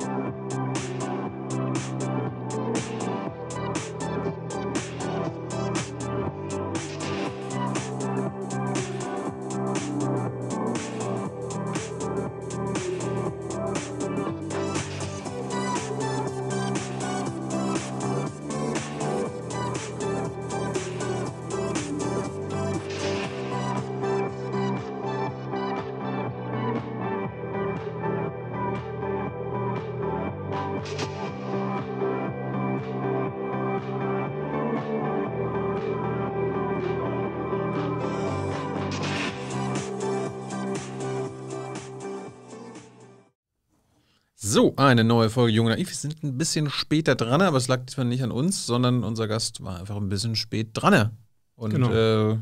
you So, eine neue Folge Junge Naiv. Wir sind ein bisschen später dran, aber es lag diesmal nicht an uns, sondern unser Gast war einfach ein bisschen spät dran. Und genau. äh,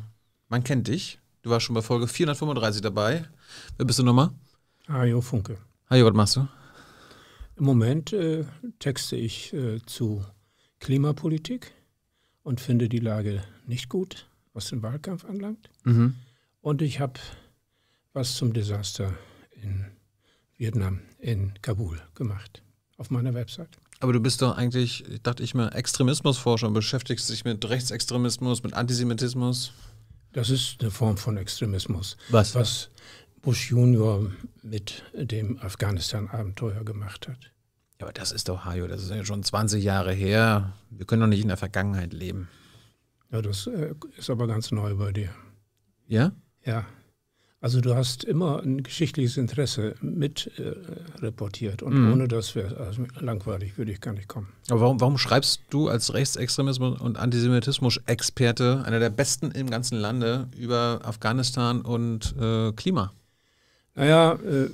man kennt dich. Du warst schon bei Folge 435 dabei. Wer bist du nochmal? Ajo Funke. Ajo, was machst du? Im Moment äh, texte ich äh, zu Klimapolitik und finde die Lage nicht gut, was den Wahlkampf anlangt. Mhm. Und ich habe was zum Desaster in Vietnam in Kabul gemacht, auf meiner Website. Aber du bist doch eigentlich, dachte ich mal, Extremismusforscher und beschäftigst dich mit Rechtsextremismus, mit Antisemitismus. Das ist eine Form von Extremismus. Was? Was Bush Junior mit dem Afghanistan-Abenteuer gemacht hat. aber das ist doch, Hajo, das ist ja schon 20 Jahre her. Wir können doch nicht in der Vergangenheit leben. Ja, das äh, ist aber ganz neu bei dir. Ja? Ja. Also du hast immer ein geschichtliches Interesse mit äh, reportiert und mhm. ohne das wäre also langweilig, würde ich gar nicht kommen. Aber warum, warum schreibst du als Rechtsextremismus und Antisemitismus-Experte, einer der besten im ganzen Lande, über Afghanistan und äh, Klima? Naja, äh,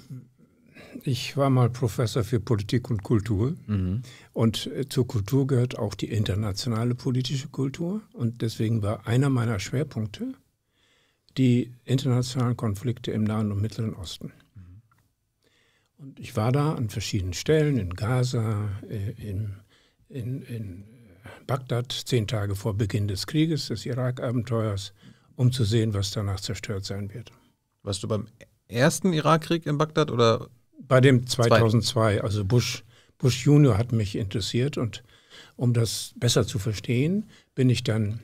ich war mal Professor für Politik und Kultur mhm. und äh, zur Kultur gehört auch die internationale politische Kultur und deswegen war einer meiner Schwerpunkte die internationalen Konflikte im Nahen und Mittleren Osten. Und ich war da an verschiedenen Stellen, in Gaza, äh, in, in, in Bagdad, zehn Tage vor Beginn des Krieges, des Irak-Abenteuers, um zu sehen, was danach zerstört sein wird. Warst du beim ersten Irakkrieg in Bagdad oder? Bei dem 2002, also Bush, Bush Junior hat mich interessiert und um das besser zu verstehen, bin ich dann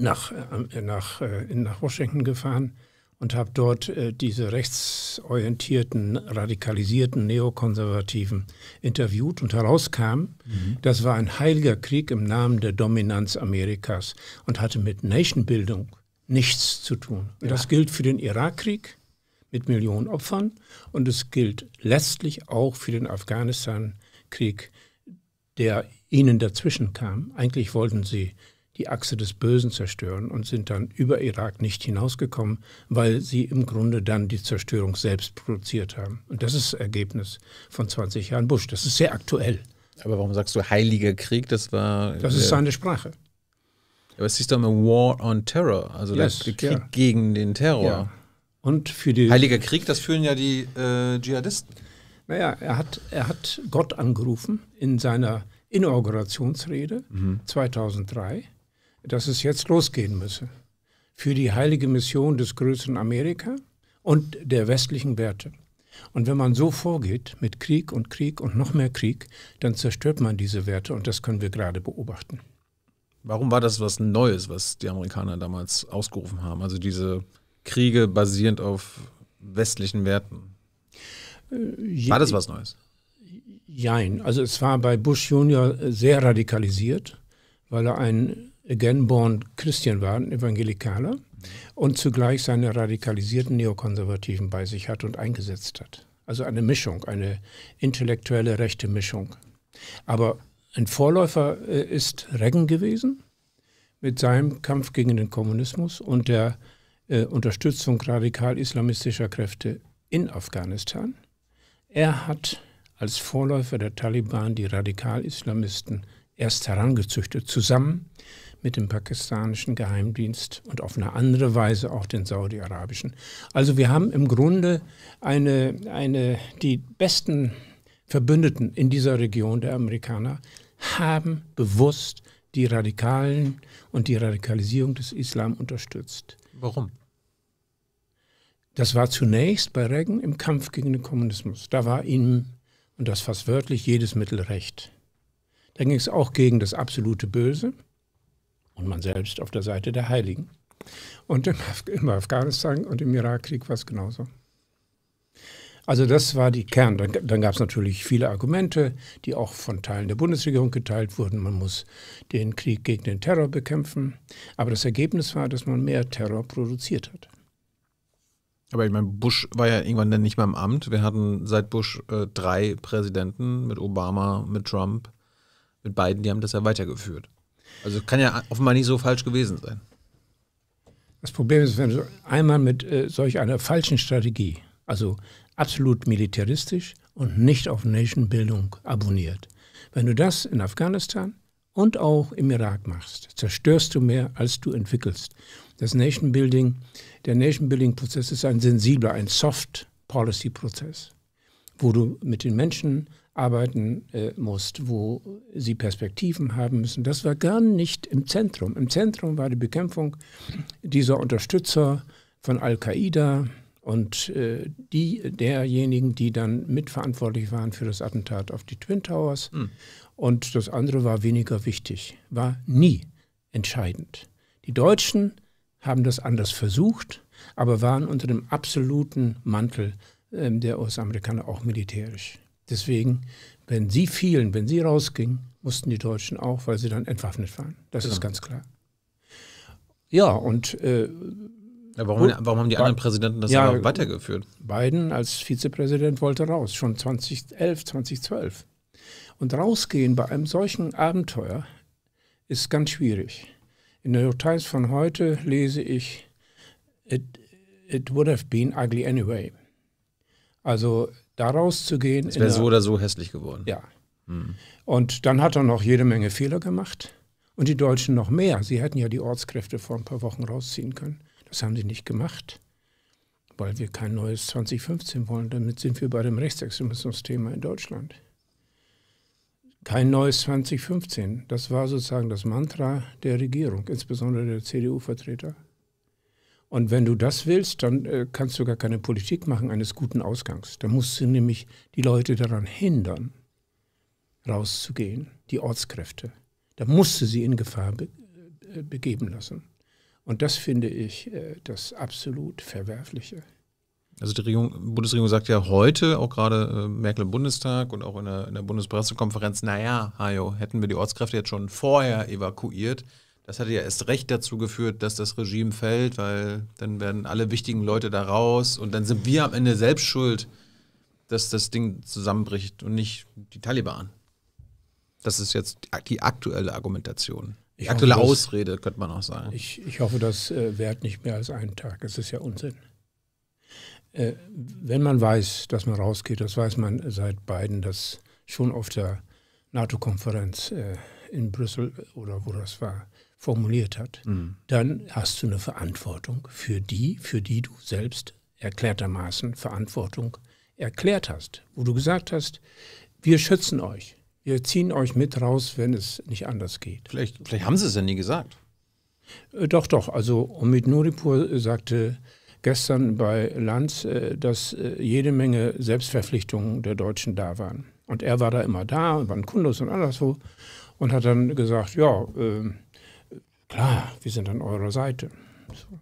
nach, äh, nach, äh, nach Washington gefahren und habe dort äh, diese rechtsorientierten, radikalisierten Neokonservativen interviewt und herauskam, mhm. das war ein heiliger Krieg im Namen der Dominanz Amerikas und hatte mit Nationbildung nichts zu tun. Ja. Das gilt für den Irakkrieg mit Millionen Opfern und es gilt letztlich auch für den Afghanistan-Krieg, der ihnen dazwischen kam. Eigentlich wollten sie die Achse des Bösen zerstören und sind dann über Irak nicht hinausgekommen, weil sie im Grunde dann die Zerstörung selbst produziert haben. Und das ist das Ergebnis von 20 Jahren Bush. Das ist sehr aktuell. Aber warum sagst du Heiliger Krieg? Das war. Das ist äh, seine Sprache. Aber es ist doch immer War on Terror, also yes, der Krieg ja. gegen den Terror. Ja. Und für die. Heiliger Krieg, das führen ja die äh, Dschihadisten. Naja, er hat, er hat Gott angerufen in seiner Inaugurationsrede mhm. 2003 dass es jetzt losgehen müsse für die heilige Mission des größten Amerika und der westlichen Werte. Und wenn man so vorgeht mit Krieg und Krieg und noch mehr Krieg, dann zerstört man diese Werte und das können wir gerade beobachten. Warum war das was Neues, was die Amerikaner damals ausgerufen haben? Also diese Kriege basierend auf westlichen Werten. Äh, war das was Neues? Jein. Also es war bei Bush Junior sehr radikalisiert, weil er ein again born Christian war, ein Evangelikaler, und zugleich seine radikalisierten Neokonservativen bei sich hat und eingesetzt hat. Also eine Mischung, eine intellektuelle rechte Mischung. Aber ein Vorläufer äh, ist Reggen gewesen mit seinem Kampf gegen den Kommunismus und der äh, Unterstützung radikal-islamistischer Kräfte in Afghanistan. Er hat als Vorläufer der Taliban die Radikal-Islamisten erst herangezüchtet, zusammen mit dem pakistanischen Geheimdienst und auf eine andere Weise auch den saudi-arabischen. Also wir haben im Grunde eine, eine, die besten Verbündeten in dieser Region der Amerikaner haben bewusst die Radikalen und die Radikalisierung des Islam unterstützt. Warum? Das war zunächst bei Reagan im Kampf gegen den Kommunismus. Da war ihm, und das fast wörtlich, jedes Mittel recht. Da ging es auch gegen das absolute Böse und man selbst auf der Seite der Heiligen. Und im, Af im Afghanistan und im Irakkrieg war es genauso. Also das war die Kern. Dann, dann gab es natürlich viele Argumente, die auch von Teilen der Bundesregierung geteilt wurden. Man muss den Krieg gegen den Terror bekämpfen. Aber das Ergebnis war, dass man mehr Terror produziert hat. Aber ich meine, Bush war ja irgendwann dann nicht mehr im Amt. Wir hatten seit Bush äh, drei Präsidenten mit Obama, mit Trump, mit Biden, die haben das ja weitergeführt. Also kann ja offenbar nicht so falsch gewesen sein. Das Problem ist, wenn du einmal mit äh, solch einer falschen Strategie, also absolut militaristisch und nicht auf Nationbildung abonniert, wenn du das in Afghanistan und auch im Irak machst, zerstörst du mehr, als du entwickelst. Das Nation Building, der Nation Building Prozess ist ein sensibler, ein Soft Policy Prozess, wo du mit den Menschen arbeiten äh, musst, wo sie Perspektiven haben müssen. Das war gar nicht im Zentrum. Im Zentrum war die Bekämpfung dieser Unterstützer von Al-Qaida und äh, die derjenigen, die dann mitverantwortlich waren für das Attentat auf die Twin Towers. Mhm. Und das andere war weniger wichtig, war nie entscheidend. Die Deutschen haben das anders versucht, aber waren unter dem absoluten Mantel äh, der US-Amerikaner auch militärisch. Deswegen, wenn sie fielen, wenn sie rausgingen, mussten die Deutschen auch, weil sie dann entwaffnet waren. Das genau. ist ganz klar. Ja, und. Äh, ja, warum, warum, haben die anderen Präsidenten das ja, weitergeführt? Biden als Vizepräsident wollte raus, schon 2011, 2012. Und rausgehen bei einem solchen Abenteuer ist ganz schwierig. In der New York Times von heute lese ich, it, it would have been ugly anyway. Also daraus zu gehen. Es wäre so oder so hässlich geworden. Ja. Hm. Und dann hat er noch jede Menge Fehler gemacht. Und die Deutschen noch mehr. Sie hätten ja die Ortskräfte vor ein paar Wochen rausziehen können. Das haben sie nicht gemacht, weil wir kein neues 2015 wollen. Damit sind wir bei dem Rechtsextremismus-Thema in Deutschland. Kein neues 2015. Das war sozusagen das Mantra der Regierung, insbesondere der CDU-Vertreter. Und wenn du das willst, dann äh, kannst du gar keine Politik machen eines guten Ausgangs. Da musst du nämlich die Leute daran hindern, rauszugehen, die Ortskräfte. Da musst du sie in Gefahr be äh, begeben lassen. Und das finde ich äh, das absolut Verwerfliche. Also die Regierung, Bundesregierung sagt ja heute, auch gerade äh, Merkel im Bundestag und auch in der, in der Bundespressekonferenz, naja, Hajo, hätten wir die Ortskräfte jetzt schon vorher evakuiert, das hatte ja erst recht dazu geführt, dass das Regime fällt, weil dann werden alle wichtigen Leute da raus und dann sind wir am Ende selbst schuld, dass das Ding zusammenbricht und nicht die Taliban. Das ist jetzt die aktuelle Argumentation. ich aktuelle hoffe, dass, Ausrede, könnte man auch sagen. Ich, ich hoffe, das äh, währt nicht mehr als einen Tag. Es ist ja Unsinn. Äh, wenn man weiß, dass man rausgeht, das weiß man seit Biden, das schon auf der NATO-Konferenz äh, in Brüssel oder wo das war, formuliert hat, mhm. dann hast du eine Verantwortung für die, für die du selbst erklärtermaßen Verantwortung erklärt hast, wo du gesagt hast, wir schützen euch, wir ziehen euch mit raus, wenn es nicht anders geht. Vielleicht, vielleicht haben sie es ja nie gesagt. Äh, doch, doch. Also Omid Nuripur sagte gestern bei Lanz, äh, dass äh, jede Menge Selbstverpflichtungen der Deutschen da waren. Und er war da immer da und war in Kundus und anderswo und hat dann gesagt, ja, ähm, Klar, wir sind an eurer Seite. So.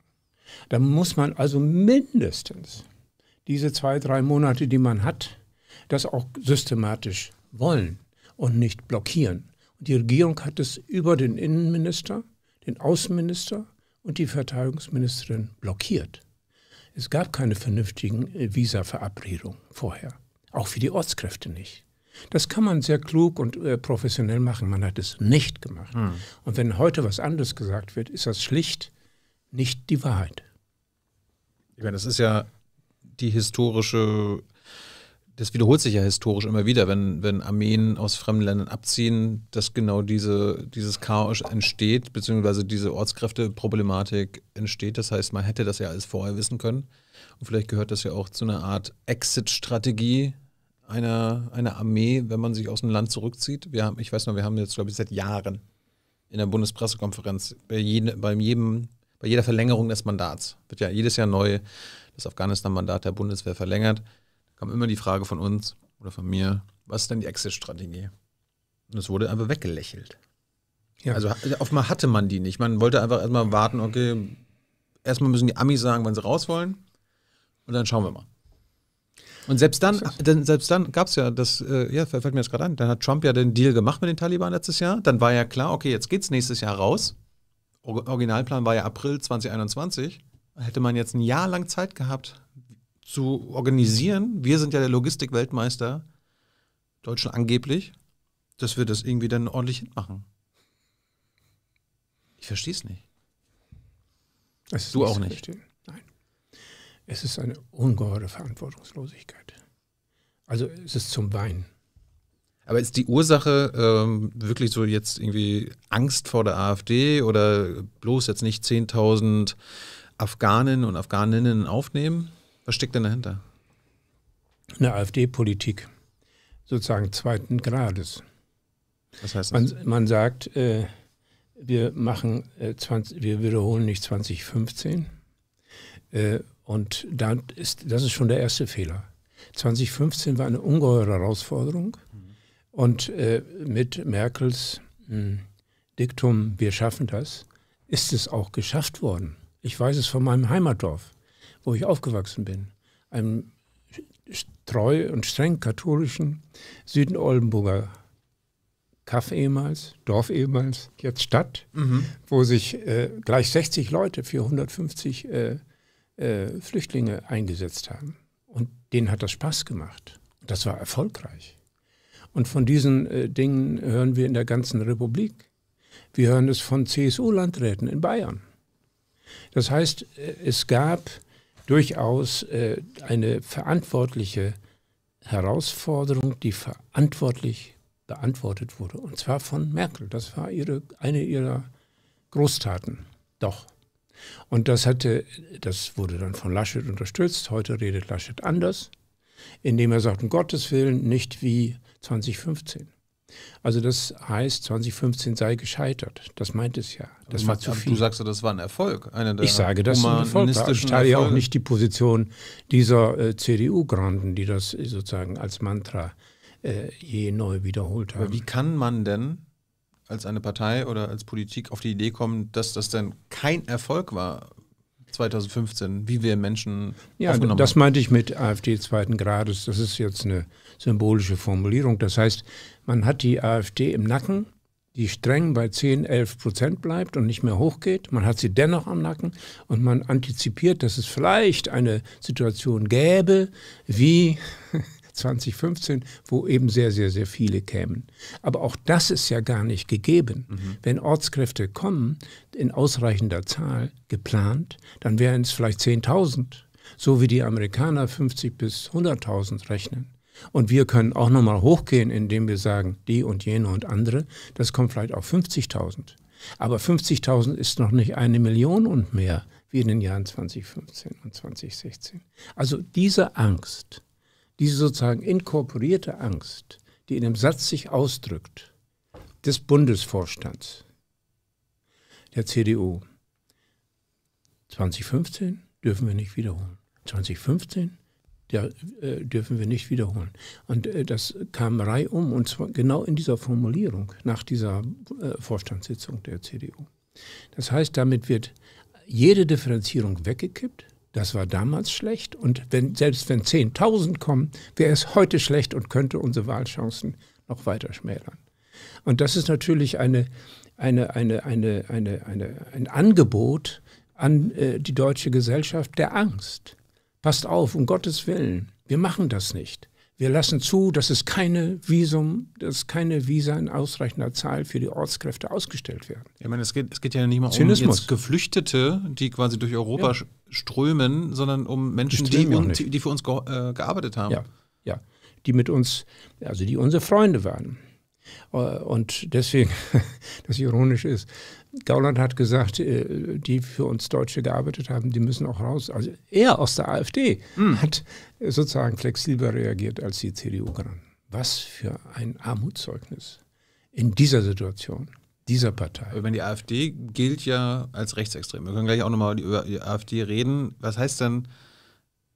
Da muss man also mindestens diese zwei, drei Monate, die man hat, das auch systematisch wollen und nicht blockieren. Und die Regierung hat es über den Innenminister, den Außenminister und die Verteidigungsministerin blockiert. Es gab keine vernünftigen äh, Visa-Verabredungen vorher, auch für die Ortskräfte nicht. Das kann man sehr klug und äh, professionell machen. Man hat es nicht gemacht. Mhm. Und wenn heute was anderes gesagt wird, ist das schlicht nicht die Wahrheit. Ich meine, das ist ja die historische, das wiederholt sich ja historisch immer wieder, wenn, wenn Armeen aus fremden Ländern abziehen, dass genau diese, dieses Chaos entsteht, beziehungsweise diese Ortskräfteproblematik entsteht. Das heißt, man hätte das ja alles vorher wissen können. Und vielleicht gehört das ja auch zu einer Art Exit-Strategie einer, einer Armee, wenn man sich aus dem Land zurückzieht. Wir haben, ich weiß noch, wir haben jetzt, glaube ich, seit Jahren in der Bundespressekonferenz bei, jede, bei, jedem, bei jeder Verlängerung des Mandats, wird ja jedes Jahr neu das Afghanistan-Mandat der Bundeswehr verlängert, kam immer die Frage von uns oder von mir, was ist denn die Exit-Strategie? Und es wurde einfach weggelächelt. Ja. Also offenbar hatte man die nicht. Man wollte einfach erstmal warten, okay, erstmal müssen die Amis sagen, wann sie raus wollen und dann schauen wir mal. Und selbst dann, denn, selbst dann gab es ja, das äh, ja, fällt mir jetzt gerade ein, dann hat Trump ja den Deal gemacht mit den Taliban letztes Jahr. Dann war ja klar, okay, jetzt geht's nächstes Jahr raus. O Originalplan war ja April 2021. Hätte man jetzt ein Jahr lang Zeit gehabt zu organisieren. Wir sind ja der Logistik-Weltmeister, Deutschland angeblich, dass wir das irgendwie dann ordentlich hinmachen. Ich verstehe es nicht. du auch nicht. Verstehen. Es ist eine ungeheure Verantwortungslosigkeit. Also es ist zum Weinen. Aber ist die Ursache ähm, wirklich so jetzt irgendwie Angst vor der AfD oder bloß jetzt nicht 10.000 Afghanen und Afghaninnen aufnehmen? Was steckt denn dahinter? Eine AfD-Politik sozusagen zweiten Grades. Was heißt das? Man, man sagt, äh, wir machen äh, 20, wir wiederholen nicht 2015, äh, und da ist, das ist schon der erste Fehler. 2015 war eine ungeheure Herausforderung. Und äh, mit Merkels mh, hm, Diktum, wir schaffen das, ist es auch geschafft worden. Ich weiß es von meinem Heimatdorf, wo ich aufgewachsen bin, einem treu und streng katholischen Süden Oldenburger Kaff ehemals, Dorf ehemals, jetzt Stadt, mhm. wo sich äh, gleich 60 Leute für 150 äh, äh, Flüchtlinge eingesetzt haben. Und denen hat das Spaß gemacht. Das war erfolgreich. Und von diesen äh, Dingen hören wir in der ganzen Republik. Wir hören es von CSU-Landräten in Bayern. Das heißt, äh, es gab durchaus äh, eine verantwortliche Herausforderung, die verantwortlich beantwortet wurde. Und zwar von Merkel. Das war ihre, eine ihrer Großtaten. Doch. Und das hatte, das wurde dann von Laschet unterstützt. Heute redet Laschet anders, indem er sagt, um Gottes Willen, nicht wie 2015. Also das heißt, 2015 sei gescheitert. Das meint es ja. Das war zu viel. Du sagst ja, das war ein Erfolg. ich sage, das war ein Erfolg. Ich teile ja auch nicht die Position dieser äh, CDU-Granden, die das sozusagen als Mantra äh, je neu wiederholt haben. Aber wie kann man denn als eine Partei oder als Politik auf die Idee kommen, dass das dann kein Erfolg war 2015, wie wir Menschen ja, aufgenommen das haben. meinte ich mit AfD zweiten Grades. Das ist jetzt eine symbolische Formulierung. Das heißt, man hat die AfD im Nacken, die streng bei 10, 11 Prozent bleibt und nicht mehr hochgeht. Man hat sie dennoch am Nacken und man antizipiert, dass es vielleicht eine Situation gäbe, wie 2015, wo eben sehr, sehr, sehr viele kämen. Aber auch das ist ja gar nicht gegeben. Mhm. Wenn Ortskräfte kommen, in ausreichender Zahl geplant, dann wären es vielleicht 10.000, so wie die Amerikaner 50 bis 100.000 rechnen. Und wir können auch nochmal hochgehen, indem wir sagen, die und jene und andere, das kommt vielleicht auf 50.000. Aber 50.000 ist noch nicht eine Million und mehr wie in den Jahren 2015 und 2016. Also diese Angst, diese sozusagen inkorporierte Angst, die in dem Satz sich ausdrückt, des Bundesvorstands der CDU. 2015 dürfen wir nicht wiederholen. 2015 der, äh, dürfen wir nicht wiederholen. Und äh, das kam reihum, und zwar genau in dieser Formulierung nach dieser äh, Vorstandssitzung der CDU. Das heißt, damit wird jede Differenzierung weggekippt das war damals schlecht und wenn, selbst wenn 10.000 kommen, wäre es heute schlecht und könnte unsere Wahlchancen noch weiter schmälern. Und das ist natürlich eine, eine, eine, eine, eine, eine, ein Angebot an äh, die deutsche Gesellschaft der Angst. Passt auf, um Gottes Willen, wir machen das nicht. Wir lassen zu, dass es keine Visum, dass keine Visa in ausreichender Zahl für die Ortskräfte ausgestellt werden. Ich meine, es geht, es geht ja nicht mal Zynismus. um jetzt Geflüchtete, die quasi durch Europa ja. strömen, sondern um Menschen, die, uns, die, für uns ge äh, gearbeitet haben. Ja. ja, die mit uns, also die unsere Freunde waren. Äh, und deswegen, das ironisch ist, Gauland hat gesagt, äh, die für uns Deutsche gearbeitet haben, die müssen auch raus. Also er aus der AfD mhm. hat sozusagen flexibler reagiert als die CDU. -Gran. Was für ein Armutszeugnis in dieser Situation dieser Partei. Wenn die AfD gilt ja als rechtsextrem. Wir können gleich auch nochmal über die AfD reden. Was heißt denn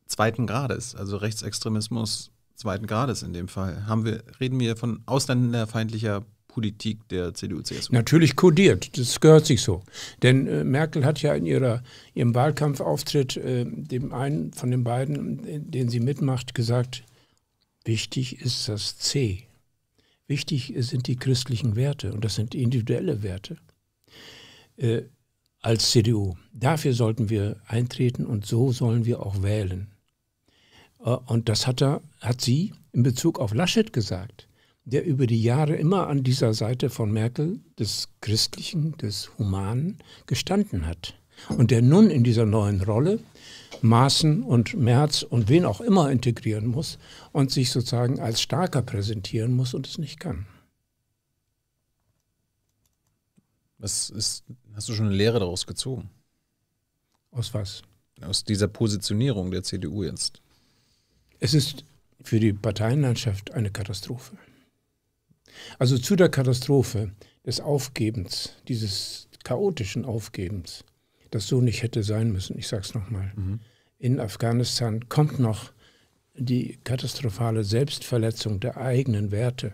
zweiten Grades, also Rechtsextremismus zweiten Grades in dem Fall? Haben wir, reden wir von ausländerfeindlicher Politik der CDU-CSU. Natürlich kodiert, das gehört sich so. Denn äh, Merkel hat ja in ihrer, ihrem Wahlkampfauftritt äh, dem einen von den beiden, den sie mitmacht, gesagt, wichtig ist das C. Wichtig sind die christlichen Werte und das sind individuelle Werte äh, als CDU. Dafür sollten wir eintreten und so sollen wir auch wählen. Äh, und das hat, er, hat sie in Bezug auf Laschet gesagt der über die Jahre immer an dieser Seite von Merkel, des Christlichen, des Humanen, gestanden hat. Und der nun in dieser neuen Rolle Maßen und Merz und wen auch immer integrieren muss und sich sozusagen als starker präsentieren muss und es nicht kann. Was ist, hast du schon eine Lehre daraus gezogen? Aus was? Aus dieser Positionierung der CDU jetzt. Es ist für die Parteienlandschaft eine Katastrophe. Also zu der Katastrophe des Aufgebens, dieses chaotischen Aufgebens, das so nicht hätte sein müssen, ich sage es nochmal, mhm. in Afghanistan kommt noch die katastrophale Selbstverletzung der eigenen Werte,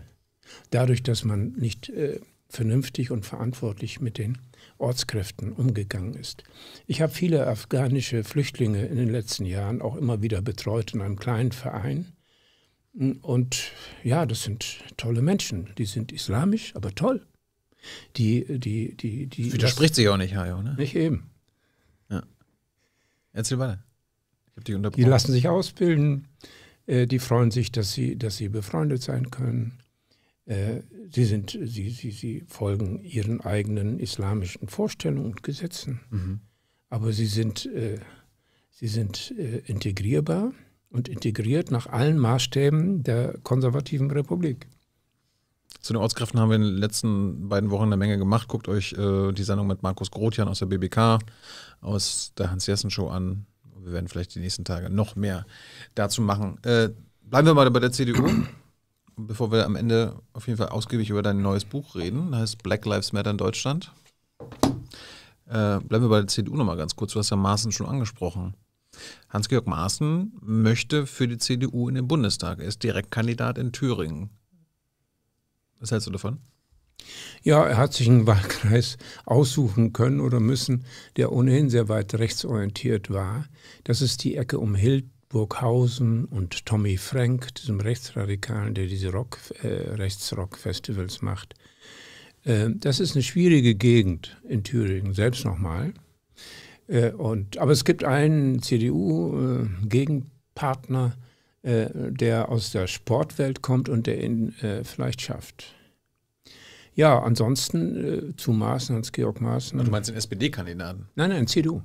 dadurch, dass man nicht äh, vernünftig und verantwortlich mit den Ortskräften umgegangen ist. Ich habe viele afghanische Flüchtlinge in den letzten Jahren auch immer wieder betreut in einem kleinen Verein. Und ja, das sind tolle Menschen. Die sind islamisch, aber toll. Die, die, die, die. Widerspricht sich auch nicht, Hajo, ne? Nicht eben. Ja. Erzähl mal. Ich habe dich unterbrochen. Die lassen sich ausbilden. Äh, die freuen sich, dass sie, dass sie befreundet sein können. Äh, sie, sind, sie, sie, sie folgen ihren eigenen islamischen Vorstellungen und Gesetzen. Mhm. Aber sie sind, äh, sie sind äh, integrierbar und integriert nach allen Maßstäben der konservativen Republik. Zu den Ortskräften haben wir in den letzten beiden Wochen eine Menge gemacht. Guckt euch äh, die Sendung mit Markus Grotian aus der BBK, aus der Hans-Jessen-Show an. Wir werden vielleicht die nächsten Tage noch mehr dazu machen. Äh, bleiben wir mal bei der CDU, bevor wir am Ende auf jeden Fall ausgiebig über dein neues Buch reden. Das heißt Black Lives Matter in Deutschland. Äh, bleiben wir bei der CDU nochmal ganz kurz. Du hast ja Maßen schon angesprochen. Hans-Georg Maaßen möchte für die CDU in den Bundestag. Er ist Direktkandidat in Thüringen. Was hältst du davon? Ja, er hat sich einen Wahlkreis aussuchen können oder müssen, der ohnehin sehr weit rechtsorientiert war. Das ist die Ecke um Hildburghausen und Tommy Frank, diesem Rechtsradikalen, der diese Rock, äh, Rechtsrock-Festivals macht. Äh, das ist eine schwierige Gegend in Thüringen, selbst nochmal. Äh, und, aber es gibt einen CDU-Gegenpartner, äh, äh, der aus der Sportwelt kommt und der ihn äh, vielleicht schafft. Ja, ansonsten äh, zu Maaßen, Hans-Georg Maaßen. Also du meinst den SPD-Kandidaten? Nein, nein, CDU.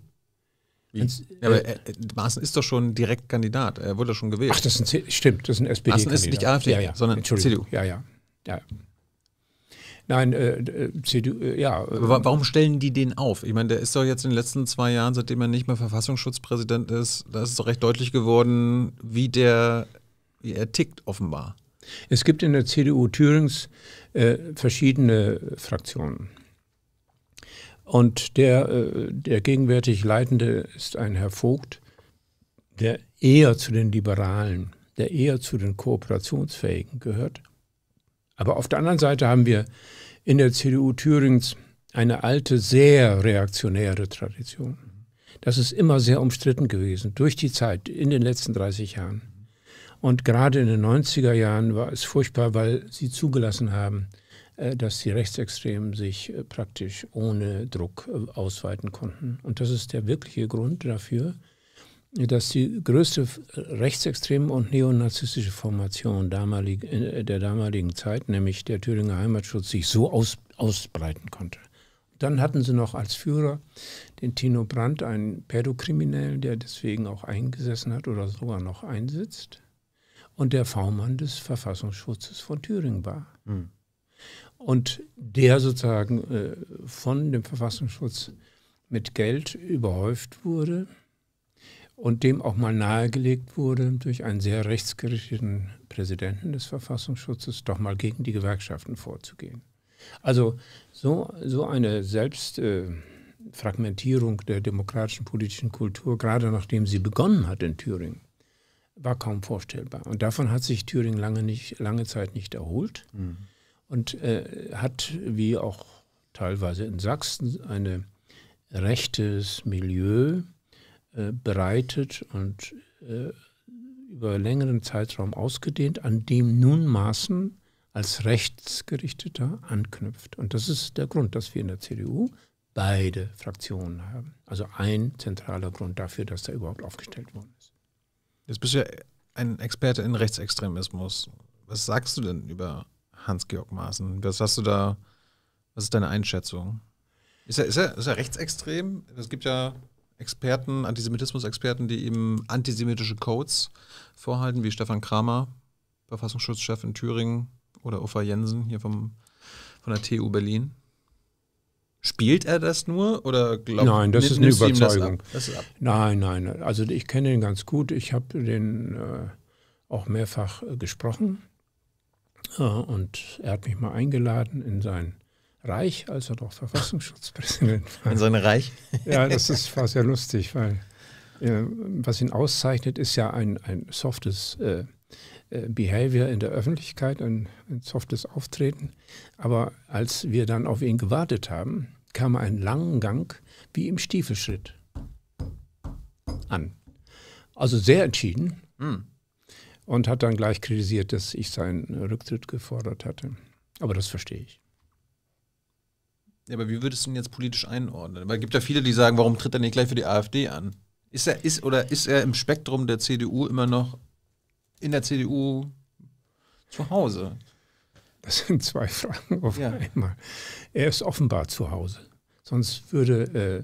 Wie? Ja, aber äh, Maaßen ist doch schon direkt Kandidat. Er wurde schon gewählt. Ach, das ist ein, stimmt, das ist ein SPD-Kandidat. Maaßen ist nicht AfD, ja, ja. sondern CDU. Ja, ja. ja. Nein, äh, äh CDU, äh, ja. Aber ähm, warum stellen die den auf? Ich meine, der ist doch jetzt in den letzten zwei Jahren, seitdem er nicht mehr Verfassungsschutzpräsident ist, da ist doch recht deutlich geworden, wie der, wie er tickt offenbar. Es gibt in der CDU Thürings äh, verschiedene Fraktionen. Und der, äh, der gegenwärtig Leitende ist ein Herr Vogt, der eher zu den Liberalen, der eher zu den Kooperationsfähigen gehört. Aber auf der anderen Seite haben wir in der CDU Thürings eine alte, sehr reaktionäre Tradition. Das ist immer sehr umstritten gewesen, durch die Zeit, in den letzten 30 Jahren. Und gerade in den 90er Jahren war es furchtbar, weil sie zugelassen haben, äh, dass die Rechtsextremen sich äh, praktisch ohne Druck äh, ausweiten konnten. Und das ist der wirkliche Grund dafür, dass die größte äh, rechtsextreme und neonazistische Formation damalig, äh, der damaligen Zeit, nämlich der Thüringer Heimatschutz, sich so aus, ausbreiten konnte. Dann hatten sie noch als Führer den Tino Brandt, einen Pädokriminellen, der deswegen auch eingesessen hat oder sogar noch einsitzt, und der V-Mann des Verfassungsschutzes von Thüringen war. Mhm. Und der sozusagen äh, von dem Verfassungsschutz mit Geld überhäuft wurde und dem auch mal nahegelegt wurde, durch einen sehr rechtsgerichteten Präsidenten des Verfassungsschutzes doch mal gegen die Gewerkschaften vorzugehen. Also so, so eine Selbstfragmentierung äh, der demokratischen politischen Kultur, gerade nachdem sie begonnen hat in Thüringen, war kaum vorstellbar. Und davon hat sich Thüringen lange, nicht, lange Zeit nicht erholt mhm. und äh, hat, wie auch teilweise in Sachsen, ein rechtes Milieu, äh, bereitet und äh, über längeren Zeitraum ausgedehnt, an dem nun Maßen als rechtsgerichteter anknüpft. Und das ist der Grund, dass wir in der CDU beide Fraktionen haben. Also ein zentraler Grund dafür, dass er überhaupt aufgestellt worden ist. Jetzt bist du ja ein Experte in Rechtsextremismus. Was sagst du denn über Hans-Georg Maaßen? Was hast du da, was ist deine Einschätzung? Ist er, ist er, ist er rechtsextrem? Es gibt ja Experten, Antisemitismus-Experten, die eben antisemitische Codes vorhalten, wie Stefan Kramer, Verfassungsschutzchef in Thüringen oder Ufa Jensen hier vom, von der TU Berlin. Spielt er das nur oder glaubt Nein, das ist eine Überzeugung. Das das nein, nein. Also ich kenne ihn ganz gut. Ich habe den äh, auch mehrfach äh, gesprochen äh, und er hat mich mal eingeladen in sein Reich, als er noch Verfassungsschutzpräsident war. In seine Reich? ja, das ist, war sehr lustig, weil äh, was ihn auszeichnet, ist ja ein, ein softes äh, äh Behavior in der Öffentlichkeit, ein, ein softes Auftreten. Aber als wir dann auf ihn gewartet haben, kam er einen langen Gang wie im Stiefelschritt an. Also sehr entschieden mhm. und hat dann gleich kritisiert, dass ich seinen Rücktritt gefordert hatte. Aber das verstehe ich. Ja, aber wie würdest du ihn jetzt politisch einordnen? Weil es gibt ja viele, die sagen, warum tritt er nicht gleich für die AfD an? Ist er, ist, oder ist er im Spektrum der CDU immer noch in der CDU zu Hause? Das sind zwei Fragen auf ja. einmal. Er ist offenbar zu Hause. Sonst würde äh,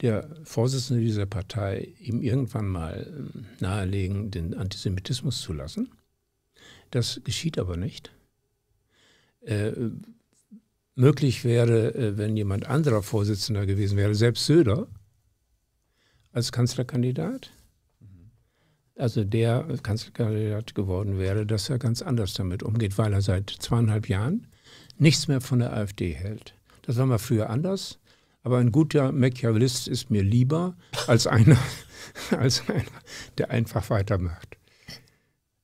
der Vorsitzende dieser Partei ihm irgendwann mal ähm, nahelegen, den Antisemitismus zu lassen. Das geschieht aber nicht. Äh, möglich wäre, äh, wenn jemand anderer Vorsitzender gewesen wäre, selbst Söder als Kanzlerkandidat, mhm. also der Kanzlerkandidat geworden wäre, dass er ganz anders damit umgeht, weil er seit zweieinhalb Jahren nichts mehr von der AfD hält. Das war mal früher anders, aber ein guter Machiavellist ist mir lieber als einer, als einer der einfach weitermacht.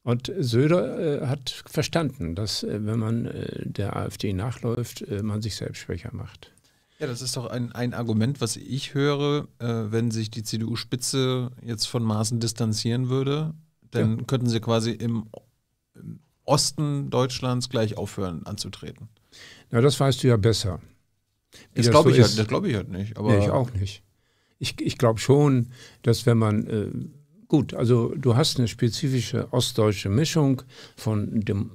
Und Söder äh, hat verstanden, dass äh, wenn man äh, der AfD nachläuft, äh, man sich selbst schwächer macht. Ja, das ist doch ein, ein Argument, was ich höre, äh, wenn sich die CDU-Spitze jetzt von Maßen distanzieren würde, dann ja. könnten sie quasi im, im Osten Deutschlands gleich aufhören anzutreten. Na, das weißt du ja besser. Wie das, das glaube so ich, halt, glaub ich halt nicht. Aber nee, ich auch nicht. Ich, ich glaube schon, dass wenn man äh, Gut, also du hast eine spezifische ostdeutsche Mischung von dem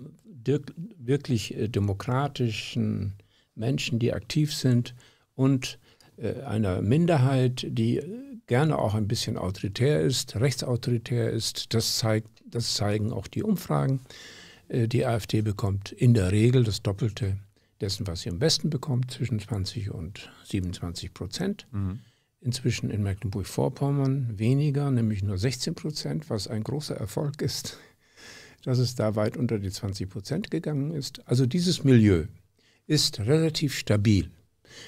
wirklich äh, demokratischen Menschen, die aktiv sind und äh, einer Minderheit, die äh, gerne auch ein bisschen autoritär ist, rechtsautoritär ist. Das, zeigt, das zeigen auch die Umfragen. Die AfD bekommt in der Regel das Doppelte dessen, was sie im Westen bekommt, zwischen 20 und 27 Prozent. Mhm. Inzwischen in Mecklenburg-Vorpommern weniger, nämlich nur 16 Prozent, was ein großer Erfolg ist, dass es da weit unter die 20 Prozent gegangen ist. Also dieses Milieu ist relativ stabil.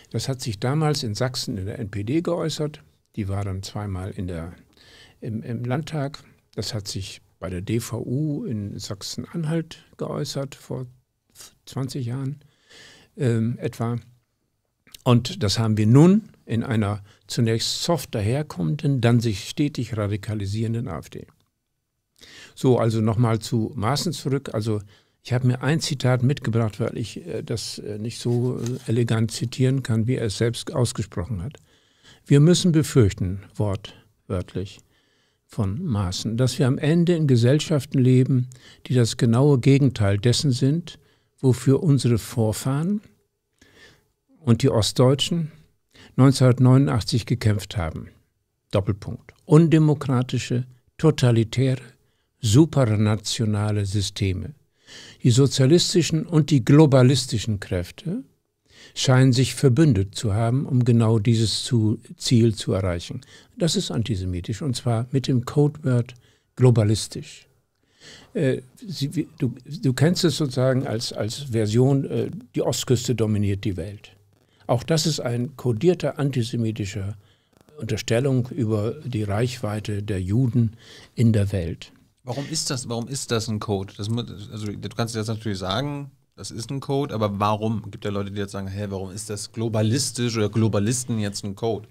Das hat sich damals in Sachsen in der NPD geäußert. Die war dann zweimal in der, im, im Landtag. Das hat sich bei der DVU in Sachsen-Anhalt geäußert vor 20 Jahren ähm, etwa. Und das haben wir nun in einer zunächst soft daherkommenden, dann sich stetig radikalisierenden AfD. So, also nochmal zu Maßen zurück. Also ich habe mir ein Zitat mitgebracht, weil ich äh, das äh, nicht so äh, elegant zitieren kann, wie er es selbst ausgesprochen hat. Wir müssen befürchten, wortwörtlich von Maßen, dass wir am Ende in Gesellschaften leben, die das genaue Gegenteil dessen sind, wofür unsere Vorfahren und die Ostdeutschen 1989 gekämpft haben. Doppelpunkt. Undemokratische, totalitäre, supranationale Systeme. Die sozialistischen und die globalistischen Kräfte scheinen sich verbündet zu haben, um genau dieses Ziel zu erreichen. Das ist antisemitisch und zwar mit dem Codewort globalistisch. Äh, du, kennst es sozusagen als, als Version, äh, die Ostküste dominiert die Welt. Auch das ist ein kodierter antisemitischer Unterstellung über die Reichweite der Juden in der Welt. Warum ist das, warum ist das ein Code? Das, also, du kannst jetzt natürlich sagen, das ist ein Code, aber warum? Es gibt ja Leute, die jetzt sagen, hey, warum ist das globalistisch oder Globalisten jetzt ein Code?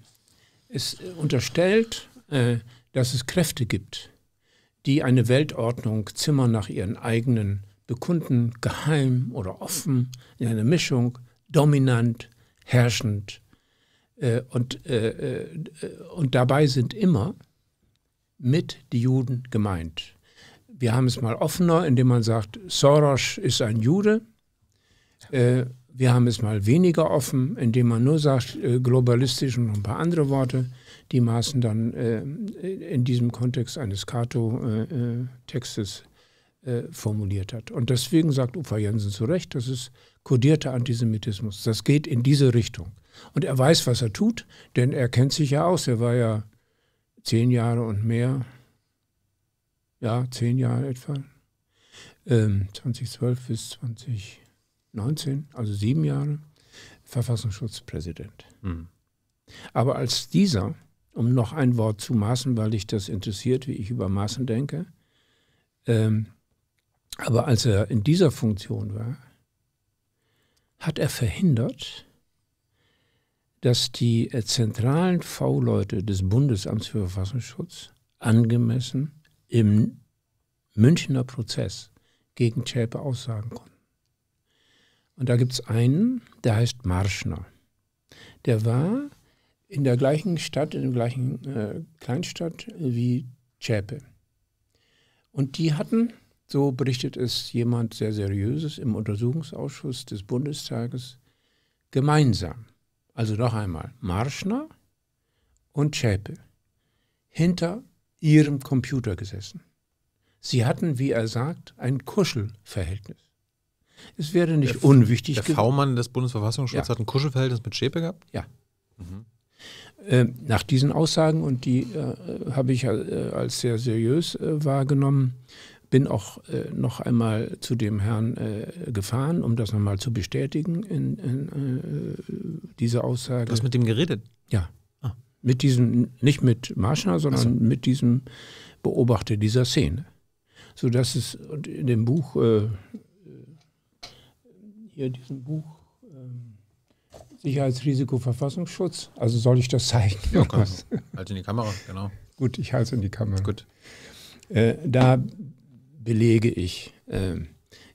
Es äh, unterstellt, äh, dass es Kräfte gibt, die eine Weltordnung zimmern nach ihren eigenen Bekunden, geheim oder offen, in einer Mischung, dominant, herrschend äh, und, äh, äh, und dabei sind immer mit die Juden gemeint. Wir haben es mal offener, indem man sagt, Soros ist ein Jude. Äh, wir haben es mal weniger offen, indem man nur sagt, äh, globalistisch und ein paar andere Worte. Die maßen dann in diesem Kontext eines Cato-Textes formuliert hat. Und deswegen sagt Ufa Jensen zu Recht, das ist kodierter Antisemitismus. Das geht in diese Richtung. Und er weiß, was er tut, denn er kennt sich ja aus. Er war ja zehn Jahre und mehr, ja, zehn Jahre etwa, ähm, 2012 bis 2019, also sieben Jahre, Verfassungsschutzpräsident. Mhm. Aber als dieser, um noch ein Wort zu Maßen, weil ich das interessiert, wie ich über Maßen denke, ähm, aber als er in dieser Funktion war, hat er verhindert, dass die äh, zentralen V-Leute des Bundesamts für Verfassungsschutz angemessen im Münchner Prozess gegen Schäpe aussagen konnten. Und da gibt es einen, der heißt Marschner. Der war in der gleichen Stadt, in der gleichen äh, Kleinstadt wie Schäpe. Und die hatten so berichtet es jemand sehr Seriöses im Untersuchungsausschuss des Bundestages gemeinsam. Also noch einmal, Marschner und Schäpe hinter ihrem Computer gesessen. Sie hatten, wie er sagt, ein Kuschelverhältnis. Es wäre nicht der, unwichtig gewesen. Der V-Mann des Bundesverfassungsschutzes ja. hat ein Kuschelverhältnis mit Schäpe gehabt? Ja. Mhm. Äh, nach diesen Aussagen, und die äh, äh, habe ich äh, als sehr seriös äh, wahrgenommen, bin auch äh, noch einmal zu dem Herrn äh, gefahren, um das nochmal zu bestätigen in, in äh, diese Aussage. Du hast mit dem geredet? Ja. Ah. Mit diesem, nicht mit Marschner, sondern so. mit diesem Beobachter dieser Szene. So dass es und in dem Buch, äh, äh, hier diesem Buch, ähm, Sicherheitsrisiko Verfassungsschutz. Also soll ich das zeigen? Ja, komm. Halt in die Kamera, genau. Gut, ich halte es in die Kamera. Gut. Äh, da belege ich, äh,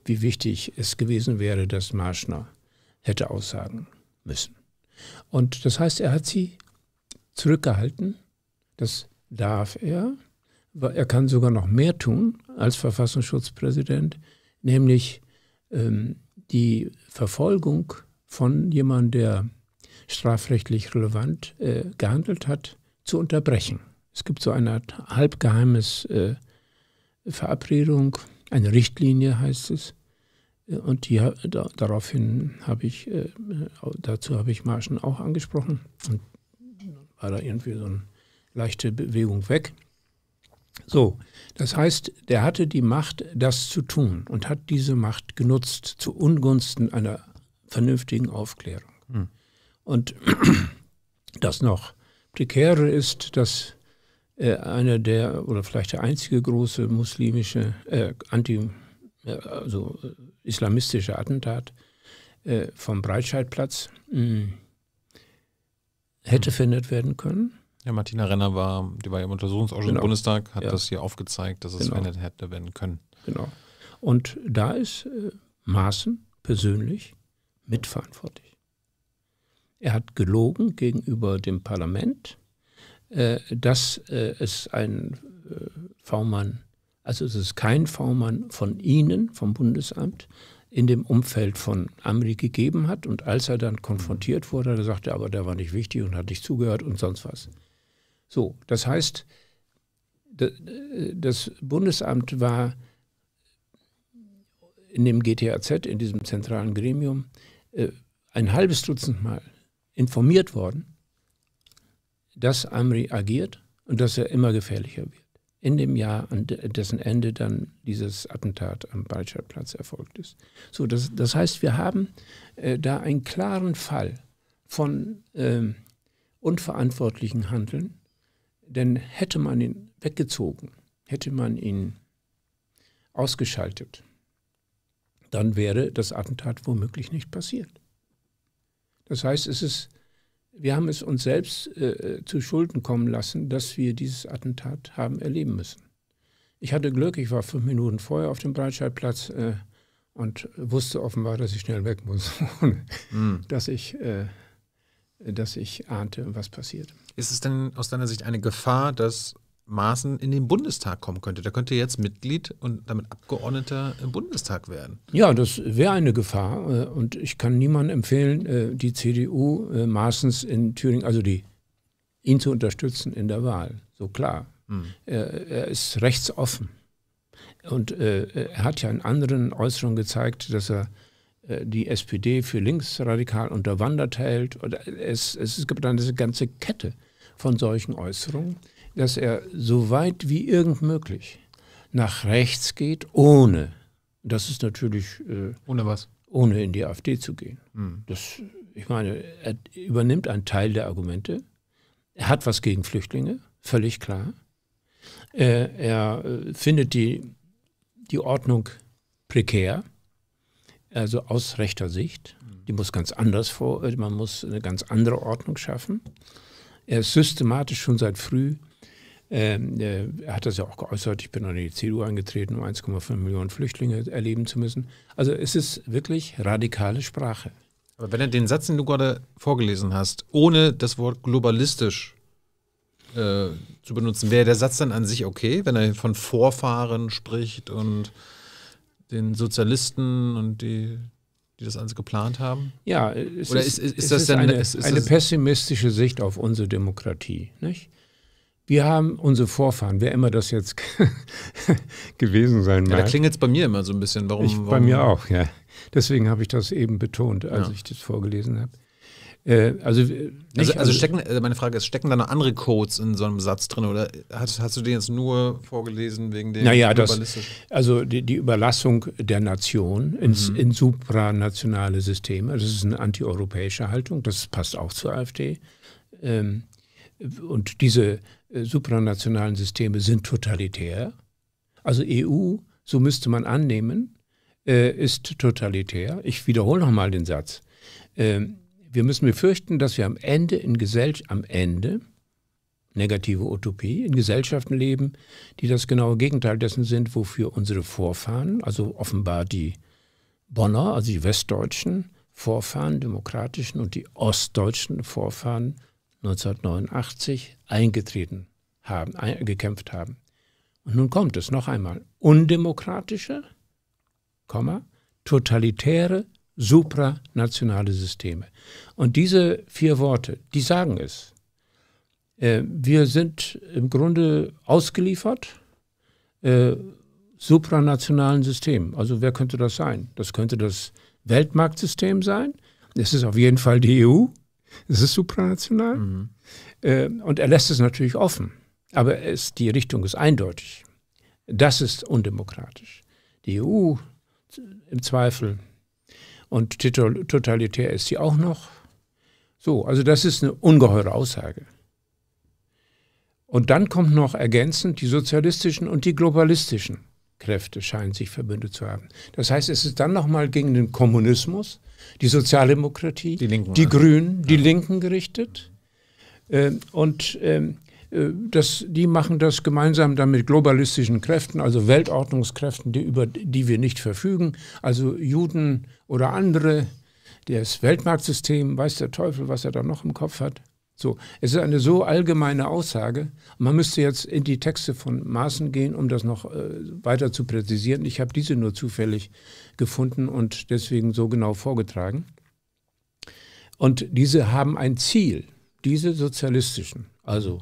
wie wichtig es gewesen wäre, dass Marschner hätte aussagen müssen. Und das heißt, er hat sie zurückgehalten. Das darf er. Er kann sogar noch mehr tun als Verfassungsschutzpräsident, nämlich ähm, die Verfolgung von jemandem, der strafrechtlich relevant äh, gehandelt hat, zu unterbrechen. Es gibt so eine Art halbgeheimes äh, Verabredung, eine Richtlinie heißt es. Und die, da, daraufhin habe ich, äh, dazu habe ich Marschen auch angesprochen und war da irgendwie so eine leichte Bewegung weg. So, das heißt, der hatte die Macht, das zu tun und hat diese Macht genutzt zu Ungunsten einer vernünftigen Aufklärung. Mhm. Und das noch prekäre ist, dass äh, einer der oder vielleicht der einzige große muslimische, äh, anti, äh, also äh, islamistische Attentat vom Breitscheidplatz mh, hm, hätte mhm. verhindert werden können. Ja, Martina Renner war, die war im Untersuchungsausschuss genau. im Bundestag, hat ja. das hier aufgezeigt, dass es genau. verhindert hätte werden können. Genau. Und da ist äh, Maaßen persönlich mitverantwortlich. Er hat gelogen gegenüber dem Parlament, äh, dass äh, es ein äh, V-Mann, also es ist kein V-Mann von Ihnen, vom Bundesamt, in dem Umfeld von Amri gegeben hat. Und als er dann konfrontiert wurde, da sagte er, aber der war nicht wichtig und hat nicht zugehört und sonst was. So, das heißt, das Bundesamt war in dem GTAZ, in diesem zentralen Gremium, ein halbes Dutzend Mal informiert worden dass Amri agiert und dass er immer gefährlicher wird. In dem Jahr, an dessen Ende dann dieses Attentat am Balcherplatz erfolgt ist. So, das, das heißt, wir haben äh, da einen klaren Fall von ähm, unverantwortlichen Handeln, denn hätte man ihn weggezogen, hätte man ihn ausgeschaltet, dann wäre das Attentat womöglich nicht passiert. Das heißt, es ist wir haben es uns selbst äh, äh, zu Schulden kommen lassen, dass wir dieses Attentat haben erleben müssen. Ich hatte Glück, ich war fünf Minuten vorher auf dem Breitscheidplatz äh, und wusste offenbar, dass ich schnell weg muss, mhm. dass ich äh, dass ich ahnte, was passiert. Ist es denn aus deiner Sicht eine Gefahr, dass Maßen in den Bundestag kommen könnte. Der könnte jetzt Mitglied und damit Abgeordneter im Bundestag werden. Ja, das wäre eine Gefahr. Äh, und ich kann niemandem empfehlen, äh, die CDU äh, Maßens in Thüringen, also die, ihn zu unterstützen in der Wahl. So klar. Hm. Er, er, ist rechtsoffen. Und er hat ja in anderen Äußerungen gezeigt, dass er die SPD für linksradikal unterwandert hält. Es, es gibt eine ganze Kette von solchen Äußerungen dass er so weit wie irgend möglich nach rechts geht, ohne, das ist natürlich. Äh, ohne was? Ohne in die AfD zu gehen. Mhm. Das, ich meine, er übernimmt einen Teil der Argumente. Er hat was gegen Flüchtlinge, völlig klar. Äh, er äh, findet die, die Ordnung prekär, also aus rechter Sicht. Hm. Die muss ganz anders vor, äh, man muss eine ganz andere Ordnung schaffen. Er ist systematisch schon seit früh ähm, er hat das ja auch geäußert, ich bin an die CDU angetreten, um 1,5 Millionen Flüchtlinge erleben zu müssen. Also es ist wirklich radikale Sprache. Aber wenn er den Satz, den du gerade vorgelesen hast, ohne das Wort globalistisch äh, zu benutzen, wäre der Satz dann an sich okay, wenn er von Vorfahren spricht und den Sozialisten und die, die das alles geplant haben? Ja, es Oder ist, ist, ist, ist das denn eine, eine pessimistische Sicht auf unsere Demokratie? Nicht? Wir haben unsere Vorfahren, wer immer das jetzt gewesen sein mag. Ja, da klingelt es bei mir immer so ein bisschen. Warum, ich, warum? Bei mir auch, ja. Deswegen habe ich das eben betont, als ja. ich das vorgelesen habe. Äh, also, äh, nicht, also, also, also stecken, äh, meine Frage ist, stecken da noch andere Codes in so einem Satz drin oder hast, hast du den jetzt nur vorgelesen wegen dem Naja, das, also die, die, Überlassung der Nation ins, mhm. in supranationale Systeme, das ist eine antieuropäische Haltung, das passt auch zur AfD. Ähm, und diese äh, supranationalen Systeme sind totalitär. Also EU, so müsste man annehmen, äh, ist totalitär. Ich wiederhole nochmal den Satz. Ähm, wir müssen befürchten, dass wir am Ende in Gesellschaft, am Ende, negative Utopie, in Gesellschaften leben, die das genaue Gegenteil dessen sind, wofür unsere Vorfahren, also offenbar die Bonner, also die westdeutschen Vorfahren, demokratischen und die ostdeutschen Vorfahren 1989 eingetreten haben, ein, gekämpft haben. Und nun kommt es noch einmal. Undemokratische, Komma, totalitäre, supranationale Systeme. Und diese vier Worte, die sagen es. Äh, wir sind im Grunde ausgeliefert äh, supranationalen Systemen. Also wer könnte das sein? Das könnte das Weltmarktsystem sein. Es ist auf jeden Fall die EU, es ist supranational mhm. äh, und er lässt es natürlich offen. Aber es, die Richtung ist eindeutig. Das ist undemokratisch. Die EU im Zweifel und totalitär ist sie auch noch. So, also das ist eine ungeheure Aussage. Und dann kommt noch ergänzend die sozialistischen und die globalistischen. Kräfte scheinen sich verbündet zu haben. Das heißt, es ist dann nochmal gegen den Kommunismus, die Sozialdemokratie, die, Linken, die Grünen, die ja. Linken gerichtet. Ähm, und ähm, äh, das, die machen das gemeinsam dann mit globalistischen Kräften, also Weltordnungskräften, die, über die wir nicht verfügen, also Juden oder andere, das Weltmarktsystem, weiß der Teufel, was er da noch im Kopf hat. So, es ist eine so allgemeine Aussage. Man müsste jetzt in die Texte von Maßen gehen, um das noch äh, weiter zu präzisieren. Ich habe diese nur zufällig gefunden und deswegen so genau vorgetragen. Und diese haben ein Ziel, diese sozialistischen. Also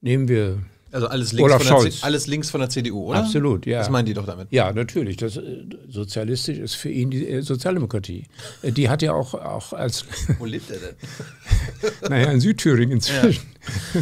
nehmen wir also alles links, Olaf von, der alles links von der CDU, oder? Absolut, ja. Das meinen die doch damit. Ja, natürlich. Das, äh, sozialistisch ist für ihn die äh, Sozialdemokratie. Äh, die hat ja auch, auch als. Wo lebt er denn? naja, in Südthüringen inzwischen. Ja.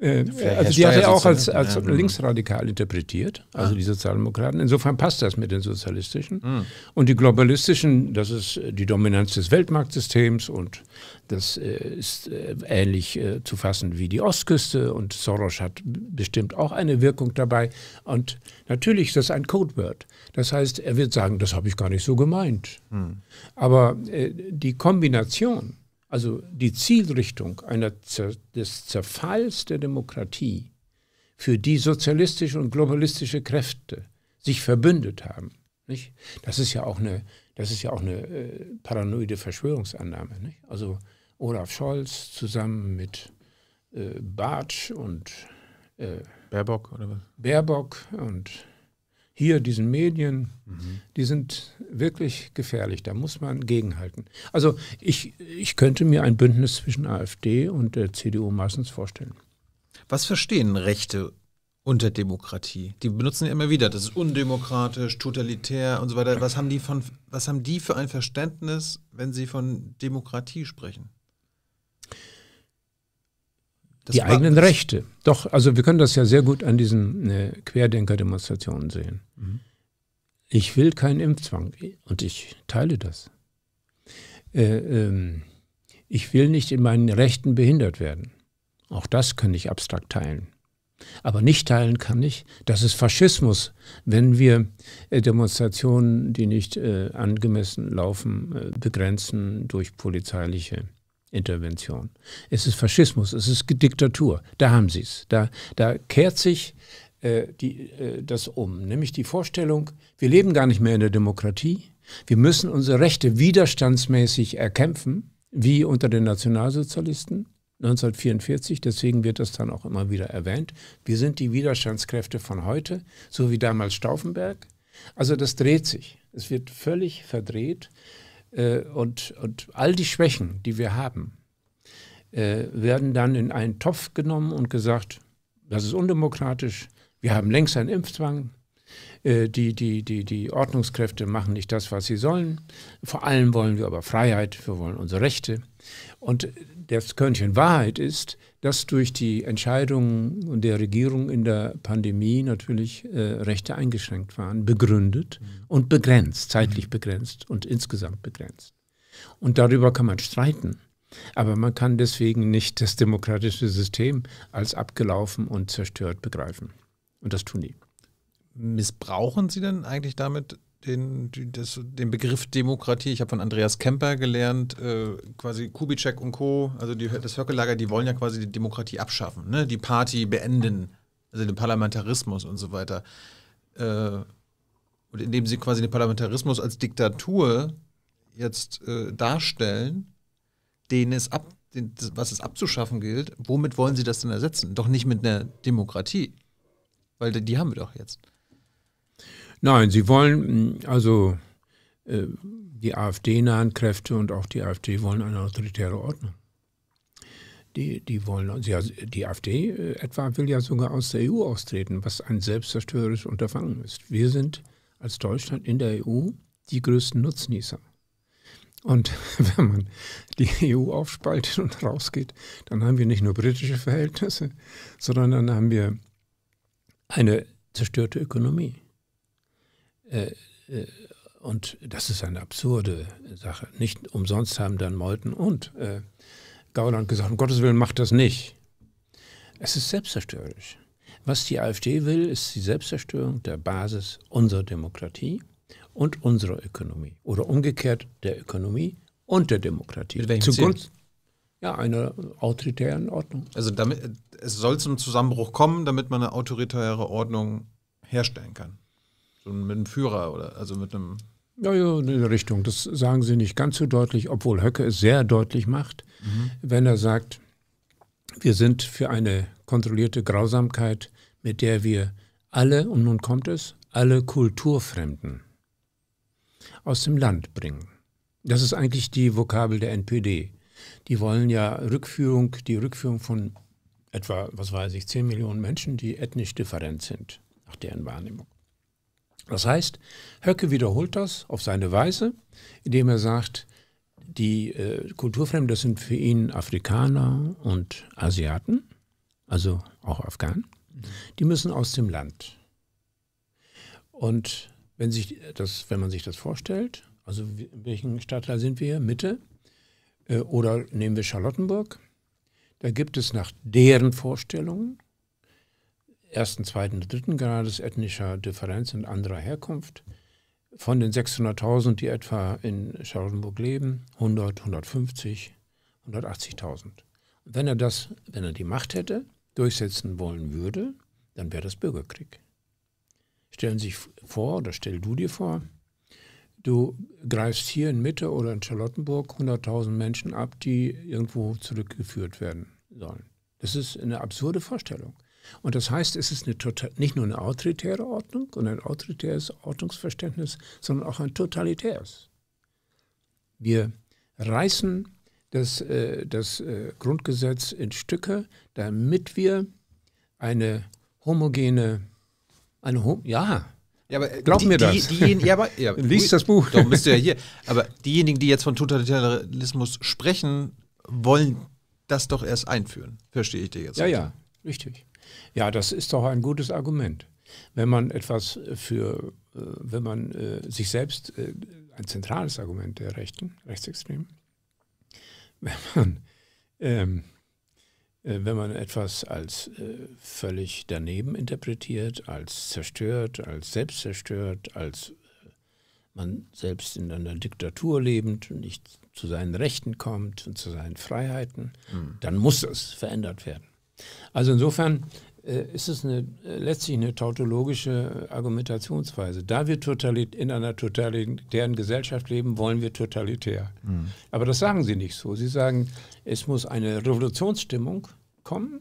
Äh, also die hat er auch als, als ja. Genau. linksradikal interpretiert, also ah. die Sozialdemokraten. Insofern passt das mit den sozialistischen. Mhm. Und die globalistischen, das ist äh, die Dominanz des Weltmarktsystems und das äh, ist äh, ähnlich äh, zu fassen wie die Ostküste und Soros hat bestimmt auch eine Wirkung dabei. Und natürlich ist das ein Codewort. Das heißt, er wird sagen, das habe ich gar nicht so gemeint. Mhm. Aber äh, die Kombination also die Zielrichtung einer Zer des Zerfalls der Demokratie, für die sozialistische und globalistische Kräfte sich verbündet haben. Nicht? Das ist ja auch eine, das ist ja auch eine äh, paranoide Verschwörungsannahme. Nicht? Also Olaf Scholz zusammen mit äh, Bartsch und äh, Baerbock oder was? Baerbock und hier diesen Medien, mhm. die sind wirklich gefährlich. Da muss man gegenhalten. Also ich, ich könnte mir ein Bündnis zwischen AfD und der CDU meistens vorstellen. Was verstehen Rechte unter Demokratie? Die benutzen ja immer wieder, das ist undemokratisch, totalitär und so weiter. Was haben die, von, was haben die für ein Verständnis, wenn sie von Demokratie sprechen? Das die eigenen das. Rechte. Doch, also wir können das ja sehr gut an diesen äh, Querdenker-Demonstrationen sehen. Mhm. Ich will keinen Impfzwang und ich teile das. Äh, ähm, ich will nicht in meinen Rechten behindert werden. Auch das kann ich abstrakt teilen. Aber nicht teilen kann ich, das ist Faschismus, wenn wir äh, Demonstrationen, die nicht äh, angemessen laufen, äh, begrenzen durch polizeiliche Intervention. Es ist Faschismus, es ist Diktatur. Da haben sie es. Da, da kehrt sich äh, die, äh, das um. Nämlich die Vorstellung, wir leben gar nicht mehr in der Demokratie. Wir müssen unsere Rechte widerstandsmäßig erkämpfen, wie unter den Nationalsozialisten 1944. Deswegen wird das dann auch immer wieder erwähnt. Wir sind die Widerstandskräfte von heute, so wie damals Stauffenberg. Also das dreht sich. Es wird völlig verdreht äh, und, und all die Schwächen, die wir haben, äh, werden dann in einen Topf genommen und gesagt, das ist undemokratisch, wir haben längst einen Impfzwang, äh, die, die, die, die Ordnungskräfte machen nicht das, was sie sollen, vor allem wollen wir aber Freiheit, wir wollen unsere Rechte. Und das Körnchen Wahrheit ist, dass durch die Entscheidungen der Regierung in der Pandemie natürlich äh, Rechte eingeschränkt waren, begründet mhm. und begrenzt, mhm. zeitlich begrenzt und insgesamt begrenzt. Und darüber kann man streiten. Aber man kann deswegen nicht das demokratische System als abgelaufen und zerstört begreifen. Und das tun die. Missbrauchen Sie denn eigentlich damit den, das, den Begriff Demokratie, ich habe von Andreas Kemper gelernt, äh, quasi Kubitschek und Co., also die, das Höckelager, die wollen ja quasi die Demokratie abschaffen, ne? die Party beenden, also den Parlamentarismus und so weiter. Äh, und indem sie quasi den Parlamentarismus als Diktatur jetzt äh, darstellen, den es ab, den, was es abzuschaffen gilt, womit wollen sie das denn ersetzen? Doch nicht mit einer Demokratie, weil die, die haben wir doch jetzt. Nein, sie wollen, mm, also äh, die AfD-nahen Kräfte und auch die AfD wollen eine autoritäre Ordnung. Die, die wollen, die AfD äh, etwa will ja sogar aus der EU austreten, was ein selbstzerstörerisches Unterfangen ist. Wir sind als Deutschland in der EU die größten Nutznießer. Und wenn man die EU aufspaltet und rausgeht, dann haben wir nicht nur britische Verhältnisse, sondern dann haben wir eine zerstörte Ökonomie. Äh, äh, und das ist eine absurde Sache. Nicht umsonst haben dann Molten und äh, Gauland gesagt, um Gottes Willen macht das nicht. Es ist selbstzerstörerisch. Was die AfD will, ist die Selbstzerstörung der Basis unserer Demokratie und unserer Ökonomie. Oder umgekehrt der Ökonomie und der Demokratie. Mit welchem Zugunsten? Ja, einer autoritären Ordnung. Also damit, es soll zum Zusammenbruch kommen, damit man eine autoritäre Ordnung herstellen kann mit einem Führer oder also mit einem. Ja, ja, in der Richtung. Das sagen sie nicht ganz so deutlich, obwohl Höcke es sehr deutlich macht, mhm. wenn er sagt, wir sind für eine kontrollierte Grausamkeit, mit der wir alle, und nun kommt es, alle Kulturfremden aus dem Land bringen. Das ist eigentlich die Vokabel der NPD. Die wollen ja Rückführung, die Rückführung von etwa, was weiß ich, 10 Millionen Menschen, die ethnisch different sind, nach deren Wahrnehmung. Das heißt, Höcke wiederholt das auf seine Weise, indem er sagt, die äh, Kulturfremden, das sind für ihn Afrikaner und Asiaten, also auch Afghanen, mhm. die müssen aus dem Land. Und wenn, sich das, wenn man sich das vorstellt, also in welchem Stadtteil sind wir? Mitte? Äh, oder nehmen wir Charlottenburg? Da gibt es nach deren Vorstellungen ersten, zweiten, dritten Grades ethnischer Differenz und anderer Herkunft. Von den 600.000, die etwa in Charlottenburg leben, 100, 150, 180.000. Wenn er das, wenn er die Macht hätte, durchsetzen wollen würde, dann wäre das Bürgerkrieg. Stellen Sie sich vor, oder stell du dir vor, du greifst hier in Mitte oder in Charlottenburg 100.000 Menschen ab, die irgendwo zurückgeführt werden sollen. Das ist eine absurde Vorstellung. Und das heißt, es ist eine total, nicht nur eine autoritäre Ordnung und ein autoritäres Ordnungsverständnis, sondern auch ein totalitäres. Wir reißen das, äh, das äh, Grundgesetz in Stücke, damit wir eine homogene, eine hom ja, ja, aber äh, Glaub die, mir das. Die, die, ja, aber, ja, Lies das Buch. Doch, bist du ja hier. Aber diejenigen, die jetzt von Totalitarismus sprechen, wollen das doch erst einführen. Verstehe ich dir jetzt. Ja, also. ja, richtig. Ja, das ist doch ein gutes Argument. Wenn man etwas für, äh, wenn man äh, sich selbst, äh, ein zentrales Argument der Rechten, Rechtsextremen, wenn man, ähm, wenn man etwas als völlig daneben interpretiert, als zerstört, als selbstzerstört, als man selbst in einer Diktatur lebend und nicht zu seinen Rechten kommt und zu seinen Freiheiten, mhm. dann muss es verändert werden. Also insofern äh, ist es eine, äh, letztlich eine tautologische Argumentationsweise. Da wir in einer totalitären Gesellschaft leben, wollen wir totalitär. Mhm. Aber das sagen Sie nicht so. Sie sagen, es muss eine Revolutionsstimmung kommen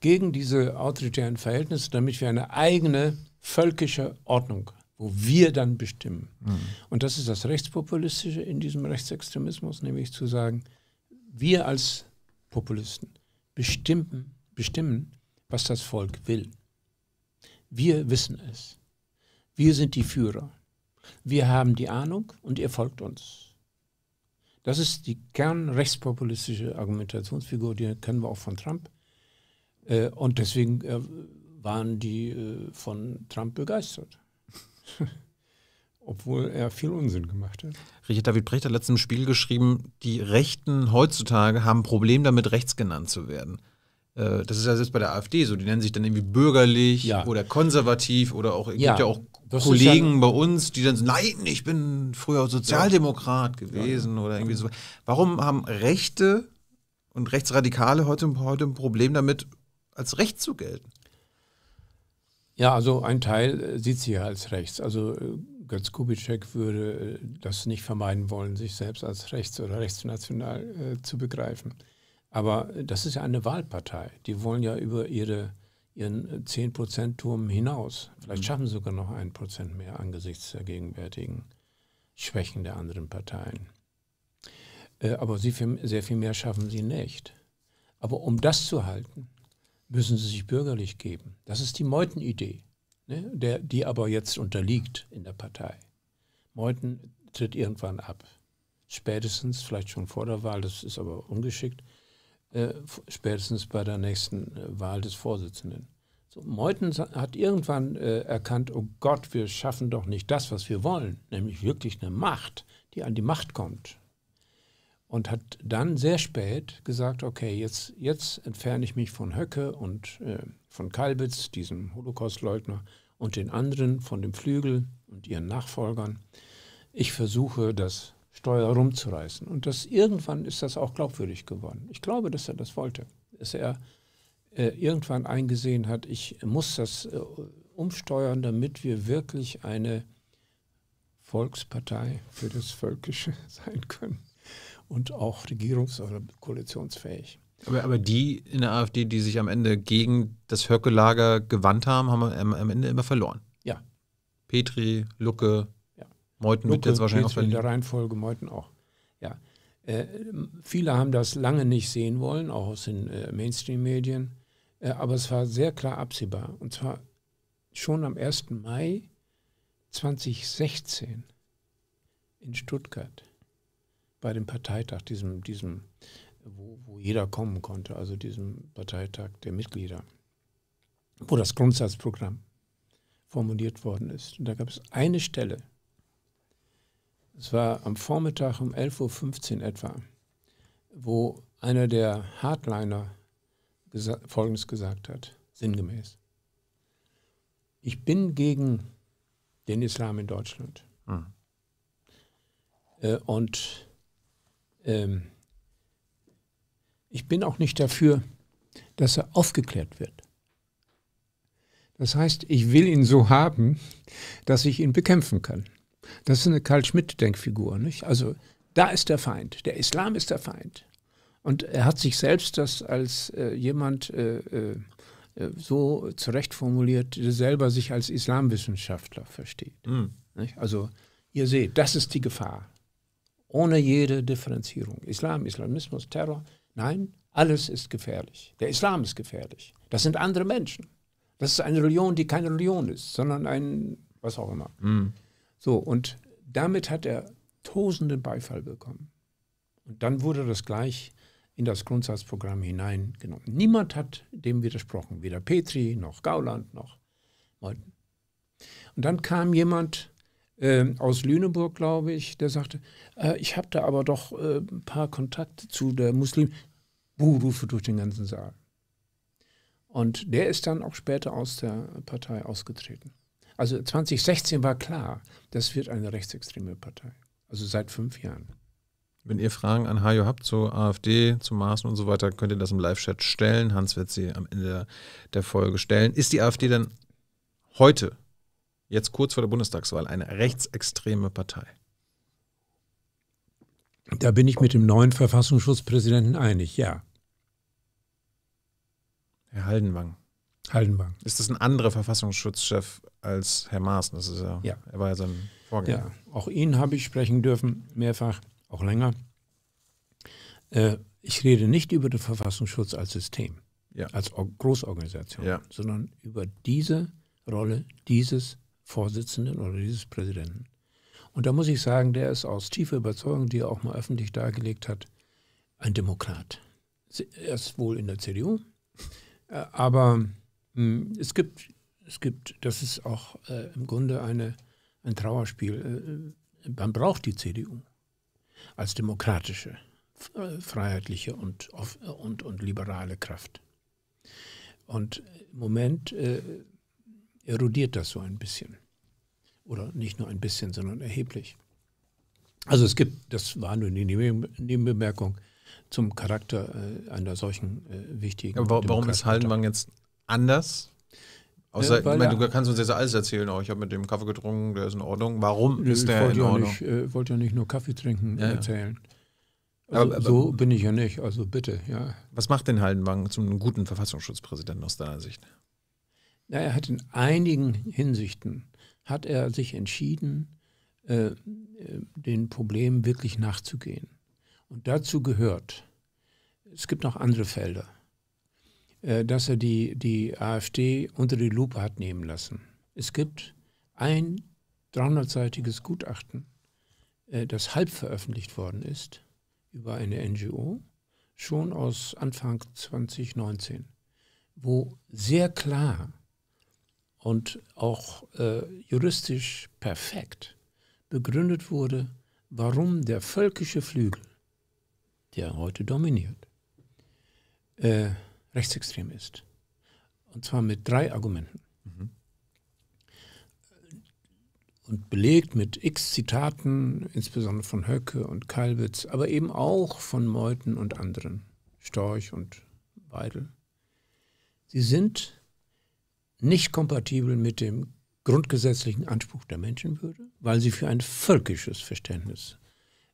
gegen diese autoritären Verhältnisse, damit wir eine eigene völkische Ordnung, wo wir dann bestimmen. Mhm. Und das ist das Rechtspopulistische in diesem Rechtsextremismus, nämlich zu sagen, wir als Populisten bestimmen bestimmen, was das Volk will. Wir wissen es. Wir sind die Führer. Wir haben die Ahnung und ihr folgt uns. Das ist die kernrechtspopulistische Argumentationsfigur, die kennen wir auch von Trump. Äh, und deswegen äh, waren die äh, von Trump begeistert. Obwohl er viel Unsinn gemacht hat. Richard David Brecht hat letztens im Spiel geschrieben, die Rechten heutzutage haben ein Problem damit, rechts genannt zu werden. Äh, das ist ja selbst bei der AfD so, die nennen sich dann irgendwie bürgerlich ja. oder konservativ oder auch, es ja. gibt ja auch das Kollegen ja bei uns, die dann so, nein, ich bin früher Sozialdemokrat gewesen oder irgendwie so. Warum haben Rechte und Rechtsradikale heute, heute ein Problem damit, als Recht zu gelten? Ja, also ein Teil äh, sieht sie ja als rechts. Also äh, Götz Kubitschek würde das nicht vermeiden wollen, sich selbst als rechts oder rechtsnational äh, zu begreifen. Aber das ist ja eine Wahlpartei. Die wollen ja über ihre, ihren 10%-Turm hinaus. Vielleicht mhm. schaffen sie sogar noch ein Prozent mehr angesichts der gegenwärtigen Schwächen der anderen Parteien. Äh, aber sehr viel mehr schaffen sie nicht. Aber um das zu halten, müssen sie sich bürgerlich geben. Das ist die meuten idee ne? der, die aber jetzt unterliegt in der Partei. Meuten tritt irgendwann ab. Spätestens, vielleicht schon vor der Wahl, das ist aber ungeschickt, äh, spätestens bei der nächsten äh, Wahl des Vorsitzenden. So, Meuthen hat irgendwann äh, erkannt, oh Gott, wir schaffen doch nicht das, was wir wollen, nämlich wirklich eine Macht, die an die Macht kommt. Und hat dann sehr spät gesagt, okay, jetzt, jetzt entferne ich mich von Höcke und äh, von Kalbitz, diesem Holocaustleugner, und den anderen von dem Flügel und ihren Nachfolgern. Ich versuche das Steuer rumzureißen. Und das, irgendwann ist das auch glaubwürdig geworden. Ich glaube, dass er das wollte. Dass er äh, irgendwann eingesehen hat, ich muss das äh, umsteuern, damit wir wirklich eine Volkspartei für das Völkische sein können und auch regierungs- oder koalitionsfähig. Aber, aber, die in der AfD, die sich am Ende gegen das Höcke-Lager gewandt haben, haben am, am Ende immer verloren. Ja. Petri, Lucke, Meuten wird jetzt wahrscheinlich auch Berlin. In der Reihenfolge Meuten auch. Ja. Äh, viele haben das lange nicht sehen wollen, auch aus den äh, Mainstream-Medien. Äh, aber es war sehr klar absehbar. Und zwar schon am 1. Mai 2016 in Stuttgart bei dem Parteitag, diesem, diesem wo, wo jeder kommen konnte, also diesem Parteitag der Mitglieder, wo das Grundsatzprogramm formuliert worden ist. Und da gab es eine Stelle, es war am Vormittag um 11.15 Uhr etwa, wo einer der Hardliner gesa Folgendes gesagt hat, sinngemäß. Ich bin gegen den Islam in Deutschland. Mhm. Äh, und ähm, ich bin auch nicht dafür, dass er aufgeklärt wird. Das heißt, ich will ihn so haben, dass ich ihn bekämpfen kann. Das ist eine Karl-Schmidt-Denkfigur. Also da ist der Feind. Der Islam ist der Feind. Und er hat sich selbst das als äh, jemand äh, äh, äh so zurecht formuliert, der selber sich als Islamwissenschaftler versteht. Mhm. Also ihr seht, das ist die Gefahr. Ohne jede Differenzierung. Islam, Islamismus, Terror. Nein, alles ist gefährlich. Der Islam ist gefährlich. Das sind andere Menschen. Das ist eine Religion, die keine Religion ist, sondern ein, was auch immer. Mhm. So, und damit hat er tausenden Beifall bekommen. Und dann wurde das gleich in das Grundsatzprogramm hineingenommen. Niemand hat dem widersprochen, weder Petri noch Gauland noch Meuthen. Und dann kam jemand äh, aus Lüneburg, glaube ich, der sagte, äh, ich habe da aber doch äh, ein paar Kontakte zu der Muslim. Buh, rufe durch den ganzen Saal. Und der ist dann auch später aus der Partei ausgetreten. Also 2016 war klar, das wird eine rechtsextreme Partei. Also seit fünf Jahren. Wenn ihr Fragen an Hajo habt zur AfD, zu Maßen und so weiter, könnt ihr das im Live-Chat stellen. Hans wird sie am Ende der Folge stellen. Ist die AfD denn heute, jetzt kurz vor der Bundestagswahl, eine rechtsextreme Partei? Da bin ich mit dem neuen Verfassungsschutzpräsidenten einig, ja. Herr Haldenwang, Haldenbank. Ist das ein anderer Verfassungsschutzchef als Herr Maaßen? Das ist ja, ja. er war ja sein Vorgänger. Ja, auch ihn habe ich sprechen dürfen, mehrfach, auch länger. Äh, ich rede nicht über den Verfassungsschutz als System, ja. als o Großorganisation, ja. sondern über diese Rolle dieses Vorsitzenden oder dieses Präsidenten. Und da muss ich sagen, der ist aus tiefer Überzeugung, die er auch mal öffentlich dargelegt hat, ein Demokrat. Er ist wohl in der CDU, äh, aber ähm, es gibt, es gibt, das ist auch äh, im Grunde eine, ein Trauerspiel. Äh, äh man braucht die CDU als demokratische, äh, freiheitliche und, äh, und, und liberale Kraft. Und im Moment äh, erodiert das so ein bisschen. Oder nicht nur ein bisschen, sondern erheblich. Also es gibt, das war nur eine Nebenbemerkung, zum Charakter äh, einer solchen äh, wichtigen. Aber warum ist Haldenwang jetzt anders? Außer, ja, ich meine, du kannst uns jetzt alles erzählen, auch ich habe mit dem Kaffee getrunken, der ist in Ordnung. Warum ist der in Ordnung? Ich äh, wollte ja nicht nur Kaffee trinken ja, erzählen. Also, aber, aber, so bin ich ja nicht, also bitte, ja. Was macht denn Haldenwang zum guten Verfassungsschutzpräsidenten aus deiner Sicht? Ja, er hat in einigen Hinsichten, hat er sich entschieden, äh, äh den Problemen wirklich nachzugehen. Und dazu gehört, es gibt noch andere Felder. Äh, dass er die, die AfD unter die Lupe hat nehmen lassen. Es gibt ein 300-seitiges Gutachten, äh, das halb veröffentlicht worden ist über eine NGO, schon aus Anfang 2019, wo sehr klar und auch äh, juristisch perfekt begründet wurde, warum der völkische Flügel, der heute dominiert, äh, rechtsextrem ist. Und zwar mit drei Argumenten. Mhm. Und belegt mit x Zitaten, insbesondere von Höcke und Kalbitz, aber eben auch von Meuthen und anderen, Storch und Weidel. Sie sind nicht kompatibel mit dem grundgesetzlichen Anspruch der Menschenwürde, weil sie für ein völkisches Verständnis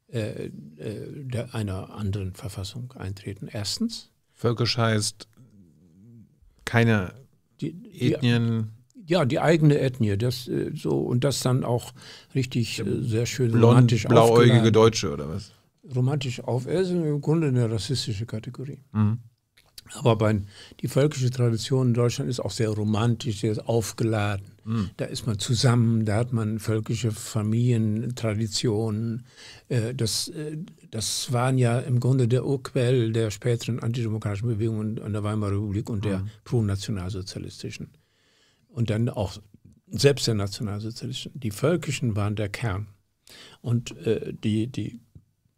äh, äh, einer anderen Verfassung eintreten. Erstens. Völkisch heißt keine die, die, Ethnien. Ja, die eigene Ethnie, das äh, so und das dann auch richtig äh, sehr schön Blond, romantisch blauäugige Deutsche oder was? Romantisch auf, ist im Grunde eine rassistische Kategorie. Mhm. Aber bei, die völkische Tradition in Deutschland ist auch sehr romantisch, sehr aufgeladen. Mhm. Da ist man zusammen, da hat man völkische Familientraditionen. Äh, das, äh, das waren ja im Grunde der Urquell der späteren antidemokratischen Bewegungen an der Weimarer Republik und der mhm. pro-nationalsozialistischen. Und dann auch selbst der nationalsozialistischen. Die völkischen waren der Kern. Und äh, die, die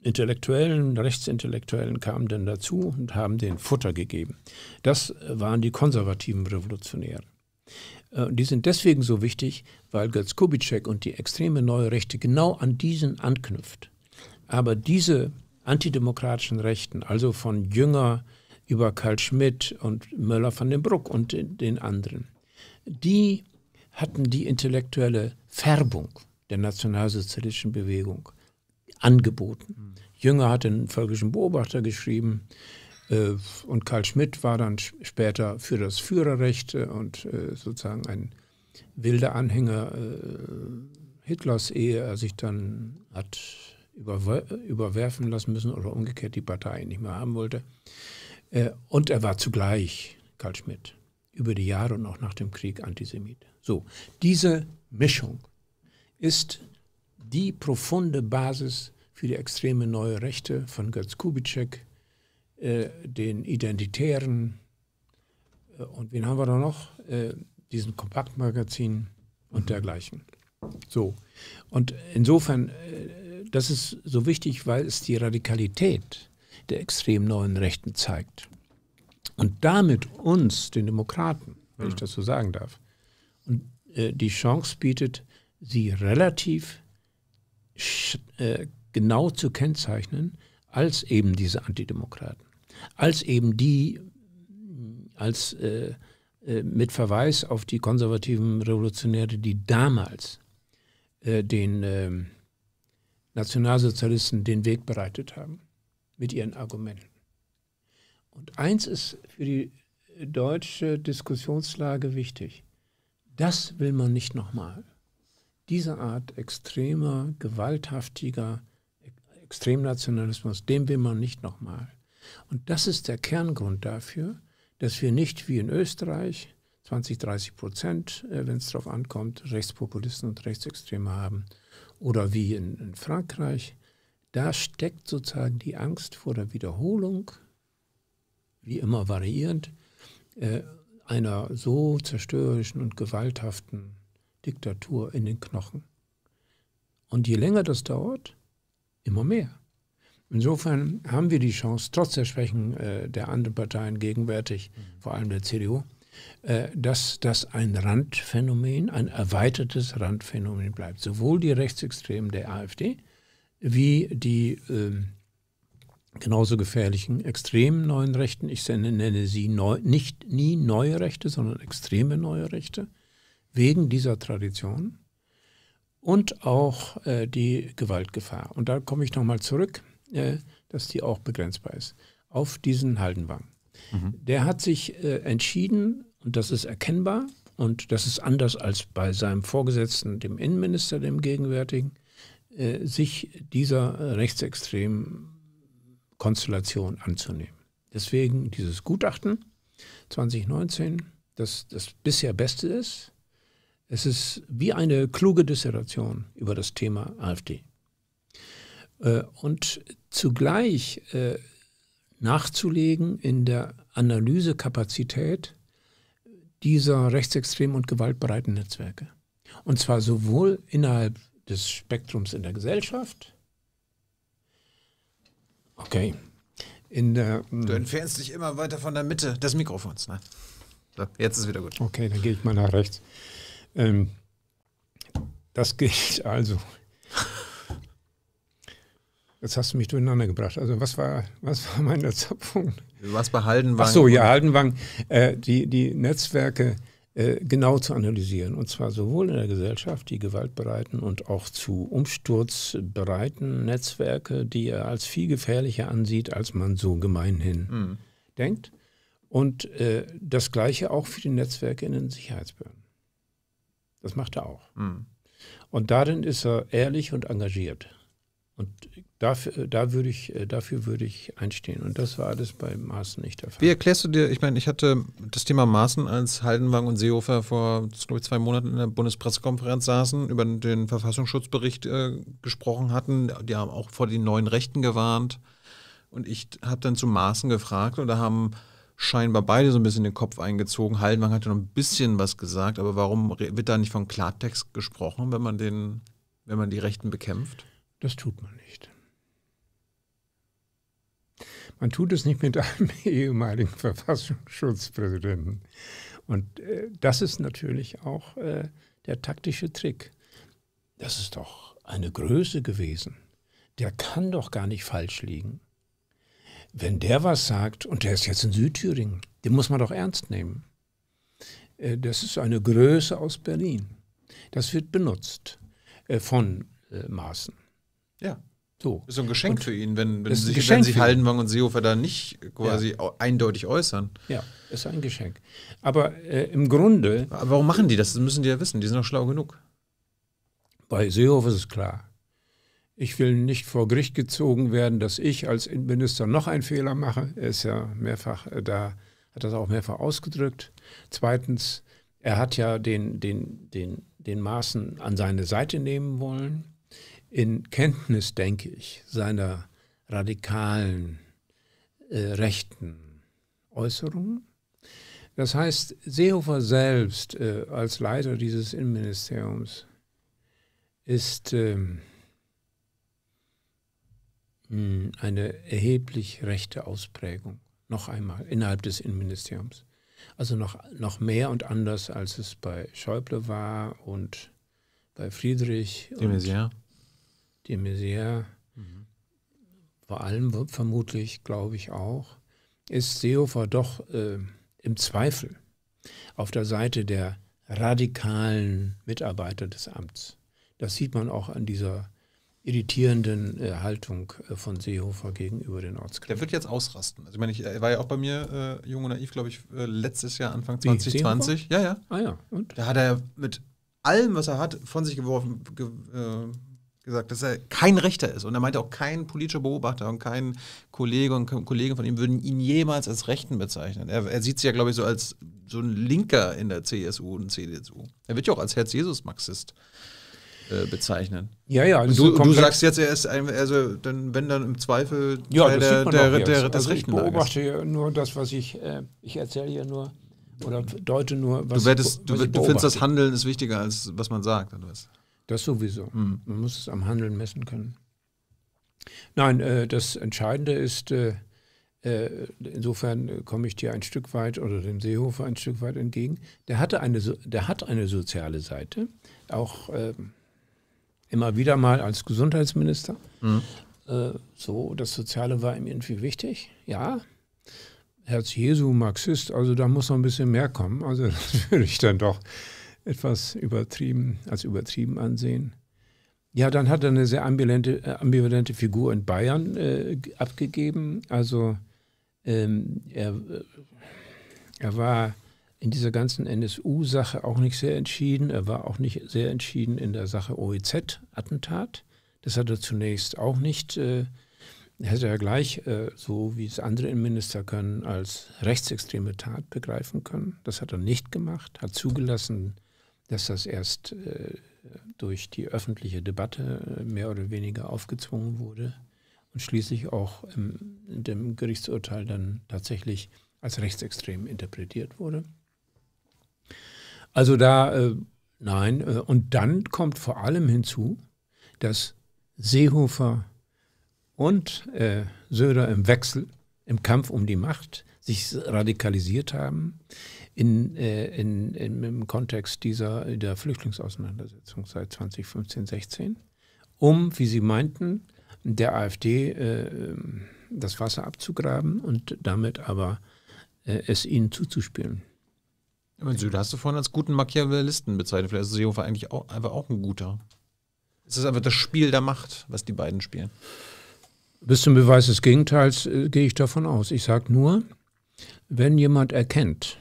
Intellektuellen, Rechtsintellektuellen kamen dann dazu und haben den Futter gegeben. Das waren die konservativen Revolutionäre. Äh, die sind deswegen so wichtig, weil Götz Kubitschek und die extreme Neue Rechte genau an diesen anknüpft. Aber diese antidemokratischen Rechten, also von Jünger über Karl Schmidt und Möller von den Bruck und den anderen, die hatten die intellektuelle Färbung der nationalsozialistischen Bewegung angeboten. Mhm. Jünger hat den Völkischen Beobachter geschrieben äh, und Karl Schmidt war dann später für das Führerrecht äh, und äh, sozusagen ein wilder Anhänger äh, Hitlers, ehe er sich dann hat überwerfen lassen müssen oder umgekehrt die Partei nicht mehr haben wollte. Äh, und er war zugleich, Karl Schmidt, über die Jahre und auch nach dem Krieg Antisemit. So, diese Mischung ist die profunde Basis für die extreme neue Rechte von Götz Kubitschek, äh, den Identitären äh, und wen haben wir da noch? diesen Kompaktmagazin und dergleichen. So. Und insofern das ist so wichtig, weil es die Radikalität der extrem neuen Rechten zeigt. Und damit uns, den Demokraten, wenn mhm. ich das so sagen darf, und, äh, die Chance bietet, sie relativ äh, genau zu kennzeichnen als eben diese Antidemokraten, als eben die, mm, als äh, äh, mit Verweis auf die konservativen Revolutionäre, die damals äh, den ähm, Nationalsozialisten den Weg bereitet haben mit ihren Argumenten. Und eins ist für die deutsche Diskussionslage wichtig. Das will man nicht nochmal. Diese Art extremer, gewalthaftiger Extremnationalismus, dem will man nicht nochmal. Und das ist der Kerngrund dafür, dass wir nicht wie in Österreich 20, 30 Prozent, äh, wenn es darauf ankommt, Rechtspopulisten und Rechtsextreme haben, oder wie in, in Frankreich, da steckt sozusagen die Angst vor der Wiederholung, wie immer variierend, äh, einer so zerstörerischen und gewalthaften Diktatur in den Knochen. Und je länger das dauert, immer mehr. Insofern haben wir die Chance, trotz der Schwächen äh, der anderen Parteien gegenwärtig, mhm. vor allem der CDU, äh, dass das ein Randphänomen, ein erweitertes Randphänomen bleibt. Sowohl die Rechtsextremen der AfD wie die ähm, genauso gefährlichen extremen neuen Rechten. Ich nenne sie neu, nicht nie neue Rechte, sondern extreme neue Rechte wegen dieser Tradition und auch äh, die Gewaltgefahr. Und da komme ich nochmal zurück, äh, dass die auch begrenzbar ist, auf diesen Haldenwang. Mhm. Der hat sich äh, entschieden, und das ist erkennbar und das ist anders als bei seinem Vorgesetzten, dem Innenminister, dem gegenwärtigen, äh, sich dieser äh, rechtsextremen Konstellation anzunehmen. Deswegen dieses Gutachten 2019, das das bisher Beste ist. Es ist wie eine kluge Dissertation über das Thema AfD. Äh, und zugleich äh, nachzulegen in der Analysekapazität dieser rechtsextremen und gewaltbereiten Netzwerke. Und zwar sowohl innerhalb des Spektrums in der Gesellschaft. Okay. In der, hm. du entfernst dich immer weiter von der Mitte des Mikrofons. Ne? So, jetzt ist wieder gut. Okay, dann gehe ich mal nach rechts. Ähm, das gilt also Jetzt hast du mich durcheinander gebracht. Also was war, was war mein letzter Punkt? Was bei Haldenwang? Ach so, ja, Haldenwang, äh, die, die Netzwerke äh, genau zu analysieren. Und zwar sowohl in der Gesellschaft die gewaltbereiten und auch zu umsturzbereiten Netzwerke, die er als viel gefährlicher ansieht, als man so gemeinhin mhm. denkt. Und äh, das Gleiche auch für die Netzwerke in den Sicherheitsbehörden. Das macht er auch. Mhm. Und darin ist er ehrlich und engagiert. Und Dafür, äh, da würde ich, äh, dafür würde ich einstehen. Und das war alles bei Maaßen nicht der Fall. Wie erklärst du dir, ich meine, ich hatte das Thema Maaßen, als Haldenwang und Seehofer vor, glaube ich, zwei Monaten in der Bundespressekonferenz saßen, über den Verfassungsschutzbericht äh, gesprochen hatten. Die haben auch vor den neuen Rechten gewarnt. Und ich habe dann zu Maaßen gefragt und da haben scheinbar beide so ein bisschen den Kopf eingezogen. Haldenwang hat ja noch ein bisschen was gesagt, aber warum wird da nicht von Klartext gesprochen, wenn man, den, wenn man die Rechten bekämpft? Das tut man nicht. Man tut es nicht mit einem ehemaligen Verfassungsschutzpräsidenten. Und äh, das ist natürlich auch äh, der taktische Trick. Das ist doch eine Größe gewesen. Der kann doch gar nicht falsch liegen. Wenn der was sagt, und der ist jetzt in Südthüringen, den muss man doch ernst nehmen. Äh, das ist eine Größe aus Berlin. Das wird benutzt äh, von äh, Maßen. Ja. So. Ist so ein Geschenk und für ihn, wenn, wenn, sich, wenn sich Haldenwang und Seehofer da nicht quasi ja. eindeutig äußern. Ja, ist ein Geschenk. Aber äh, im Grunde. Aber warum machen die das? Das müssen die ja wissen. Die sind doch schlau genug. Bei Seehofer ist es klar. Ich will nicht vor Gericht gezogen werden, dass ich als Innenminister noch einen Fehler mache. Er ist ja mehrfach äh, da, hat das auch mehrfach ausgedrückt. Zweitens, er hat ja den, den, den, den Maßen an seine Seite nehmen wollen in Kenntnis, denke ich, seiner radikalen äh, rechten Äußerungen. Das heißt, Seehofer selbst äh, als Leiter dieses Innenministeriums ist ähm, hm, eine erheblich rechte Ausprägung, noch einmal innerhalb des Innenministeriums. Also noch, noch mehr und anders, als es bei Schäuble war und bei Friedrich. Und, die Misere, mhm. vor allem vermutlich, glaube ich auch, ist Seehofer doch äh, im Zweifel auf der Seite der radikalen Mitarbeiter des Amts. Das sieht man auch an dieser irritierenden äh, Haltung äh, von Seehofer gegenüber den Ortskräften. Der wird jetzt ausrasten. Also ich meine, ich, er war ja auch bei mir äh, jung und naiv, glaube ich, äh, letztes Jahr Anfang 2020. Ja, ja. Ah ja. Und? Da hat er mit allem, was er hat, von sich geworfen, ge, äh, gesagt, dass er kein Rechter ist. Und er meinte auch, kein politischer Beobachter und kein Kollege und Kollegen von ihm würden ihn jemals als Rechten bezeichnen. Er, er sieht sich ja, glaube ich, so als so ein Linker in der CSU und CDU. Er wird ja auch als Herz-Jesus-Marxist äh, bezeichnen. Ja, ja. Und du, du sagst jetzt, er ist ein, also dann, wenn dann im Zweifel ja, das der, der, der, der, das also Rechten Ich beobachte ja nur das, was ich, äh, ich erzähle ja nur oder deute nur, was du, werdest, ich, was du, ich du findest, das Handeln ist wichtiger als was man sagt. Oder was? Das sowieso. Hm. Man muss es am Handeln messen können. Nein, äh, das Entscheidende ist, äh, äh, insofern äh, komme ich dir ein Stück weit oder dem Seehofer ein Stück weit entgegen. Der, hatte eine, der hat eine soziale Seite, auch äh, immer wieder mal als Gesundheitsminister. Mhm. so, das Soziale war ihm irgendwie wichtig, ja. Herz Jesu, Marxist, also da muss noch ein bisschen mehr kommen. Also das würde ich dann doch etwas übertrieben, als übertrieben ansehen. Ja, dann hat er eine sehr ambivalente, äh, ambivalente Figur in Bayern äh, abgegeben. Also ähm, er, äh, er war in dieser ganzen NSU-Sache auch nicht sehr entschieden. Er war auch nicht sehr entschieden in der Sache OEZ-Attentat. Das hat er zunächst auch nicht, äh, hätte er gleich, äh, so wie es andere Innenminister können, als rechtsextreme Tat begreifen können. Das hat er nicht gemacht, hat zugelassen, dass das erst äh, durch die öffentliche Debatte äh, mehr oder weniger aufgezwungen wurde und schließlich auch im, in dem Gerichtsurteil dann tatsächlich als rechtsextrem interpretiert wurde. Also da, äh, nein, äh, und dann kommt vor allem hinzu, dass Seehofer und äh, Söder im Wechsel, im Kampf um die Macht, sich radikalisiert haben in, äh, in, in, im Kontext dieser der Flüchtlingsauseinandersetzung seit 2015, 16, um, wie Sie meinten, der AfD äh, ähm, das Wasser abzugraben und damit aber äh, es ihnen zuzuspielen. Meine, Süd hast du vorhin als guten Machiavellisten bezeichnet. Vielleicht ist Seehofer eigentlich auch, einfach auch ein guter. Es ist einfach das Spiel der Macht, was die beiden spielen. Bis zum Beweis des Gegenteils äh, gehe ich davon aus. Ich sage nur, wenn jemand erkennt,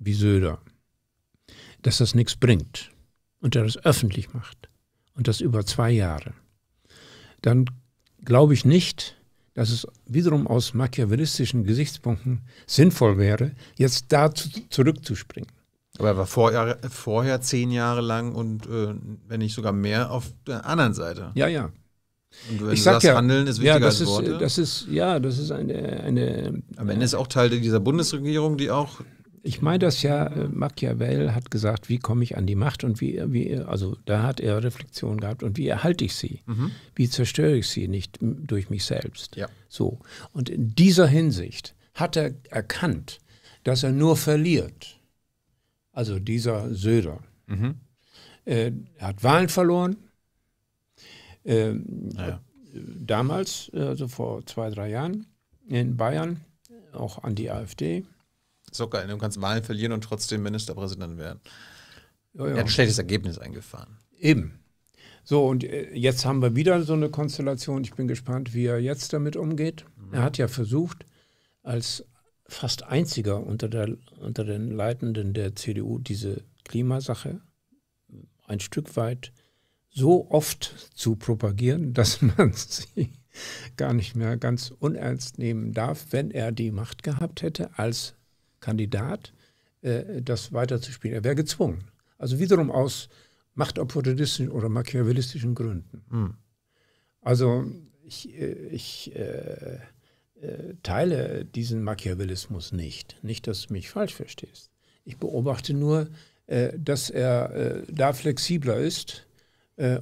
wie Söder, dass das nichts bringt und er das öffentlich macht und das über zwei Jahre, dann glaube ich nicht, dass es wiederum aus machiavellistischen Gesichtspunkten sinnvoll wäre, jetzt da zurückzuspringen. Aber er war vorher, vorher zehn Jahre lang und äh, wenn nicht sogar mehr auf der anderen Seite. Ja, ja. Und wenn ich sag das ja, Handeln ist wichtiger ja, das als ist, Das ist, ja, das ist eine, eine. Am Ende ist auch Teil dieser Bundesregierung, die auch ich meine das ja, äh, Machiavell hat gesagt, wie komme ich an die Macht und wie, wie also da hat er Reflexion gehabt und wie erhalte ich sie? Mhm. Wie zerstöre ich sie nicht durch mich selbst? Ja. So. Und in dieser Hinsicht hat er erkannt, dass er nur verliert. Also dieser Söder. Mhm. Äh, er hat Wahlen verloren. Äh, naja. Damals, also vor zwei, drei Jahren in Bayern, auch an die AfD so in. Du kannst Wahlen verlieren und trotzdem Ministerpräsident werden. Ja, ja. Er hat ein schlechtes Ergebnis eingefahren. Eben. So, und äh, jetzt haben wir wieder so eine Konstellation. Ich bin gespannt, wie er jetzt damit umgeht. Mhm. Er hat ja versucht, als fast einziger unter, der, unter den Leitenden der CDU diese Klimasache ein Stück weit so oft zu propagieren, dass man sie gar nicht mehr ganz unernst nehmen darf, wenn er die Macht gehabt hätte als Kandidat, äh, das weiterzuspielen. Er wäre gezwungen. Also wiederum aus machtopportunistischen oder machiavellistischen Gründen. Mhm. Also ich, äh, ich äh, äh, teile diesen Machiavellismus nicht. Nicht, dass du mich falsch verstehst. Ich beobachte nur, äh, dass er äh, da flexibler ist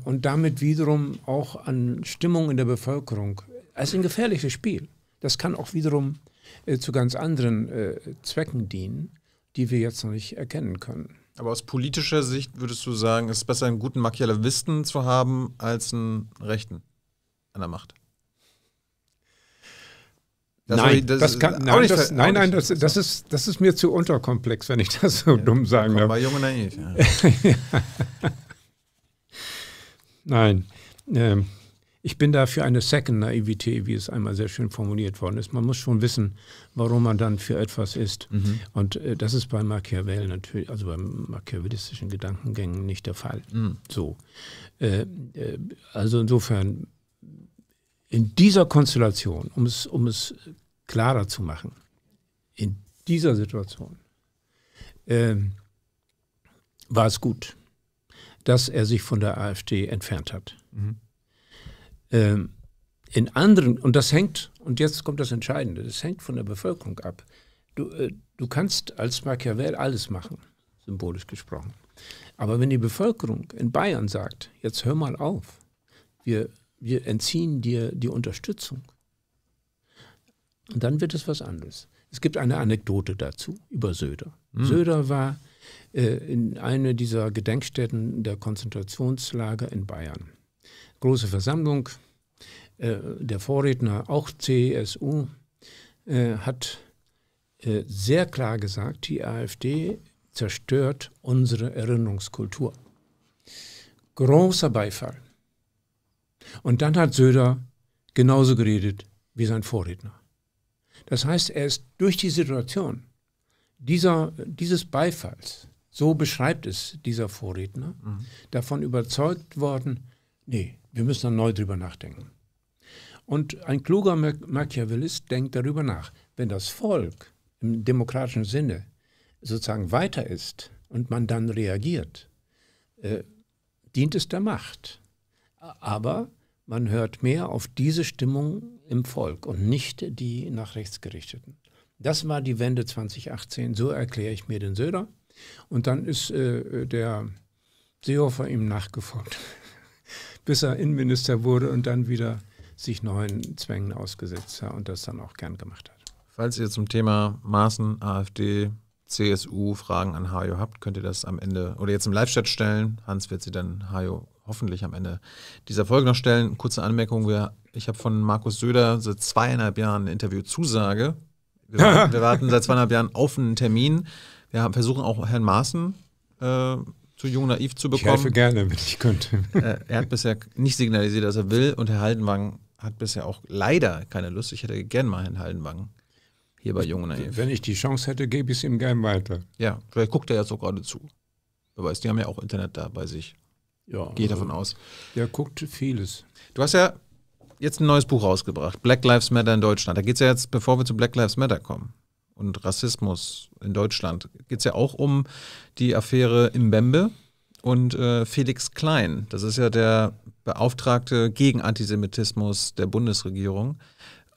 und damit wiederum auch an Stimmung in der Bevölkerung. Es ist ein gefährliches Spiel. Das kann auch wiederum äh, zu ganz anderen äh, Zwecken dienen, die wir jetzt noch nicht erkennen können. Aber aus politischer Sicht würdest du sagen, es ist besser, einen guten Machiavellisten zu haben, als einen Rechten an der Macht? nein, nein, das, das, ist, das ist mir zu unterkomplex, wenn ich das so ja, dumm sagen darf. War jung und naiv. ja. Nein, ähm, ich bin da für eine Second Naivität, wie es einmal sehr schön formuliert worden ist. Man muss schon wissen, warum man dann für etwas ist. Mhm. Und äh, das ist bei Machiavell natürlich, also bei machiavellistischen Gedankengängen nicht der Fall. Mhm. So. Äh, äh, also insofern, in dieser Konstellation, um es, um es klarer zu machen, in dieser Situation ähm, war es gut, dass er sich von der AfD entfernt hat. Mhm. Ähm, in anderen, und das hängt, und jetzt kommt das Entscheidende, das hängt von der Bevölkerung ab. Du, äh, du kannst als Machiavell alles machen, symbolisch gesprochen. Aber wenn die Bevölkerung in Bayern sagt, jetzt hör mal auf, wir, wir entziehen dir die Unterstützung, dann wird es was anderes. Es gibt eine Anekdote dazu über Söder. Mhm. Söder war äh, in einer dieser Gedenkstätten der Konzentrationslager in Bayern große Versammlung. Äh, der Vorredner, auch CSU, äh, hat äh, sehr klar gesagt, die AfD zerstört unsere Erinnerungskultur. Großer Beifall. Und dann hat Söder genauso geredet wie sein Vorredner. Das heißt, er ist durch die Situation dieser, dieses Beifalls, so beschreibt es dieser Vorredner, mhm. davon überzeugt worden, nee, wir müssen dann neu drüber nachdenken. Und ein kluger Machiavellist denkt darüber nach, wenn das Volk im demokratischen Sinne sozusagen weiter ist und man dann reagiert, äh, dient es der Macht. Aber man hört mehr auf diese Stimmung im Volk und nicht die nach rechts gerichteten. Das war die Wende 2018, so erkläre ich mir den Söder. Und dann ist äh, der Seehofer ihm nachgefolgt bis er Innenminister wurde und dann wieder sich neuen Zwängen ausgesetzt hat und das dann auch gern gemacht hat. Falls ihr zum Thema Maßen, AfD, CSU Fragen an Hajo habt, könnt ihr das am Ende oder jetzt im Live-Chat stellen. Hans wird sie dann Hajo hoffentlich am Ende dieser Folge noch stellen. Kurze Anmerkung: wir, Ich habe von Markus Söder seit zweieinhalb Jahren eine Interviewzusage. Wir, warten, wir warten seit zweieinhalb Jahren auf einen Termin. Wir haben, versuchen auch Herrn Maaßen äh, zu jung naiv zu bekommen. Ich helfe gerne, wenn ich könnte. Äh, er hat bisher nicht signalisiert, dass er will und Herr Haldenwang hat bisher auch leider keine Lust. Ich hätte gerne mal Herrn Haldenwang hier bei Jung Naiv. Wenn ich die Chance hätte, gebe ich es ihm gerne weiter. Ja, vielleicht guckt er ja so gerade zu. Wer weiß, die haben ja auch Internet da bei sich. Ja. Gehe also, davon aus. Der guckt vieles. Du hast ja jetzt ein neues Buch rausgebracht, Black Lives Matter in Deutschland. Da geht es ja jetzt, bevor wir zu Black Lives Matter kommen, und Rassismus in Deutschland geht es ja auch um die Affäre Imbembe und äh, Felix Klein. Das ist ja der Beauftragte gegen Antisemitismus der Bundesregierung.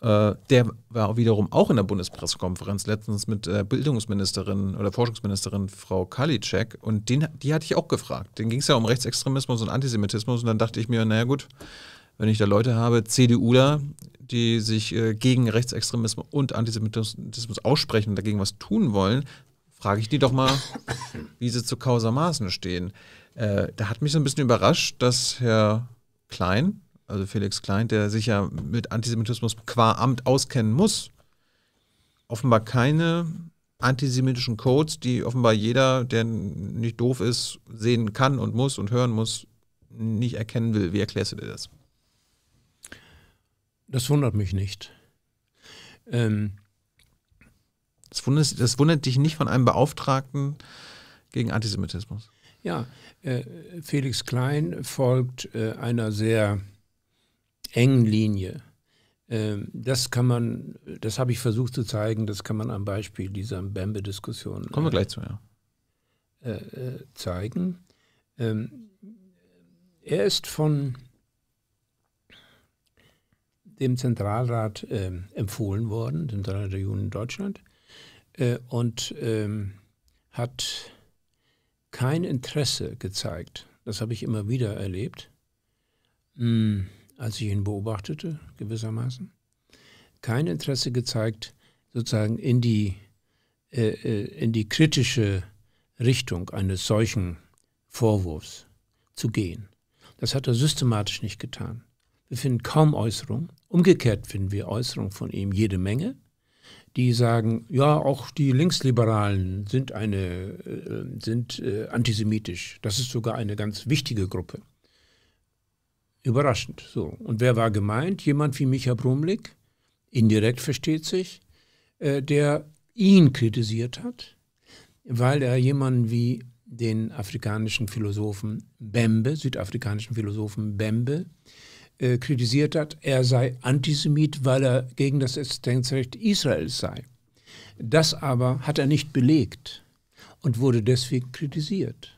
Äh, der war wiederum auch in der Bundespressekonferenz letztens mit äh, Bildungsministerin oder Forschungsministerin Frau Kalitschek. und den, die hatte ich auch gefragt. Den ging es ja um Rechtsextremismus und Antisemitismus und dann dachte ich mir, naja gut, wenn ich da Leute habe, CDUler, die sich äh, gegen Rechtsextremismus und Antisemitismus aussprechen und dagegen was tun wollen, frage ich die doch mal, wie sie zu Causa stehen. Äh, da hat mich so ein bisschen überrascht, dass Herr Klein, also Felix Klein, der sich ja mit Antisemitismus qua Amt auskennen muss, offenbar keine antisemitischen Codes, die offenbar jeder, der nicht doof ist, sehen kann und muss und hören muss, nicht erkennen will. Wie erklärst du dir das? Das wundert mich nicht. Ähm, das, wundert, das wundert dich nicht von einem Beauftragten gegen Antisemitismus. Ja, äh, Felix Klein folgt äh, einer sehr engen Linie. Ähm, das kann man, das habe ich versucht zu zeigen, das kann man am Beispiel dieser Bembe-Diskussion. Kommen wir äh, gleich zu, ja. Äh, äh, zeigen. Ähm, er ist von dem Zentralrat ähm, empfohlen worden, dem Zentralrat der Juden in Deutschland, äh, und ähm, hat kein Interesse gezeigt. Das habe ich immer wieder erlebt, hm, als ich ihn beobachtete, gewissermaßen. Kein Interesse gezeigt, sozusagen in die, äh, äh, in die kritische Richtung eines solchen Vorwurfs zu gehen. Das hat er systematisch nicht getan. Wir finden kaum Äußerungen. Umgekehrt finden wir Äußerungen von ihm jede Menge, die sagen, ja, auch die Linksliberalen sind, eine, äh, sind äh, antisemitisch. Das ist sogar eine ganz wichtige Gruppe. Überraschend. So. Und wer war gemeint? Jemand wie Micha Brumlik, indirekt versteht sich, äh, der ihn kritisiert hat, weil er jemanden wie den afrikanischen Philosophen Bembe, südafrikanischen Philosophen Bembe, äh, kritisiert hat, er sei Antisemit, weil er gegen das Existenzrecht Israels sei. Das aber hat er nicht belegt und wurde deswegen kritisiert.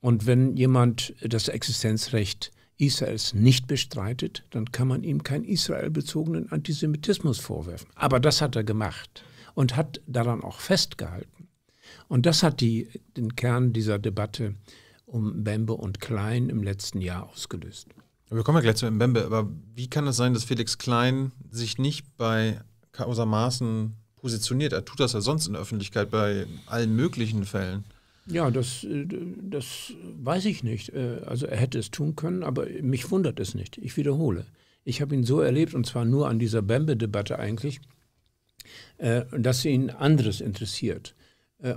Und wenn jemand das Existenzrecht Israels nicht bestreitet, dann kann man ihm keinen israelbezogenen Antisemitismus vorwerfen. Aber das hat er gemacht und hat daran auch festgehalten. Und das hat die, den Kern dieser Debatte um Bembe und Klein im letzten Jahr ausgelöst. Wir kommen ja gleich zu Mbembe, aber wie kann es sein, dass Felix Klein sich nicht bei Causa Maaßen positioniert? Er tut das ja sonst in der Öffentlichkeit bei allen möglichen Fällen. Ja, das, äh, das weiß ich nicht. Äh, also er hätte es tun können, aber mich wundert es nicht. Ich wiederhole. Ich habe ihn so erlebt, und zwar nur an dieser Bembe-Debatte eigentlich, äh, dass ihn anderes interessiert.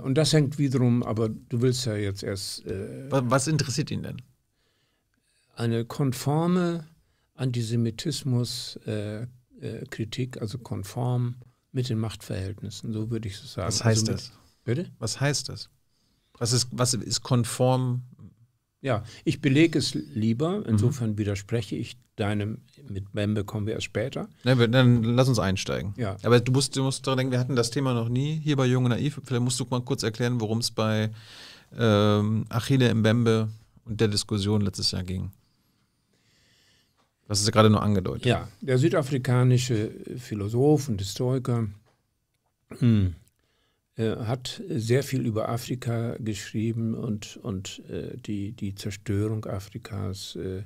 Und das hängt wiederum, aber du willst ja jetzt erst. Was interessiert ihn denn? eine konforme Antisemitismus-Kritik, äh, äh, also konform mit den Machtverhältnissen, so würde ich es sagen. Was heißt also mit, das? Bitte? Was heißt das? Was ist, was ist konform? Ja, ich belege es lieber, mhm. insofern mhm. widerspreche ich deinem, mit Membe kommen wir erst später. Ja, dann lass uns einsteigen. Ja. Aber du musst, du musst daran denken, wir hatten das Thema noch nie hier bei Junge Naiv. Vielleicht musst du mal kurz erklären, worum es bei ähm, Achille Mbembe und der Diskussion letztes Jahr ging. Das ist ja gerade nur angedeutet. Ja, der südafrikanische Philosoph und Historiker hm, äh, hat sehr viel über Afrika geschrieben und, und äh, die, die Zerstörung Afrikas äh,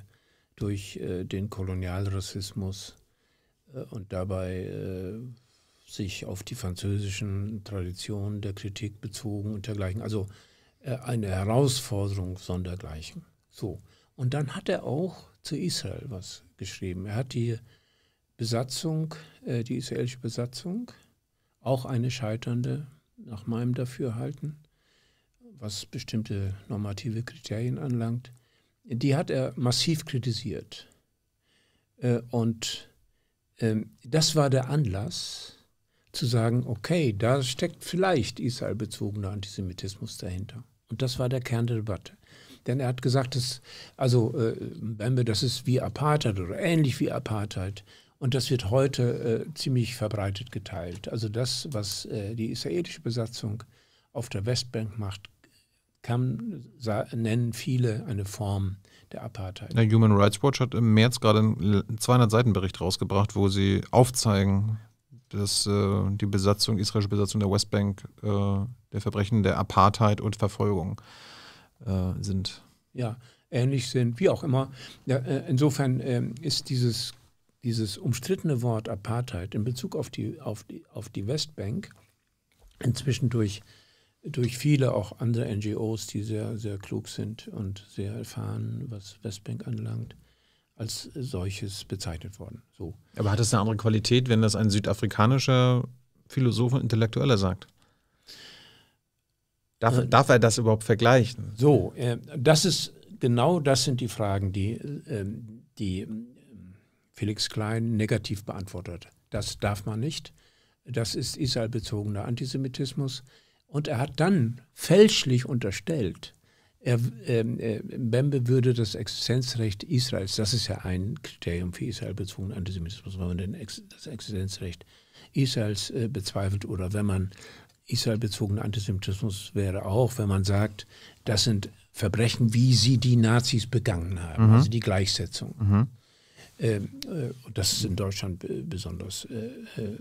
durch äh, den Kolonialrassismus äh, und dabei äh, sich auf die französischen Traditionen der Kritik bezogen und dergleichen. Also eine Herausforderung sondergleichen. So. Und dann hat er auch zu Israel was geschrieben. Er hat die Besatzung, äh, die israelische Besatzung, auch eine scheiternde, nach meinem Dafürhalten, was bestimmte normative Kriterien anlangt, die hat er massiv kritisiert. Äh, und ähm, das war der Anlass zu sagen, okay, da steckt vielleicht israelbezogener Antisemitismus dahinter. Und das war der Kern der Debatte. Denn er hat gesagt, dass, also äh, das ist wie Apartheid oder ähnlich wie Apartheid. Und das wird heute äh, ziemlich verbreitet geteilt. Also das, was äh, die israelische Besatzung auf der Westbank macht, kann, nennen viele eine Form der Apartheid. Der Human Rights Watch hat im März gerade einen 200-Seiten-Bericht rausgebracht, wo sie aufzeigen, dass äh, die Besatzung, israelische Besatzung der Westbank, äh, der Verbrechen der Apartheid und Verfolgung äh, sind. Ja, ähnlich sind, wie auch immer. Ja, äh, insofern ähm, ist dieses, dieses umstrittene Wort Apartheid in Bezug auf die, auf die, auf die Westbank inzwischen durch, durch viele auch andere NGOs, die sehr, sehr klug sind und sehr erfahren, was Westbank anlangt, als solches bezeichnet worden. So. Aber hat das eine andere Qualität, wenn das ein südafrikanischer Philosoph und Intellektueller sagt? Darf, also darf er das überhaupt vergleichen? So, äh, das ist genau das sind die Fragen, die, äh, die ähm, Felix Klein negativ beantwortet. Das darf man nicht. Das ist israelbezogener Antisemitismus. Und er hat dann fälschlich unterstellt, er, ähm, äh, Bembe würde das Existenzrecht Israels, das ist ja ein Kriterium für israelbezogenen Antisemitismus, wenn man Ex das Existenzrecht Israels äh, bezweifelt oder wenn man israelbezogener Antisemitismus wäre auch, wenn man sagt, das sind Verbrechen, wie sie die Nazis begangen haben, mhm. also die Gleichsetzung. Mhm. Ähm, äh, das ist in Deutschland besonders äh, äh,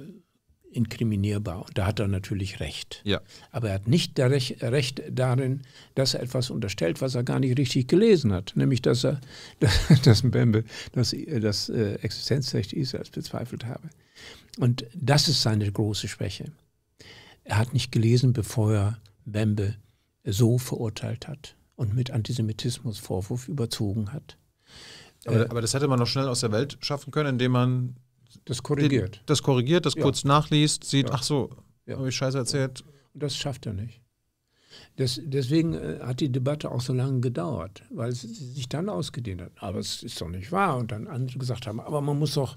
inkriminierbar. Und da hat er natürlich recht. Ja. Aber er hat nicht Rech recht darin, dass er etwas unterstellt, was er gar nicht richtig gelesen hat. Nämlich, dass er dass, dass Mbembe äh, das, das äh, Existenzrecht Israels bezweifelt habe. Und das ist seine große Schwäche. Er hat nicht gelesen, bevor er Bembe so verurteilt hat und mit Antisemitismusvorwurf überzogen hat. Aber, äh, aber, das hätte man noch schnell aus der Welt schaffen können, indem man das korrigiert. Den, das korrigiert, das ja. kurz nachliest, sieht, ja. ach so, ja. habe ich Scheiße erzählt. Und das schafft er nicht. Das, deswegen äh, hat die Debatte auch so lange gedauert, weil es sich dann ausgedehnt hat. Aber es ist doch nicht wahr. Und dann andere gesagt haben, aber man muss doch,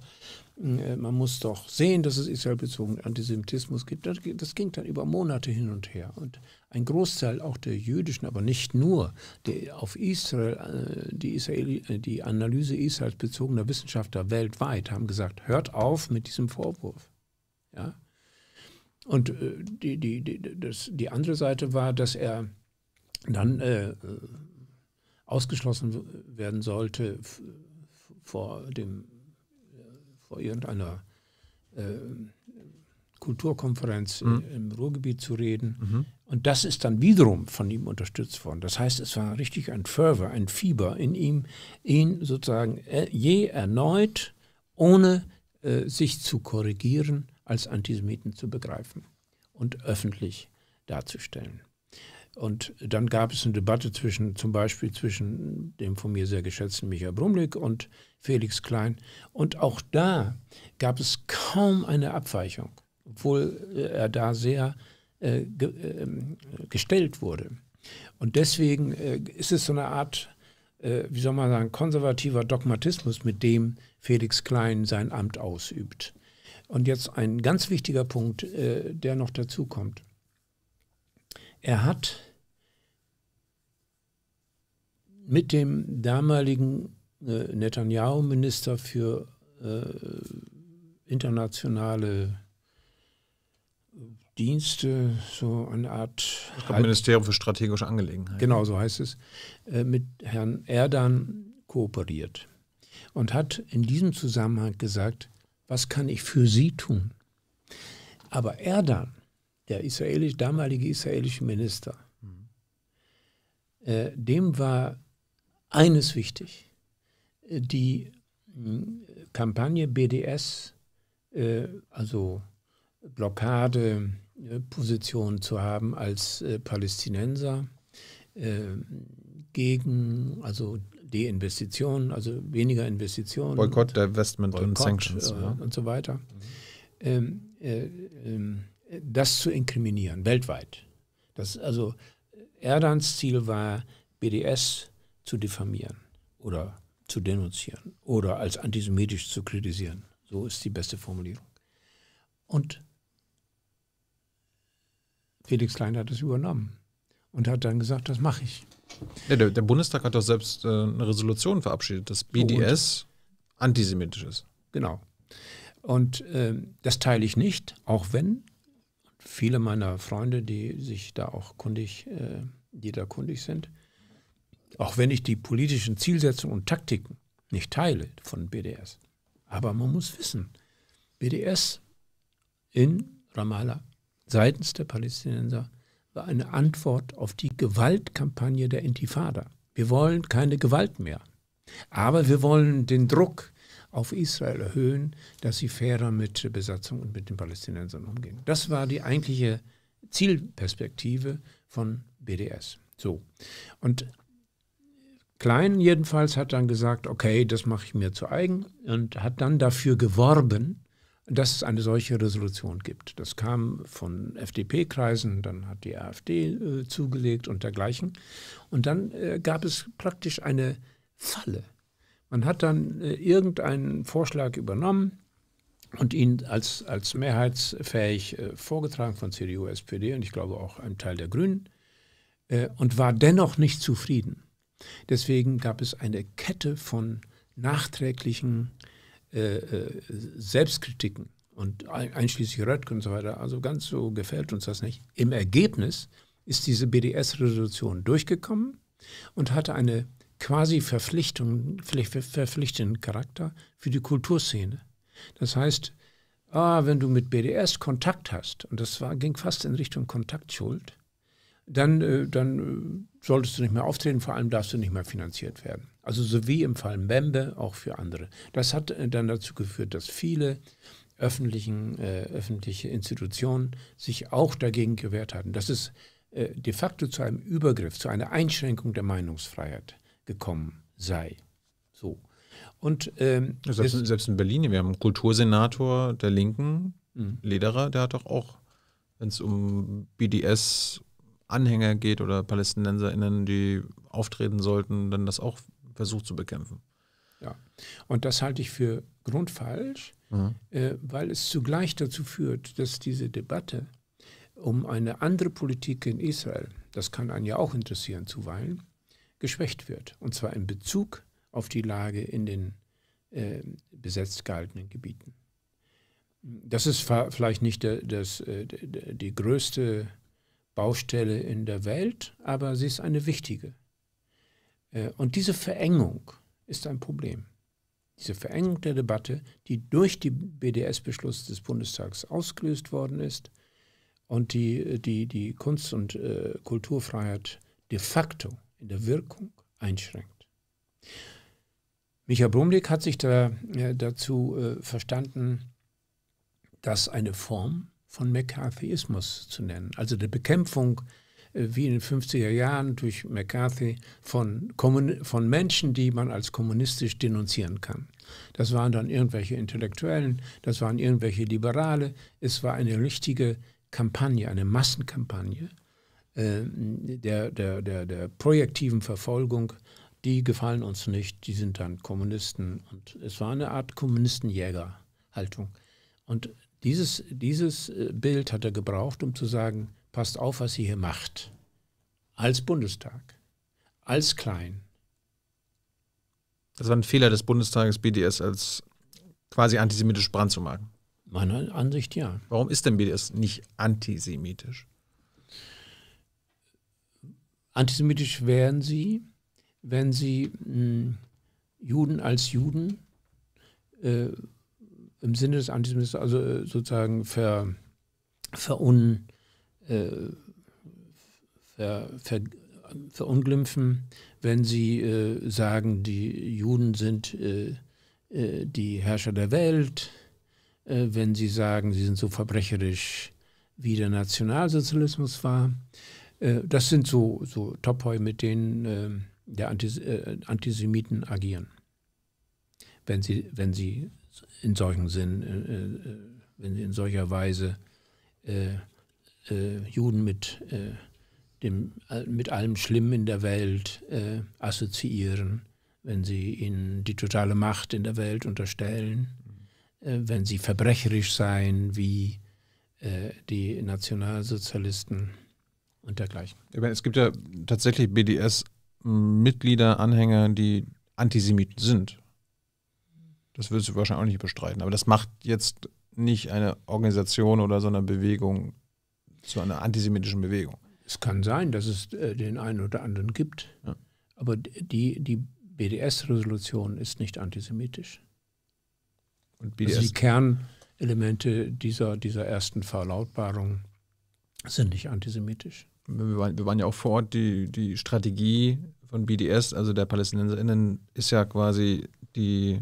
mm, äh, man muss doch sehen, dass es israelbezogenen Antisemitismus gibt. Das, ging dann über Monate hin und her. Und ein Großteil auch der jüdischen, aber nicht nur, der auf Israel, äh, die, Israel, die Analyse Israels bezogener Wissenschaftler weltweit haben gesagt, hört auf mit diesem Vorwurf. Ja? Und äh, die, die, die, das, die andere Seite war, dass er dann äh, äh ausgeschlossen werden sollte vor dem äh, vor irgendeiner äh, Kulturkonferenz mhm. im Ruhrgebiet zu reden. Mhm. Und das ist dann wiederum von ihm unterstützt worden. Das heißt, es war richtig ein Fervor, ein Fieber in ihm, ihn sozusagen je erneut, ohne äh, sich zu korrigieren, als Antisemiten zu begreifen und öffentlich darzustellen. Und dann gab es eine Debatte zwischen, zum Beispiel zwischen dem von mir sehr geschätzten Michael Brumlik und Felix Klein. Und auch da gab es kaum eine Abweichung, obwohl äh, er da sehr äh, ge äh, gestellt wurde. Und deswegen äh, ist es so eine Art, äh, wie soll man sagen, konservativer Dogmatismus, mit dem Felix Klein sein Amt ausübt. Und jetzt ein ganz wichtiger Punkt, äh, der noch dazu kommt. Er hat mit dem damaligen äh, Netanyahu-Minister für äh, internationale Dienste, so eine Art. Das halt, Ministerium für strategische Angelegenheiten. Genau, so heißt es, äh, mit Herrn Erdan kooperiert und hat in diesem Zusammenhang gesagt, was kann ich für sie tun? Aber Erdan, der israelisch, damalige israelische Minister, äh, dem war eines wichtig, äh, die äh, Kampagne BDS, äh, also Blockade, äh, Position zu haben als äh, Palästinenser äh, gegen, also Deinvestitionen, also weniger Investitionen. Boykott, Divestment und, und Sanctions. Äh, ja. Und so weiter. Mhm. Ähm, äh, äh, das zu inkriminieren, weltweit. Das, also äh, Erdans Ziel war, BDS zu diffamieren oder zu denunzieren oder als antisemitisch zu kritisieren. So ist die beste Formulierung. Und Felix Klein hat es übernommen und hat dann gesagt, das mache ich. Ja, der, der, Bundestag hat doch selbst äh, eine Resolution verabschiedet, dass BDS Und? antisemitisch ist. Genau. Und äh, das teile ich nicht, auch wenn viele meiner Freunde, die sich da auch kundig, äh, die da kundig sind, auch wenn ich die politischen Zielsetzungen und Taktiken nicht teile von BDS. Aber man muss wissen, BDS in Ramallah seitens der Palästinenser war eine Antwort auf die Gewaltkampagne der Intifada. Wir wollen keine Gewalt mehr. Aber wir wollen den Druck auf Israel erhöhen, dass sie fairer mit Besatzung und mit den Palästinensern umgehen. Das war die eigentliche Zielperspektive von BDS. So. Und Klein jedenfalls hat dann gesagt, okay, das mache ich mir zu eigen und hat dann dafür geworben, dass es eine solche Resolution gibt. Das kam von FDP-Kreisen, dann hat die AfD äh, zugelegt und dergleichen. Und dann äh, gab es praktisch eine Falle. Man hat dann äh, irgendeinen Vorschlag übernommen und ihn als, als mehrheitsfähig äh, vorgetragen von CDU, SPD und ich glaube auch einem Teil der Grünen äh, und war dennoch nicht zufrieden. Deswegen gab es eine Kette von nachträglichen äh, äh, Selbstkritiken und einschließlich Röttgen und so weiter, also ganz so gefällt uns das nicht. Im Ergebnis ist diese BDS-Resolution durchgekommen und hatte eine quasi Verpflichtung, verpflichtenden Charakter für die Kulturszene. Das heißt, ah, wenn du mit BDS Kontakt hast, und das war, ging fast in Richtung Kontaktschuld, dann, äh, dann solltest du nicht mehr auftreten, vor allem darfst du nicht mehr finanziert werden. Also so wie im Fall Mbembe auch für andere. Das hat äh, dann dazu geführt, dass viele öffentlichen, äh, öffentliche Institutionen sich auch dagegen gewehrt hatten. Das ist äh, de facto zu einem Übergriff, zu einer Einschränkung der Meinungsfreiheit gekommen sei. So. Und, ähm, selbst, das, selbst, in Berlin, wir haben einen Kultursenator der Linken, mh. Lederer, der hat doch auch, wenn es um BDS-Anhänger geht oder PalästinenserInnen, die auftreten sollten, dann das auch versucht zu bekämpfen. Ja, und das halte ich für grundfalsch, mhm. äh, weil es zugleich dazu führt, dass diese Debatte um eine andere Politik in Israel, das kann einen ja auch interessieren zuweilen, geschwächt wird. Und zwar in Bezug auf die Lage in den äh, besetzt gehaltenen Gebieten. Das ist vielleicht nicht der, das, äh, die größte Baustelle in der Welt, aber sie ist eine wichtige. Äh, und diese Verengung ist ein Problem. Diese Verengung der Debatte, die durch den BDS-Beschluss des Bundestags ausgelöst worden ist und die äh, die, die Kunst- und äh, Kulturfreiheit de facto in der Wirkung einschränkt. Michael Brumlik hat sich da, äh, dazu äh, verstanden, das eine Form von McCarthyismus zu nennen, also der Bekämpfung äh, wie in den 50er Jahren durch McCarthy von, von Menschen, die man als kommunistisch denunzieren kann. Das waren dann irgendwelche Intellektuellen, das waren irgendwelche Liberale. Es war eine richtige Kampagne, eine Massenkampagne äh, der, der, der, der projektiven Verfolgung. Die gefallen uns nicht, die sind dann Kommunisten. Und es war eine Art Kommunistenjägerhaltung. Und dieses, dieses äh, Bild hat er gebraucht, um zu sagen, passt auf, was ihr hier macht. Als Bundestag, als Klein. Das war ein Fehler des Bundestages, BDS als quasi antisemitisch brandzumachen. Meiner Ansicht ja. Warum ist denn BDS nicht antisemitisch? Antisemitisch wären sie, wenn sie mh, hm, Juden als Juden äh, im Sinne des Antisemitismus, also äh, sozusagen ver, verun, äh, ver, ver, verunglimpfen, wenn sie äh, sagen, die Juden sind äh, die Herrscher der Welt, wenn sie sagen, sie sind so verbrecherisch, wie der Nationalsozialismus war. das sind so, so Topoi, mit denen der Antis Antisemiten agieren, wenn sie, wenn sie in solchen Sinn, wenn sie in solcher Weise äh, Juden mit, äh, dem, mit allem Schlimmen in der Welt äh, assoziieren, wenn sie ihnen die totale Macht in der Welt unterstellen, äh, wenn sie verbrecherisch sein wie äh, die Nationalsozialisten und dergleichen. Es gibt ja tatsächlich BDS-Mitglieder, Anhänger, die Antisemiten sind. Das würdest du wahrscheinlich auch nicht bestreiten. Aber das macht jetzt nicht eine Organisation oder so eine Bewegung zu einer antisemitischen Bewegung. Es kann sein, dass es äh, den einen oder anderen gibt, ja. aber die, die BDS-Resolution ist nicht antisemitisch. Und BDS also die Kernelemente dieser, dieser ersten Verlautbarung sind nicht antisemitisch. Wir waren, wir waren ja auch vor Ort, die, die Strategie von BDS, also der PalästinenserInnen, ist ja quasi die,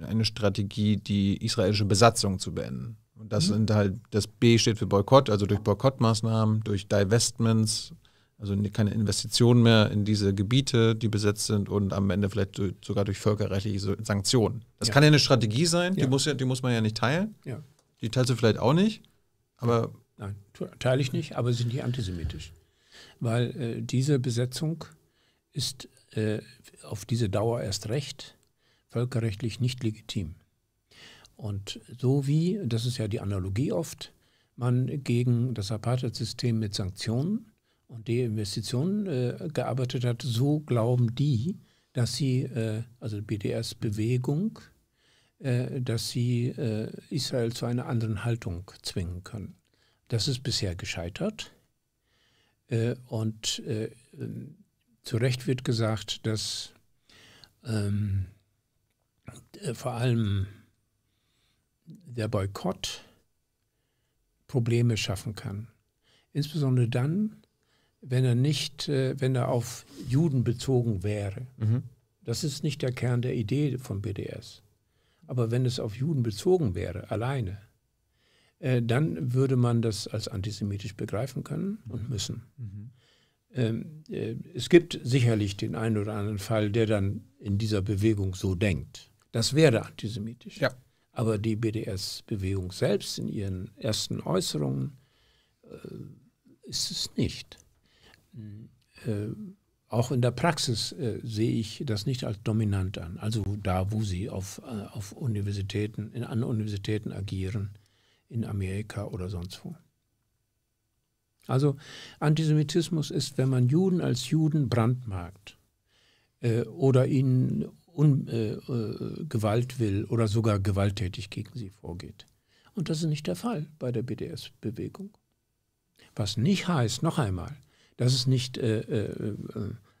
eine Strategie, die israelische Besatzung zu beenden. Und das mhm. sind halt, das B steht für Boykott, also durch Boykottmaßnahmen, durch Divestments, also keine Investitionen mehr in diese Gebiete, die besetzt sind und am Ende vielleicht sogar durch völkerrechtliche Sanktionen. Das ja. kann ja eine Strategie sein, ja. die, muss ja, die muss man ja nicht teilen. Ja. Die teilst du vielleicht auch nicht, aber. Nein, teile ich nicht, aber sie sind nicht antisemitisch. Weil äh, diese Besetzung ist äh, auf diese Dauer erst recht völkerrechtlich nicht legitim. Und so wie, das ist ja die Analogie oft, man gegen das Apartheid-System mit Sanktionen und Deinvestitionen äh, gearbeitet hat, so glauben die, dass sie, äh, also BDS Bewegung, äh, dass sie äh, Israel zu einer anderen Haltung zwingen können. Das ist bisher gescheitert. Äh, und äh, ähm, zu Recht wird gesagt, dass ähm, vor allem der Boykott Probleme schaffen kann. Insbesondere dann, wenn er nicht, äh, wenn er auf Juden bezogen wäre. Mhm. Das ist nicht der Kern der Idee von BDS. Aber wenn es auf Juden bezogen wäre, alleine, äh, dann würde man das als antisemitisch begreifen können und mhm. müssen. Mhm. Ähm, äh, es gibt sicherlich den einen oder anderen Fall, der dann in dieser Bewegung so denkt. Das wäre antisemitisch. Ja. Aber die BDS-Bewegung selbst in ihren ersten Äußerungen äh, ist es nicht. Äh, auch in der Praxis äh, sehe ich das nicht als dominant an. Also da, wo sie auf, äh, auf Universitäten, in, an Universitäten agieren, in Amerika oder sonst wo. Also Antisemitismus ist, wenn man Juden als Juden brandmarkt äh, oder ihnen Un, äh, äh, Gewalt will oder sogar gewalttätig gegen sie vorgeht. Und das ist nicht der Fall bei der BDS-Bewegung. Was nicht heißt, noch einmal, dass es nicht äh, äh, äh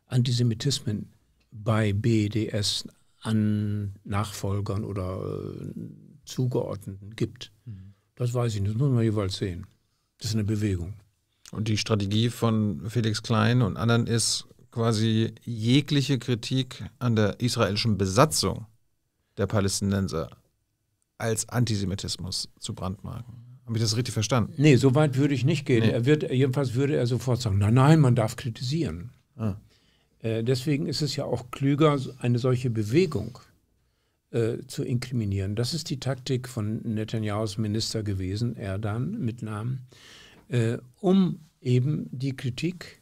Antisemitismen bei BDS an Nachfolgern oder äh, Zugeordneten gibt. Mhm. Das weiß ich nicht, das muss man jeweils sehen. Das ist eine Bewegung. Und die Strategie von Felix Klein und anderen ist, quasi jegliche Kritik an der israelischen Besatzung der Palästinenser als Antisemitismus zu brandmarken. Habe ich das richtig verstanden? Nee, so weit würde ich nicht gehen. Nee. Er wird, jedenfalls würde er sofort sagen, nein, nein, man darf kritisieren. Ah. Äh, deswegen ist es ja auch klüger, eine solche Bewegung äh, zu inkriminieren. Das ist die Taktik von Netanyahus Minister gewesen, er dann mit Namen, äh, um eben die Kritik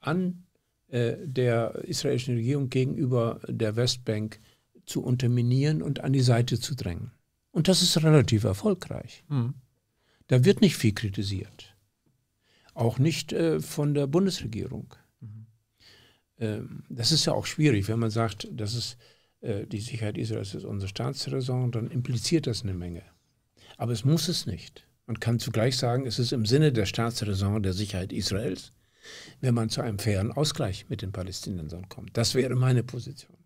an äh, der israelischen Regierung gegenüber der Westbank zu unterminieren und an die Seite zu drängen. Und das ist relativ erfolgreich. Mhm. Da wird nicht viel kritisiert. Auch nicht äh, von der Bundesregierung. Mhm. Ähm, das ist ja auch schwierig, wenn man sagt, das ist äh, die Sicherheit Israels ist unsere Staatsräson, dann impliziert das eine Menge. Aber es muss es nicht. Man kann zugleich sagen, es ist im Sinne der Staatsräson der Sicherheit Israels wenn man zu einem fairen Ausgleich mit den Palästinensern kommt. Das wäre meine Position.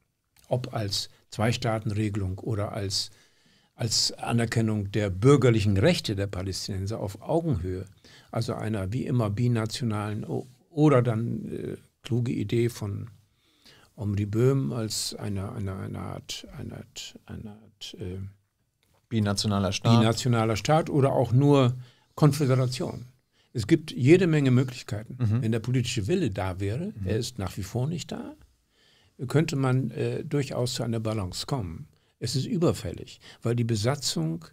Ob als Zwei-Staaten-Regelung oder als, als Anerkennung der bürgerlichen Rechte der Palästinenser auf Augenhöhe, also einer wie immer binationalen oder dann äh, kluge Idee von Omri Böhm als eine, eine, eine Art, eine Art, eine Art äh, binationaler Staat. Binationaler Staat oder auch nur Konföderation. Es gibt jede Menge Möglichkeiten. Mhm. Wenn der politische Wille da wäre, mhm. er ist nach wie vor nicht da, könnte man äh, durchaus zu einer Balance kommen. Es ist überfällig, weil die Besatzung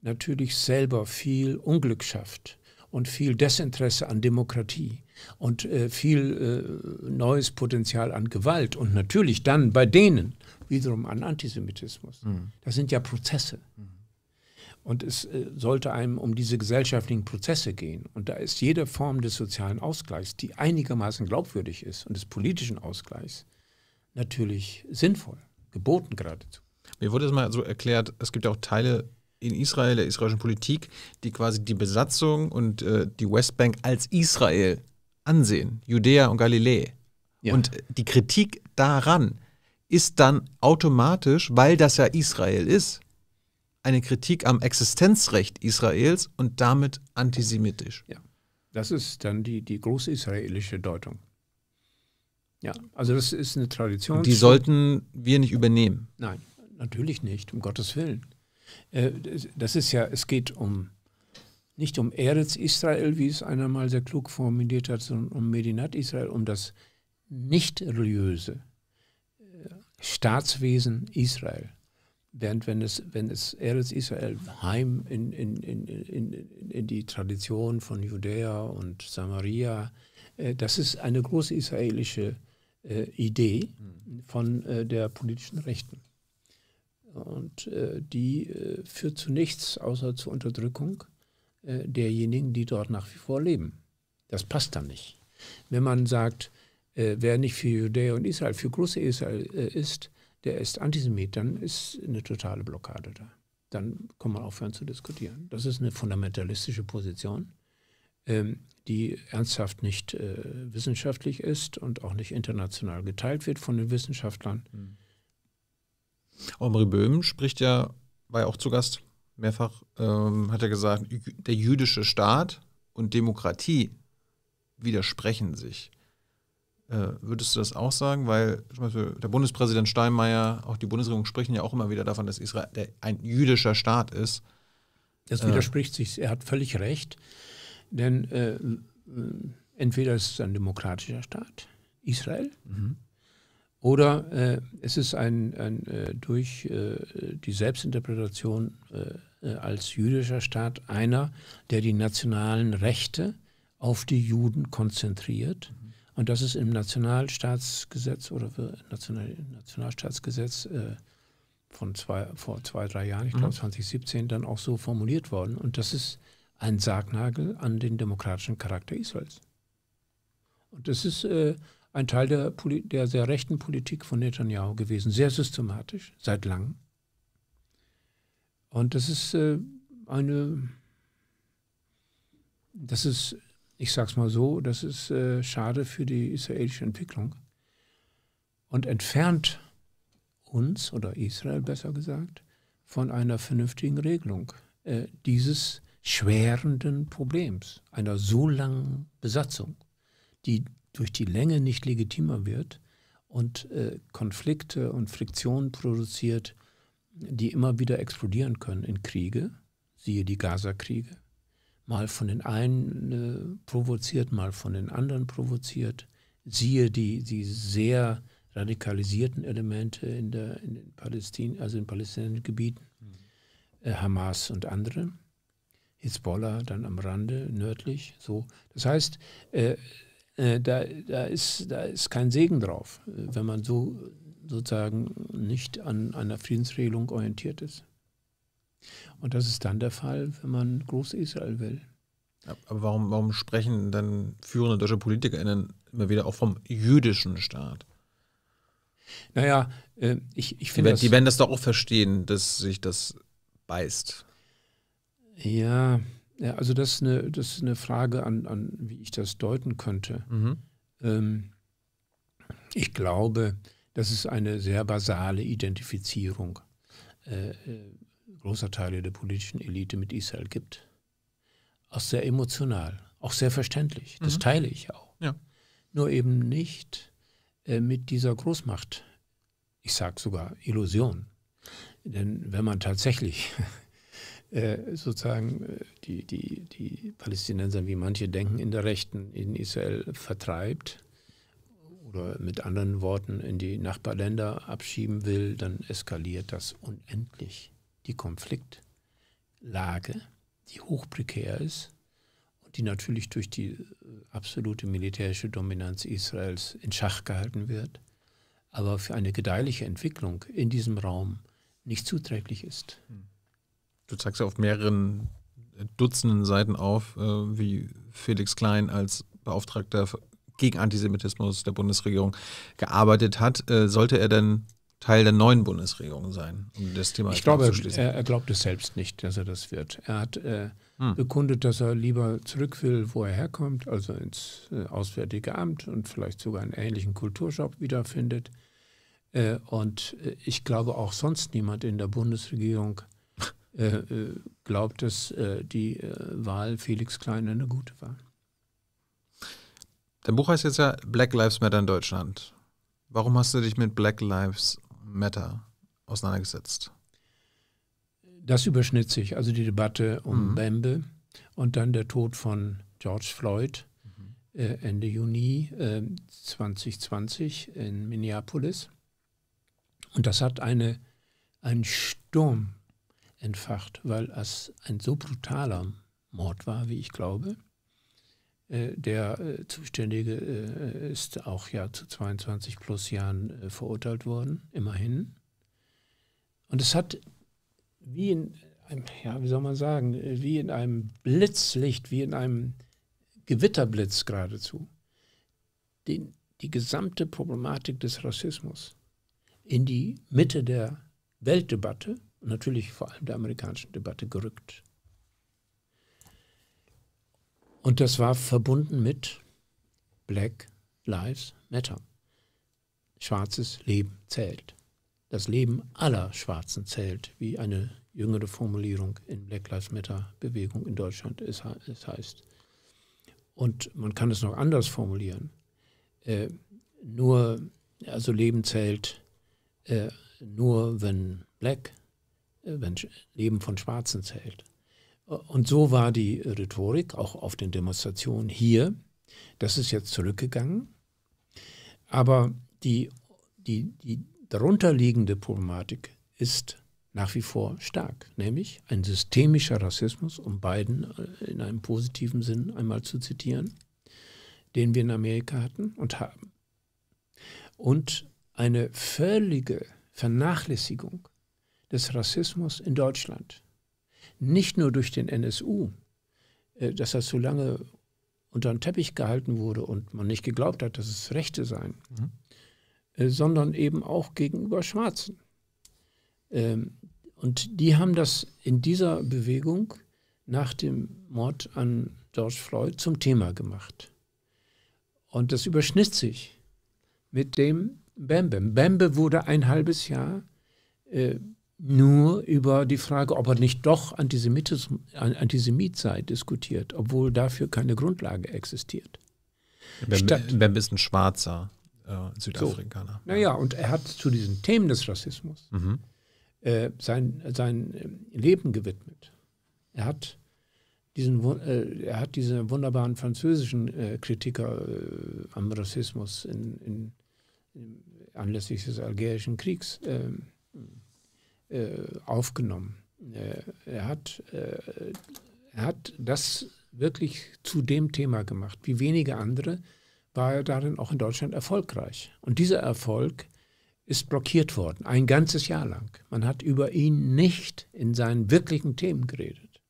natürlich selber viel Unglück schafft und viel Desinteresse an Demokratie und äh, viel äh, neues Potenzial an Gewalt und natürlich dann bei denen wiederum an Antisemitismus. Mhm. Das sind ja Prozesse. Mhm. Und es äh, sollte einem um diese gesellschaftlichen Prozesse gehen. Und da ist jede Form des sozialen Ausgleichs, die einigermaßen glaubwürdig ist, und des politischen Ausgleichs, natürlich sinnvoll, geboten geradezu. Mir wurde es mal so erklärt, es gibt ja auch Teile in Israel, der israelischen Politik, die quasi die Besatzung und äh, die Westbank als Israel ansehen, Judäa und Galiläa. Ja. Und äh, die Kritik daran ist dann automatisch, weil das ja Israel ist, eine Kritik am Existenzrecht Israels und damit antisemitisch. Ja, das ist dann die, die große israelische Deutung. Ja, also das ist eine Tradition. Und die sollten wir nicht übernehmen. Nein, natürlich nicht, um Gottes Willen. Äh, das ist ja, es geht um nicht um Eretz Israel, wie es einer mal sehr klug formuliert hat, sondern um Medinat Israel, um das nicht religiöse äh, Staatswesen Israel. Während wenn es, wenn es Eretz Israel heim in, in, in, in, in die Tradition von Judäa und Samaria, äh, das ist eine große israelische äh, Idee mhm. von äh, der politischen Rechten. Und äh, die äh, führt zu nichts außer zur Unterdrückung äh, derjenigen, die dort nach wie vor leben. Das passt dann nicht. Wenn man sagt, wer nicht für Judäa und Israel, für große Israel ist, der ist Antisemit, dann ist eine totale Blockade da. Dann kann man aufhören zu diskutieren. Das ist eine fundamentalistische Position, ähm, die ernsthaft nicht äh, wissenschaftlich ist und auch nicht international geteilt wird von den Wissenschaftlern. Mhm. Omri Böhm spricht ja, war ja auch zu Gast mehrfach, ähm, hat er gesagt, der jüdische Staat und Demokratie widersprechen sich. Äh, würdest du das auch sagen? Weil zum Beispiel der Bundespräsident Steinmeier, auch die Bundesregierung sprechen ja auch immer wieder davon, dass Israel ein jüdischer Staat ist. Das äh. widerspricht äh. sich. Er hat völlig recht. Denn äh, äh, entweder ist es ein demokratischer Staat, Israel, mhm. oder äh, es ist ein, ein durch die Selbstinterpretation als jüdischer Staat einer, der die nationalen Rechte auf die Juden konzentriert und das ist im Nationalstaatsgesetz oder National, Nationalstaatsgesetz äh, von zwei, vor zwei, drei Jahren, ich glaube mhm. 2017, dann auch so formuliert worden. Und das ist ein Sargnagel an den demokratischen Charakter Israels. Und das ist äh, ein Teil der, der, sehr rechten Politik von Netanyahu gewesen, sehr systematisch, seit langem. Und das ist äh, eine, das ist ich sage es mal so, das ist äh, schade für die israelische Entwicklung und entfernt uns oder Israel besser gesagt von einer vernünftigen Regelung äh, dieses schwerenden Problems, einer so langen Besatzung, die durch die Länge nicht legitimer wird und äh, Konflikte und Friktionen produziert, die immer wieder explodieren können in Kriege, siehe die Gaza-Kriege, mal von den einen äh, provoziert, mal von den anderen provoziert. Siehe die, die sehr radikalisierten Elemente in, der, in den Palästin, also in palästinensischen Gebieten, mhm. äh, Hamas und andere, Hezbollah dann am Rande, nördlich, so. Das heißt, äh, äh da, da, ist, da ist kein Segen drauf, äh, wenn man so sozusagen nicht an einer Friedensregelung orientiert ist. Und das ist dann der Fall, wenn man Groß-Israel will. Aber warum, warum sprechen dann führende deutsche PolitikerInnen immer wieder auch vom jüdischen Staat? Naja, äh, ich, ich finde. Die, die werden das doch auch verstehen, dass sich das beißt. Ja, ja also das ist eine, das ist eine Frage, an, an wie ich das deuten könnte. Mhm. Ähm, ich glaube, das ist eine sehr basale Identifizierung. Äh, äh großer Teile der politischen Elite mit Israel gibt. Auch sehr emotional, auch sehr verständlich. Das mhm. teile ich auch. Ja. Nur eben nicht äh, mit dieser Großmacht. Ich sage sogar Illusion. Denn wenn man tatsächlich äh, sozusagen äh, die, die, die Palästinenser, wie manche denken, in der Rechten in Israel vertreibt, oder mit anderen Worten in die Nachbarländer abschieben will, dann eskaliert das unendlich die Konfliktlage, die hochprekär ist und die natürlich durch die äh, absolute militärische Dominanz Israels in Schach gehalten wird, aber für eine gedeihliche Entwicklung in diesem Raum nicht zuträglich ist. Hm. Du zeigst ja auf mehreren äh, Dutzenden Seiten auf, äh, wie Felix Klein als Beauftragter gegen Antisemitismus der Bundesregierung gearbeitet hat. Sollte er denn Teil der neuen Bundesregierung sein, um das Thema Ich glaube, er, er glaubt es selbst nicht, dass er das wird. Er hat äh, hm. bekundet, dass er lieber zurück will, wo er herkommt, also ins äh, Auswärtige Amt und vielleicht sogar einen ähnlichen Kulturshop wiederfindet. Äh, und äh, ich glaube, auch sonst niemand in der Bundesregierung äh, äh, glaubt, dass die Wahl Felix Klein eine gute war. Dein Buch heißt jetzt ja Black Lives Matter in Deutschland. Warum hast du dich mit Black Lives Matter auseinandergesetzt? Das überschnitt sich, also die Debatte um mhm. Bembe und dann der Tod von George Floyd mhm. äh, Ende Juni äh, 2020 in Minneapolis. Und das hat eine, einen Sturm entfacht, weil es ein so brutaler Mord war, wie ich glaube. Äh, der äh, Zuständige äh, ist auch ja zu 22 plus Jahren verurteilt worden, immerhin. Und es hat wie in einem, ja, wie soll man sagen, wie in einem Blitzlicht, wie in einem Gewitterblitz geradezu, den, die gesamte Problematik des Rassismus in die Mitte der Weltdebatte, natürlich vor allem der amerikanischen Debatte, gerückt. Und das war verbunden mit Black Lives Matter. Schwarzes Leben zählt. Das Leben aller Schwarzen zählt, wie eine jüngere Formulierung in Black Lives Matter Bewegung in Deutschland es, heißt. Und man kann es noch anders formulieren. Äh, nur, also Leben zählt äh, nur, wenn Black, äh, wenn Leben von Schwarzen zählt. Und so war die Rhetorik auch auf den Demonstrationen hier. Das ist jetzt zurückgegangen. Aber die, die, die darunterliegende Problematik ist nach wie vor stark, nämlich ein systemischer Rassismus, um Biden äh, in einem positiven Sinn einmal zu zitieren, den wir in Amerika hatten und haben. Und eine völlige Vernachlässigung des Rassismus in Deutschland nicht nur durch den NSU, äh, dass das so lange unter den Teppich gehalten wurde und man nicht geglaubt hat, dass es Rechte seien, mhm. Äh, sondern eben auch gegenüber Schwarzen. Ähm, und die haben das in dieser Bewegung nach dem Mord an George Floyd zum Thema gemacht. Und das überschnitt sich mit dem Bembe. Bembe wurde ein halbes Jahr äh, nur über die Frage, ob er nicht doch Antisemit sei, diskutiert, obwohl dafür keine Grundlage existiert. Bem ist ein schwarzer äh, Südafrikaner. So. Naja, und er hat zu diesen Themen des Rassismus mhm. äh, sein, sein ähm, Leben gewidmet. Er hat diesen, äh, er hat diesen wunderbaren französischen äh, Kritiker äh, am Rassismus in, in, in, anlässlich des Algerischen Kriegs äh, äh, aufgenommen. Äh, er, hat, äh, er hat das wirklich zu dem Thema gemacht. Wie wenige andere war er darin auch in Deutschland erfolgreich. Und dieser Erfolg ist blockiert worden, ein ganzes Jahr lang. Man hat über ihn nicht in seinen wirklichen Themen geredet.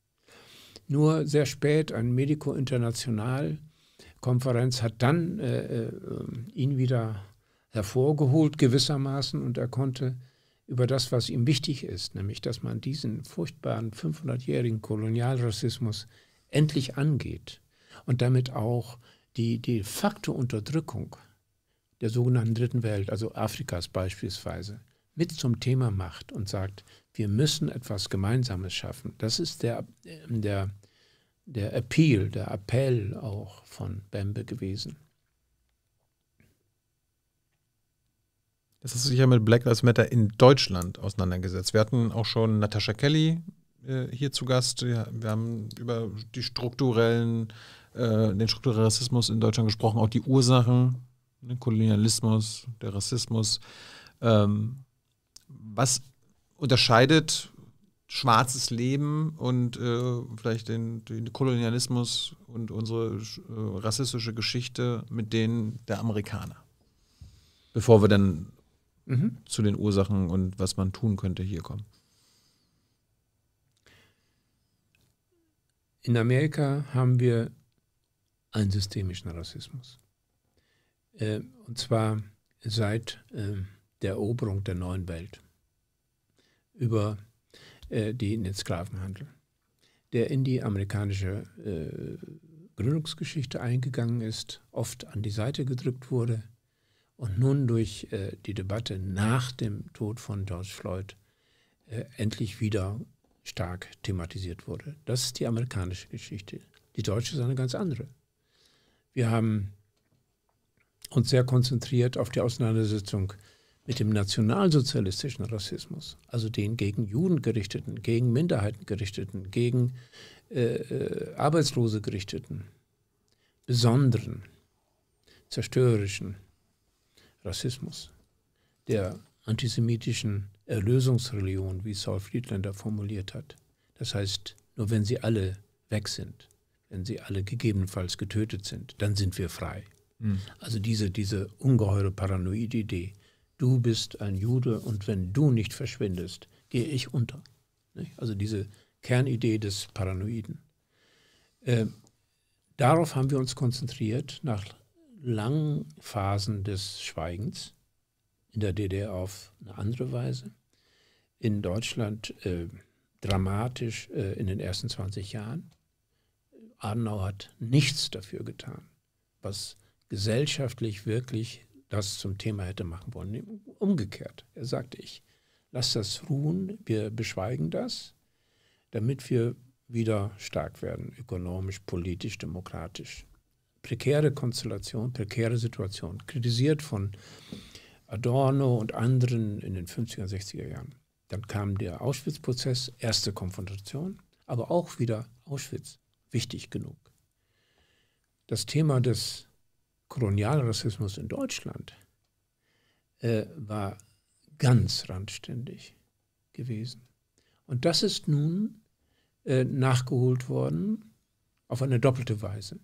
Nur sehr spät ein Medico International Konferenz hat dann äh, äh, ihn wieder hervorgeholt gewissermaßen und er konnte über das, was ihm wichtig ist, nämlich dass man diesen furchtbaren 500-jährigen Kolonialrassismus endlich angeht und damit auch die de facto Unterdrückung der sogenannten Dritten Welt, also Afrikas beispielsweise, mit zum Thema macht und sagt, wir müssen etwas Gemeinsames schaffen. Das ist der, der, der Appeal, der Appell auch von Bembe gewesen. Jetzt hast du dich ja mit Black Lives Matter in Deutschland auseinandergesetzt. Wir hatten auch schon Natascha Kelly äh, hier zu Gast. Ja, wir haben über die strukturellen, äh, den strukturellen Rassismus in Deutschland gesprochen, auch die Ursachen, den ne, Kolonialismus, der Rassismus. Ähm, was unterscheidet schwarzes Leben und äh, vielleicht den, den, Kolonialismus und unsere äh, rassistische Geschichte mit denen der Amerikaner? Bevor wir dann mhm. zu den Ursachen und was man tun könnte, hier kommen. In Amerika haben wir einen systemischen Rassismus. Äh, und zwar seit äh, der Eroberung der neuen Welt über äh, den Sklavenhandel, der in die amerikanische äh, Gründungsgeschichte eingegangen ist, oft an die Seite gedrückt wurde, und nun durch äh, die Debatte nach dem Tod von George Floyd äh, endlich wieder stark thematisiert wurde. Das ist die amerikanische Geschichte. Die deutsche ist eine ganz andere. Wir haben uns sehr konzentriert auf die Auseinandersetzung mit dem nationalsozialistischen Rassismus, also den gegen Juden gerichteten, gegen Minderheiten gerichteten, gegen äh, äh Arbeitslose gerichteten, besonderen, zerstörerischen Rassismus, der antisemitischen Erlösungsreligion, wie Saul Friedländer formuliert hat. Das heißt, nur wenn sie alle weg sind, wenn sie alle gegebenenfalls getötet sind, dann sind wir frei. Mhm. Also diese, diese ungeheure paranoide Idee, du bist ein Jude und wenn du nicht verschwindest, gehe ich unter. Also diese Kernidee des Paranoiden. Äh, darauf haben wir uns konzentriert nach langen Phasen des Schweigens, in der DDR auf eine andere Weise, in Deutschland äh, dramatisch äh, in den ersten 20 Jahren. Adenauer hat nichts dafür getan, was gesellschaftlich wirklich das zum Thema hätte machen wollen. Umgekehrt, er sagte ich, lass das ruhen, wir beschweigen das, damit wir wieder stark werden, ökonomisch, politisch, demokratisch prekäre Konstellation, prekäre Situation, kritisiert von Adorno und anderen in den 50er, 60er Jahren. Dann kam der Auschwitz-Prozess, erste Konfrontation, aber auch wieder Auschwitz, wichtig genug. Das Thema des Kolonialrassismus in Deutschland äh, war ganz randständig gewesen. Und das ist nun äh, nachgeholt worden auf eine doppelte Weise.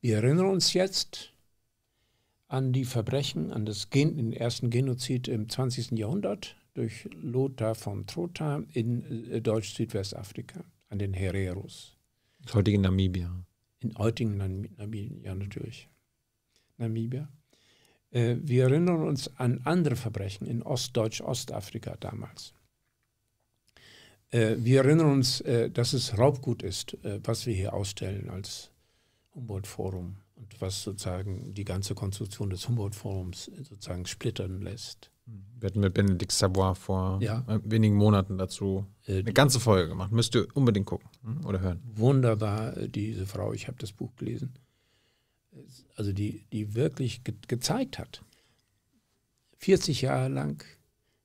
Wir erinnern uns jetzt an die Verbrechen, an das Gen, den ersten Genozid im 20. Jahrhundert durch Lothar von Trotha in äh, Deutsch-Südwestafrika, an den Hereros. In heutigen Namibia. In heutigen Nam Namibia, ja, natürlich. Namibia. Äh, wir erinnern uns an andere Verbrechen in Ostdeutsch-Ostafrika damals. Äh, wir erinnern uns, dass es Raubgut ist, was wir hier ausstellen als Humboldt-Forum und was sozusagen die ganze Konstruktion des Humboldt-Forums sozusagen splittern lässt. Hm. Wir hatten mit Benedikt Savoy vor ja. Äh, wenigen Monaten dazu äh, eine ganze Folge gemacht. Müsst ihr unbedingt gucken hm, oder hören. Wunderbar, äh, diese Frau, ich habe das Buch gelesen. Also die, die wirklich ge gezeigt hat. 40 Jahre lang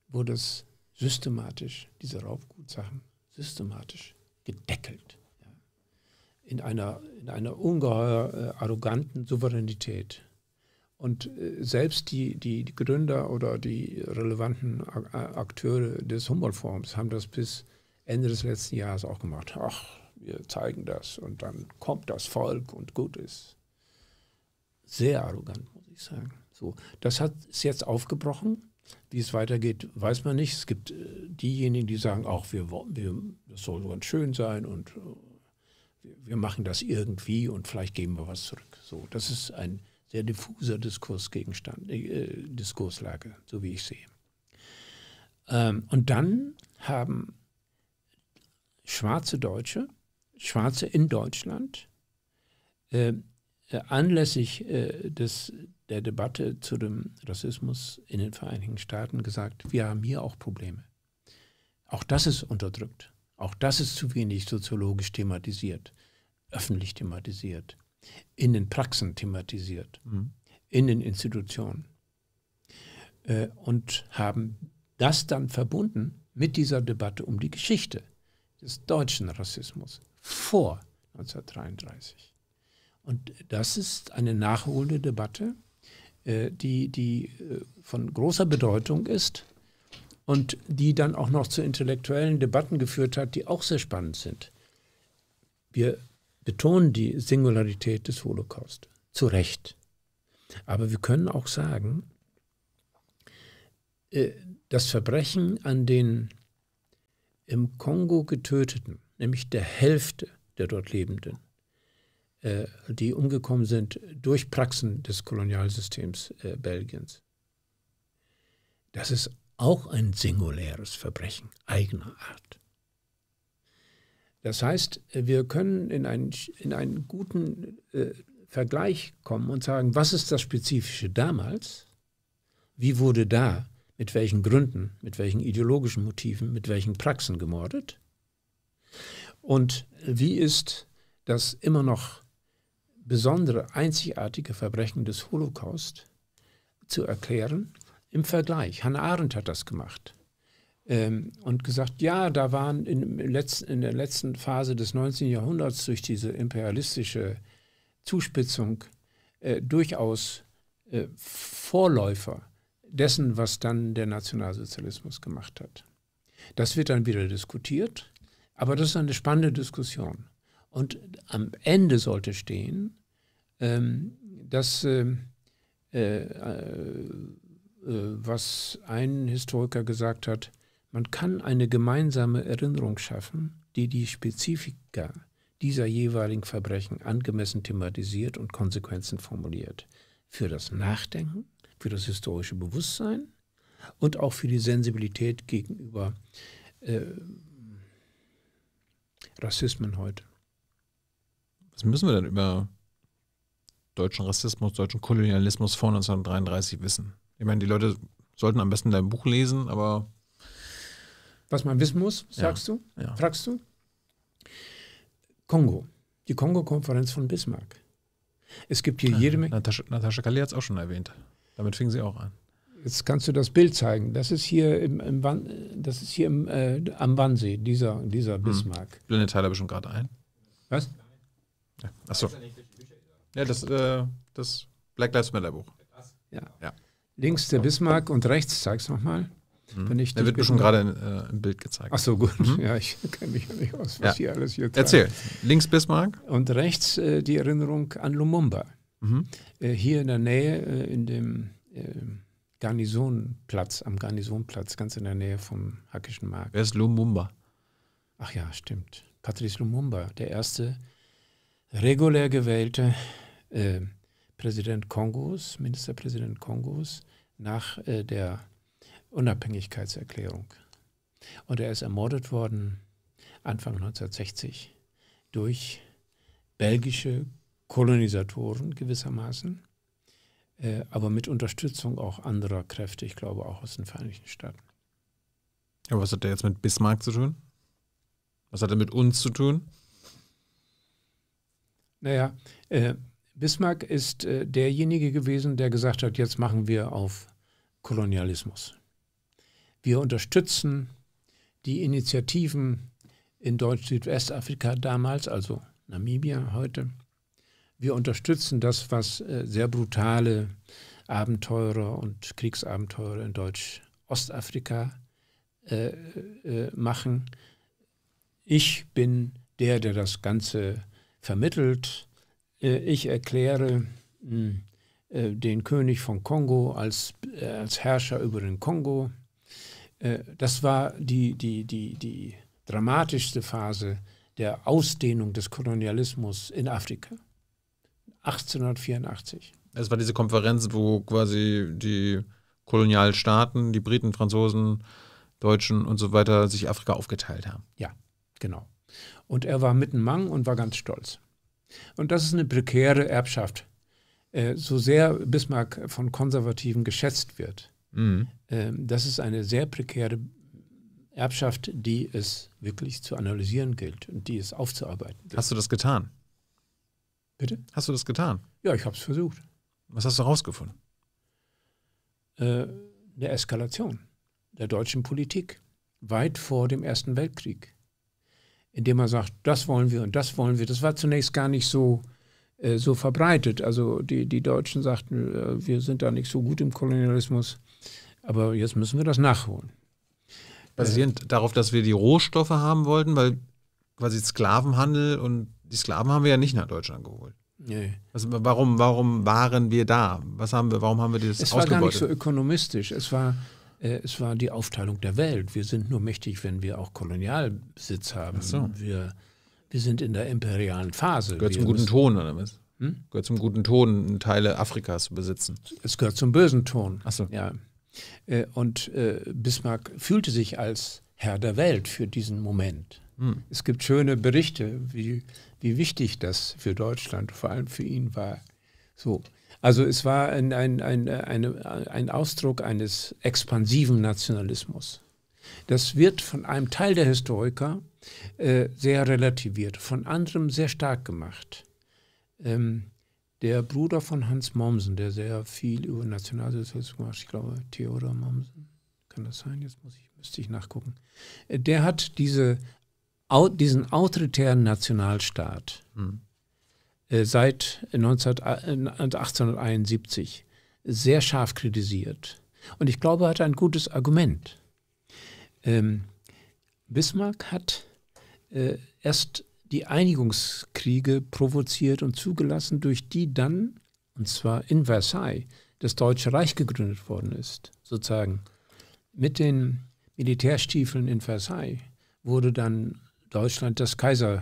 wurde es systematisch, diese Raubgutsachen, systematisch gedeckelt in einer, in einer ungeheuer äh, arroganten Souveränität. Und äh, selbst die, die, Gründer oder die relevanten A Akteure des Humboldt-Forums haben das bis Ende des letzten Jahres auch gemacht. Ach, wir zeigen das und dann kommt das Volk und gut ist. Sehr arrogant, muss ich sagen. So, das hat, es jetzt aufgebrochen. Wie es weitergeht, weiß man nicht. Es gibt äh, diejenigen, die sagen, auch wir, wir, das soll ganz schön sein und äh, wir machen das irgendwie und vielleicht geben wir was zurück. So, das ist ein sehr diffuser Diskursgegenstand, äh, Diskurslage, so wie ich sehe. Ähm, und dann haben schwarze Deutsche, Schwarze in Deutschland, ähm, äh, anlässlich äh, des, der Debatte zu dem Rassismus in den Vereinigten Staaten gesagt, wir haben hier auch Probleme. Auch das ist unterdrückt. Auch das ist zu wenig soziologisch thematisiert, öffentlich thematisiert, in den Praxen thematisiert, mhm. in den Institutionen. Äh, und haben das dann verbunden mit dieser Debatte um die Geschichte des deutschen Rassismus vor 1933. Und das ist eine nachholende Debatte, äh, die, die äh, von großer Bedeutung ist und die dann auch noch zu intellektuellen Debatten geführt hat, die auch sehr spannend sind. Wir betonen die Singularität des Holocaust, zu Recht. Aber wir können auch sagen, äh, das Verbrechen an den im Kongo getöteten, nämlich der Hälfte der dort Lebenden, äh, die umgekommen sind durch Praxen des Kolonialsystems äh, Belgiens. Das ist auch ein singuläres Verbrechen eigener Art. Das heißt, wir können in einen, in einen guten äh, Vergleich kommen und sagen, was ist das Spezifische damals? Wie wurde da, mit welchen Gründen, mit welchen ideologischen Motiven, mit welchen Praxen gemordet? Und wie ist das immer noch besondere, einzigartige Verbrechen des Holocaust zu erklären, im Vergleich. Hannah Arendt hat das gemacht ähm, und gesagt, ja, da waren in, letzten, in, der letzten Phase des 19. Jahrhunderts durch diese imperialistische Zuspitzung äh, durchaus äh, Vorläufer dessen, was dann der Nationalsozialismus gemacht hat. Das wird dann wieder diskutiert, aber das ist eine spannende Diskussion. Und am Ende sollte stehen, ähm, dass ähm, äh, äh, äh, was ein Historiker gesagt hat, man kann eine gemeinsame Erinnerung schaffen, die die Spezifika dieser jeweiligen Verbrechen angemessen thematisiert und Konsequenzen formuliert. Für das Nachdenken, für das historische Bewusstsein und auch für die Sensibilität gegenüber äh, Rassismen heute. Was müssen wir denn über deutschen Rassismus, deutschen Kolonialismus vor 1933 wissen? Ich meine, die Leute sollten am besten dein Buch lesen, aber. Was man wissen muss, sagst ja, du? Ja. Fragst du? Kongo. Die Kongo-Konferenz von Bismarck. Es gibt hier ja, jede Menge. Natascha, Natascha Kalli hat es auch schon erwähnt. Damit fing sie auch an. Jetzt kannst du das Bild zeigen. Das ist hier, im, im Wan, das ist hier im, äh, am Wannsee, dieser, dieser hm. Bismarck. Hm. Blende Teile bestimmt gerade ein. Was? Ja. Achso. Ja, das, äh, das Black Lives Matter Buch. Ja. ja. Links der Bismarck und rechts, zeig's nochmal. Mhm. Ich der wird mir schon gerade äh, im Bild gezeigt. Ach so, gut. Mhm. Ja, ich kenne mich ja nicht aus, was ja. hier alles hier zeigt. Erzähl. Links Bismarck. Und rechts äh, die Erinnerung an Lumumba. Mhm. Äh, hier in der Nähe, äh, in dem ähm, Garnisonplatz, am Garnisonplatz, ganz in der Nähe vom Hackischen Markt. Wer ist Lumumba? Ach ja, stimmt. Patrice Lumumba, der erste regulär gewählte äh, Präsident Kongos, Ministerpräsident Kongos, nach äh, der Unabhängigkeitserklärung. Und er ist ermordet worden Anfang 1960 durch belgische Kolonisatoren gewissermaßen, äh, aber mit Unterstützung auch anderer Kräfte, ich glaube auch aus den Vereinigten Staaten. Aber was hat er jetzt mit Bismarck zu tun? Was hat er mit uns zu tun? Naja, äh, Bismarck ist äh, derjenige gewesen, der gesagt hat, jetzt machen wir auf Kolonialismus. Wir unterstützen die Initiativen in Deutsch-Südwestafrika damals, also Namibia heute. Wir unterstützen das, was äh, sehr brutale Abenteurer und Kriegsabenteurer in Deutsch-Ostafrika äh, äh, machen. Ich bin der, der das Ganze vermittelt, äh, ich erkläre hm, äh, den König von Kongo als, äh, als Herrscher über den Kongo. das war die, die, die, die dramatischste Phase der Ausdehnung des Kolonialismus in Afrika. 1884. Es war diese Konferenz, wo quasi die Kolonialstaaten, die Briten, Franzosen, Deutschen und so weiter sich Afrika aufgeteilt haben. Ja, genau. Und er war mitten Mang und war ganz stolz. Und das ist eine prekäre Erbschaft. Äh, so sehr Bismarck von Konservativen geschätzt wird, mhm. Ähm, das ist eine sehr prekäre Erbschaft, die es wirklich zu analysieren gilt und die es aufzuarbeiten gilt. Hast du das getan? Bitte? Hast du das getan? Ja, ich habe es versucht. Was hast du herausgefunden? Äh, eine Eskalation der deutschen Politik weit vor dem Ersten Weltkrieg indem er sagt, das wollen wir und das wollen wir. Das war zunächst gar nicht so, äh, so verbreitet. Also die, die Deutschen sagten, äh, wir sind da nicht so gut im Kolonialismus, aber jetzt müssen wir das nachholen. Basierend äh, darauf, dass wir die Rohstoffe haben wollten, weil quasi Sklavenhandel und die Sklaven haben wir ja nicht nach Deutschland geholt. Nee. Also warum, warum waren wir da? Was haben wir, warum haben wir das es ausgebeutet? Es war gar nicht so ökonomistisch. Es war äh, es war die Aufteilung der Welt. Wir sind nur mächtig, wenn wir auch Kolonialbesitz haben. So. Wir, wir sind in der imperialen Phase. Gehört wir zum guten Ton, oder was? Hm? Gehört zum guten Ton, Teile Afrikas zu besitzen. Es gehört zum bösen Ton. Ach so. Ja. Äh, und äh, Bismarck fühlte sich als Herr der Welt für diesen Moment. Hm. Es gibt schöne Berichte, wie, wie wichtig das für Deutschland, vor allem für ihn war. So. Also es war ein, ein, ein, eine, ein Ausdruck eines expansiven Nationalismus. Das wird von einem Teil der Historiker äh, sehr relativiert, von anderem sehr stark gemacht. Ähm, der Bruder von Hans Mommsen, der sehr viel über Nationalsozialismus macht, ich glaube Theodor Mommsen, kann das sein? Jetzt muss ich, müsste ich nachgucken. Äh, der hat diese, au, diesen autoritären Nationalstaat hm. Äh, seit 1871 äh, äh, sehr scharf kritisiert. Und ich glaube, er hat ein gutes Argument. Ähm, Bismarck hat äh, erst die Einigungskriege provoziert und zugelassen, durch die dann, und zwar in Versailles, das Deutsche Reich gegründet worden ist, sozusagen. Mit den Militärstiefeln in Versailles wurde dann Deutschland das Kaiser,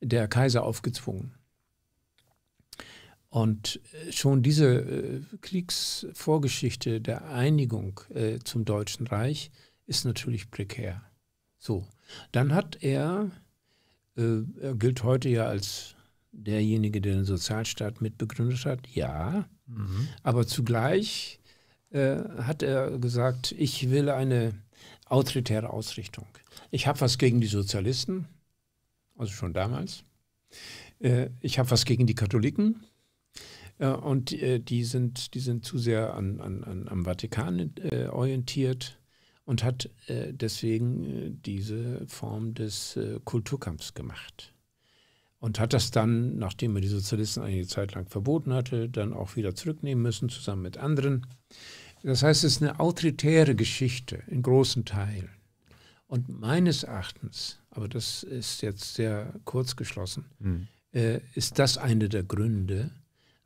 der Kaiser aufgezwungen. Und äh, schon diese äh, Kriegsvorgeschichte der Einigung äh, zum Deutschen Reich ist natürlich prekär. So, dann hat er, er gilt heute ja als derjenige, der den Sozialstaat mitbegründet hat, ja, mhm. aber zugleich hat er gesagt, ich will eine autoritäre Ausrichtung. Ich habe was gegen die Sozialisten, also schon damals. Ich habe was gegen die Katholiken, äh, und äh, die, sind, die sind zu sehr an, an, an, am Vatikan äh, orientiert und hat deswegen diese Form des Kulturkampfs gemacht. Und hat das dann, nachdem er die Sozialisten eine Zeit lang verboten hatte, dann auch wieder zurücknehmen müssen, zusammen mit anderen. Das heißt, es ist eine autoritäre Geschichte in großen Teilen. Und meines Erachtens, aber das ist jetzt sehr kurz geschlossen, mhm. äh, ist das eine der Gründe,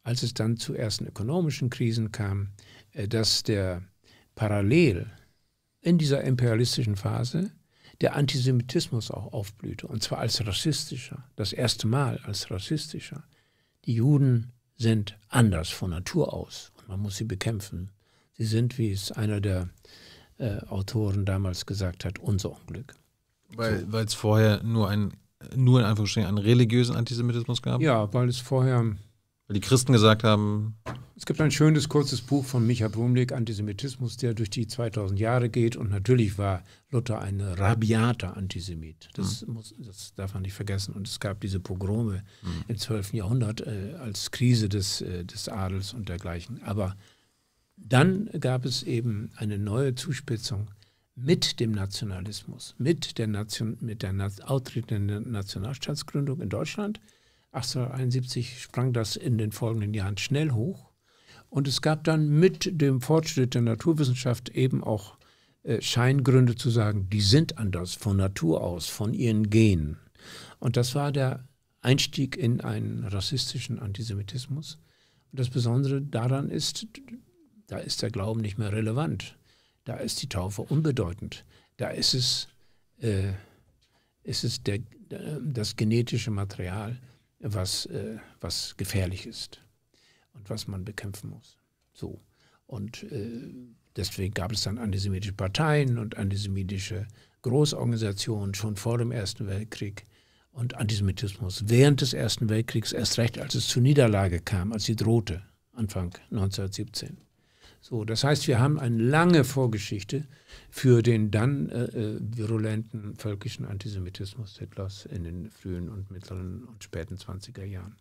als es dann zu ersten ökonomischen Krisen kam, äh, dass der parallel in dieser imperialistischen Phase der Antisemitismus auch aufblühte, und zwar als rassistischer, das erste Mal als rassistischer. Die Juden sind anders von Natur aus und man muss sie bekämpfen. Sie sind, wie es einer der äh, Autoren damals gesagt hat, unser Unglück. Weil so. es vorher nur, ein, nur in Anführungsstrichen einen religiösen Antisemitismus gab? Ja, weil es vorher weil die Christen gesagt haben. Es gibt ein schönes kurzes Buch von Micha Brumlik, Antisemitismus, der durch die 2000 Jahre geht. Und natürlich war Luther ein rabiater Antisemit. Das, mhm. muss, das darf man nicht vergessen. Und es gab diese Pogrome mhm. im 12. Jahrhundert äh, als Krise des, äh, des Adels und dergleichen. Aber dann gab es eben eine neue Zuspitzung mit dem Nationalismus, mit der, Nation, mit der Na auftretenden Nationalstaatsgründung in Deutschland – 1871 sprang das in den folgenden Jahren schnell hoch. Und es gab dann mit dem Fortschritt der Naturwissenschaft eben auch äh, Scheingründe zu sagen, die sind anders von Natur aus, von ihren Genen. Und das war der Einstieg in einen rassistischen Antisemitismus. Und das Besondere daran ist, da ist der Glauben nicht mehr relevant. Da ist die Taufe unbedeutend. Da ist es, äh, ist es der, äh, das genetische Material, was, äh, was gefährlich ist und was man bekämpfen muss. So. Und äh, deswegen gab es dann antisemitische Parteien und antisemitische Großorganisationen schon vor dem Ersten Weltkrieg und Antisemitismus während des Ersten Weltkriegs, erst recht als es zur Niederlage kam, als sie drohte, Anfang 1917. So, das heißt, wir haben eine lange Vorgeschichte für den dann äh, äh virulenten völkischen Antisemitismus Hitlers in den frühen und mittleren und späten 20er Jahren.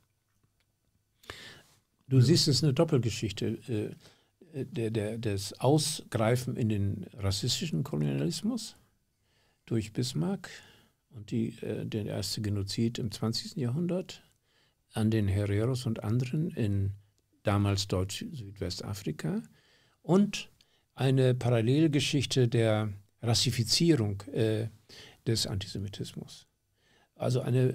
Du ja. siehst, es ist eine Doppelgeschichte äh, äh, der, der, des Ausgreifen in den rassistischen Kolonialismus durch Bismarck und die, äh, den ersten Genozid im 20. Jahrhundert an den Hereros und anderen in damals Deutsch-Südwestafrika und eine Parallelgeschichte der Rassifizierung äh, des Antisemitismus. Also eine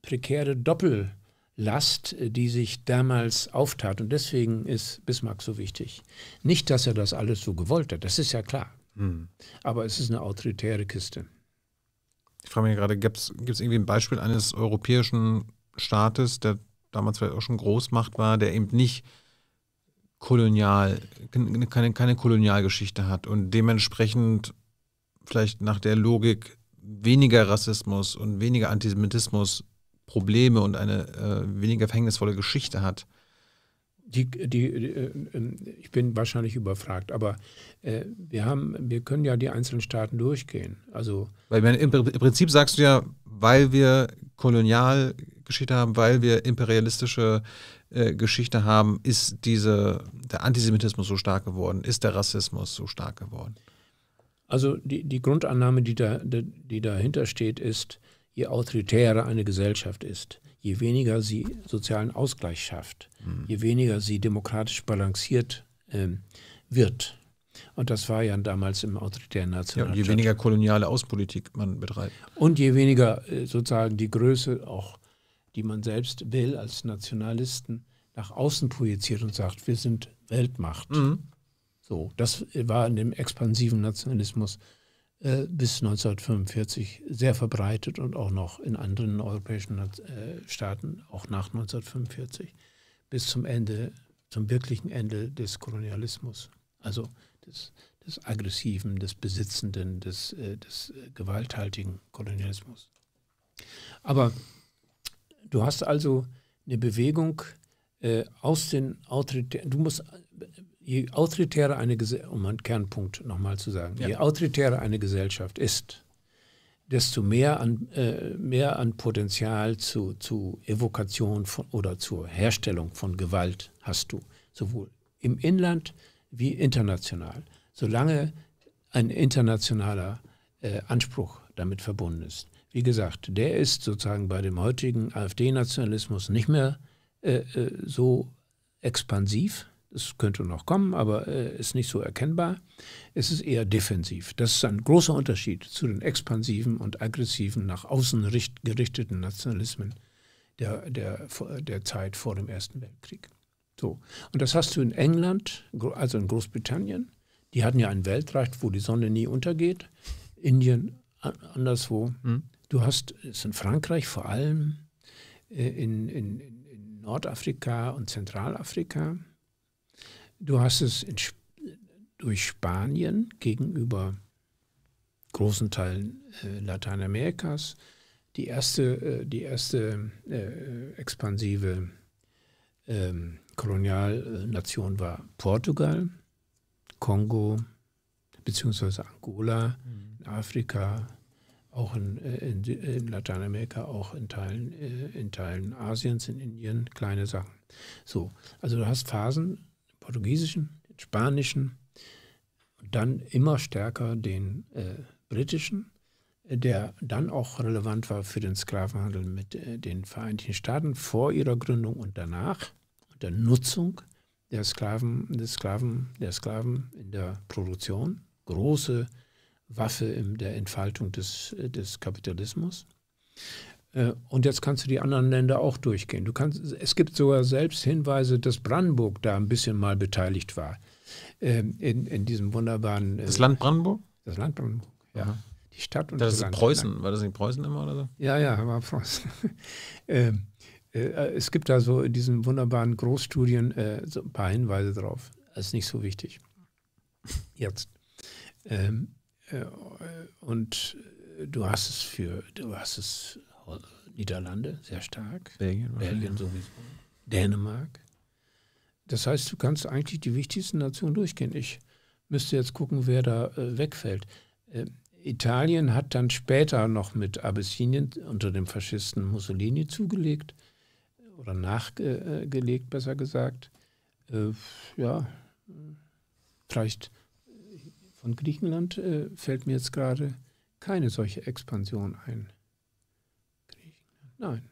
prekäre Doppellast, äh, die sich damals auftat. Und deswegen ist Bismarck so wichtig. Nicht, dass er das alles so gewollt hat, das ist ja klar. Hm. Aber es ist eine autoritäre Kiste. Ich frage mich gerade, gibt es irgendwie ein Beispiel eines europäischen Staates, der damals vielleicht auch schon Großmacht war, der eben nicht kolonial, keine, keine Kolonialgeschichte hat und dementsprechend vielleicht nach der Logik weniger Rassismus und weniger Antisemitismus Probleme und eine äh, weniger verhängnisvolle Geschichte hat. Die, die, die, äh, ähm, ich bin wahrscheinlich überfragt, aber äh, wir, haben, wir können ja die einzelnen Staaten durchgehen. Also weil im, Prinzip sagst du ja, weil wir Kolonialgeschichte haben, weil wir imperialistische Geschichte haben, ist diese, der Antisemitismus so stark geworden? Ist der Rassismus so stark geworden? Also die, die Grundannahme, die, da, die dahinter steht, ist, je autoritärer eine Gesellschaft ist, je weniger sie sozialen Ausgleich schafft, mhm. je weniger sie demokratisch balanciert ähm, wird. Und das war ja damals im autoritären Nationalstaat. Ja, je weniger koloniale Außenpolitik man betreibt. Und je weniger äh, sozusagen die Größe auch die man selbst will als Nationalisten, nach außen projiziert und sagt, wir sind Weltmacht. Mhm. So, das war in dem expansiven Nationalismus äh, bis 1945 sehr verbreitet und auch noch in anderen europäischen äh, Staaten, auch nach 1945, bis zum Ende, zum wirklichen Ende des Kolonialismus, also des, des aggressiven, des besitzenden, des, äh, des äh, gewalthaltigen Kolonialismus. Aber Du hast also eine Bewegung äh, aus den autoritären, du musst, je autoritärer eine Gesellschaft, um einen Kernpunkt nochmal zu sagen, ja. je autoritärer eine Gesellschaft ist, desto mehr an, äh, mehr an Potenzial zu, zu Evokation von, oder zur Herstellung von Gewalt hast du, sowohl im Inland wie international, solange ein internationaler äh, Anspruch damit verbunden ist wie gesagt, der ist sozusagen bei dem heutigen AfD-Nationalismus nicht mehr äh, äh so expansiv. Es könnte noch kommen, aber äh, ist nicht so erkennbar. Es ist eher defensiv. Das ist ein großer Unterschied zu den expansiven und aggressiven, nach außen gerichteten Nationalismen der, der, der Zeit vor dem Ersten Weltkrieg. So. Und das hast du in England, also in Großbritannien. Die hatten ja ein Weltreich, wo die Sonne nie untergeht. Indien anderswo. Hm. Du hast es in Frankreich vor allem, äh, in, in, in Nordafrika und Zentralafrika. Du hast es Sp durch Spanien gegenüber großen Teilen äh, Lateinamerikas. Die erste, äh, die erste expansive ähm, Kolonialnation war Portugal, Kongo beziehungsweise Angola, mhm. Afrika, auch in, äh, in, äh, in Lateinamerika, auch in Teilen, äh, in Teilen Asiens, in Indien, kleine Sachen. So, also du hast Phasen, portugiesischen, spanischen, dann immer stärker den äh, britischen, der dann auch relevant war für den Sklavenhandel mit äh, den Vereinigten Staaten vor ihrer Gründung und danach, der Nutzung der Sklaven, des Sklaven, der Sklaven in der Produktion. Große Waffe in der Entfaltung des, äh, des Kapitalismus. Äh, und jetzt kannst du die anderen Länder auch durchgehen. Du kannst, es gibt sogar selbst Hinweise, dass Brandenburg da ein bisschen mal beteiligt war. Ähm, in, in diesem wunderbaren. Äh, das Land Brandenburg? Das Land Brandenburg, ja. Mhm. Die Stadt und das, das Land. Preußen, war das nicht Preußen immer oder so? Ja, ja, war Preußen. Ähm, es gibt da so in diesen wunderbaren Großstudien so ein paar Hinweise drauf. Das ist nicht so wichtig. Jetzt. Ähm, äh, und äh, du hast es für, du hast es äh, Niederlande sehr stark, Belgien, Belgien sowieso, Dänemark. Das heißt, du kannst eigentlich die wichtigsten Nationen durchgehen. Ich müsste jetzt gucken, wer da wegfällt. Italien hat dann später noch mit Abessinien unter dem Faschisten Mussolini zugelegt oder nachgelegt, besser gesagt. ja, vielleicht von Griechenland äh, fällt mir jetzt gerade keine solche Expansion ein. Griechenland, nein.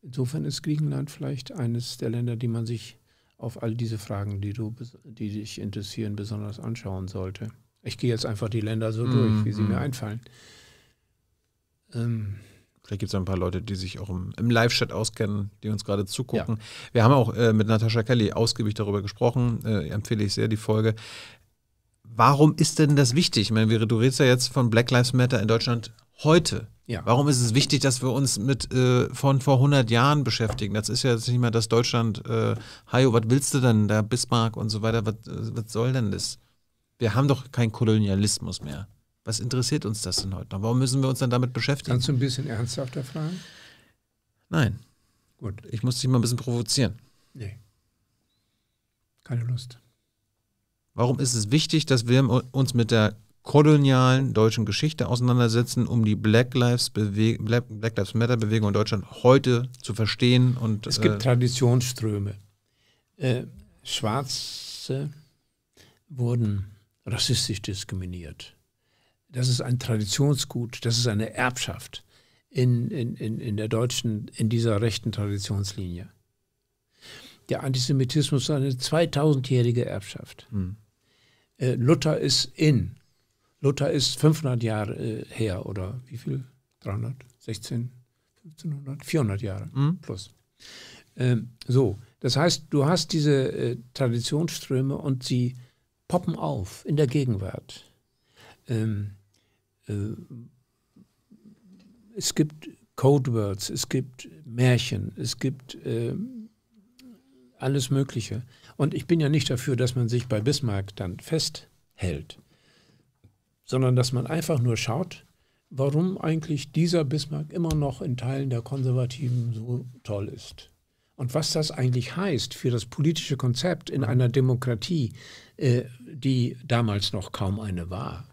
Insofern ist Griechenland vielleicht eines der Länder, die man sich auf all diese Fragen, die, du, die dich interessieren, besonders anschauen sollte. Ich gehe jetzt einfach die Länder so mm, durch, wie sie mm. mir einfallen. Ähm, Vielleicht gibt es ein paar Leute, die sich auch im, im Live-Chat auskennen, die uns gerade zugucken. Ja. Wir haben auch äh, mit Natascha Kelly ausgiebig darüber gesprochen. Äh, empfehle ich sehr die Folge warum ist denn das wichtig? Ich meine, du redest ja jetzt von Black Lives Matter in Deutschland heute. Ja. Warum ist es wichtig, dass wir uns mit äh, von vor 100 Jahren beschäftigen? Das ist ja jetzt nicht mehr das Deutschland, äh, Hajo, was willst du denn da, Bismarck und so weiter, äh, was soll denn das? Wir haben doch keinen Kolonialismus mehr. Was interessiert uns das denn heute noch? Warum müssen wir uns dann damit beschäftigen? Kannst du ein bisschen ernsthafter fragen? Nein. Gut. Ich muss dich mal ein bisschen provozieren. Nee. Keine Lust. Warum ist es wichtig, dass wir uns mit der kolonialen deutschen Geschichte auseinandersetzen, um die Black Lives, Beweg Black Lives Matter Bewegung in Deutschland heute zu verstehen? Und, es gibt äh, Traditionsströme. Äh, Schwarze wurden rassistisch diskriminiert. Das ist ein Traditionsgut, das ist eine Erbschaft in, in, in, der deutschen, in dieser rechten Traditionslinie. Der Antisemitismus ist eine 2000-jährige Erbschaft. Hm äh, Luther ist in. Luther ist 500 Jahre äh, her oder wie viel? 300, 16, 1500, 400 Jahre mhm. plus. Ähm, so, das heißt, du hast diese äh, Traditionsströme und sie poppen auf in der Gegenwart. Ähm, äh, es gibt Codewords, es gibt Märchen, es gibt ähm, alles Mögliche. Und ich bin ja nicht dafür, dass man sich bei Bismarck dann festhält, sondern dass man einfach nur schaut, warum eigentlich dieser Bismarck immer noch in Teilen der Konservativen so toll ist. Und was das eigentlich heißt für das politische Konzept in einer Demokratie, äh, die damals noch kaum eine war,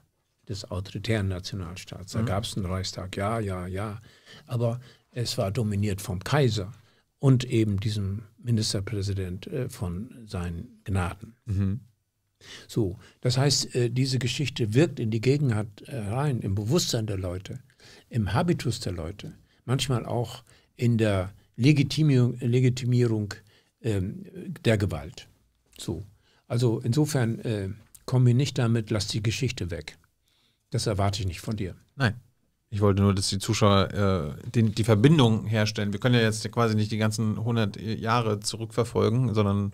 des autoritären Nationalstaats. Da mhm. gab es einen Reichstag, ja, ja, ja. Aber es war dominiert vom Kaiser und eben diesem Ministerpräsident äh, von seinen Gnaden. Mhm. So, das heißt, äh, diese Geschichte wirkt in die Gegenwart äh, rein, im Bewusstsein der Leute, im Habitus der Leute, manchmal auch in der Legitimierung, Legitimierung ähm, der Gewalt. So. Also insofern äh, kommen wir nicht damit, lass die Geschichte weg. Das erwarte ich nicht von dir. Nein. Ich wollte nur, dass die Zuschauer äh, den, die Verbindung herstellen. Wir können ja jetzt quasi nicht die ganzen 100 Jahre zurückverfolgen, sondern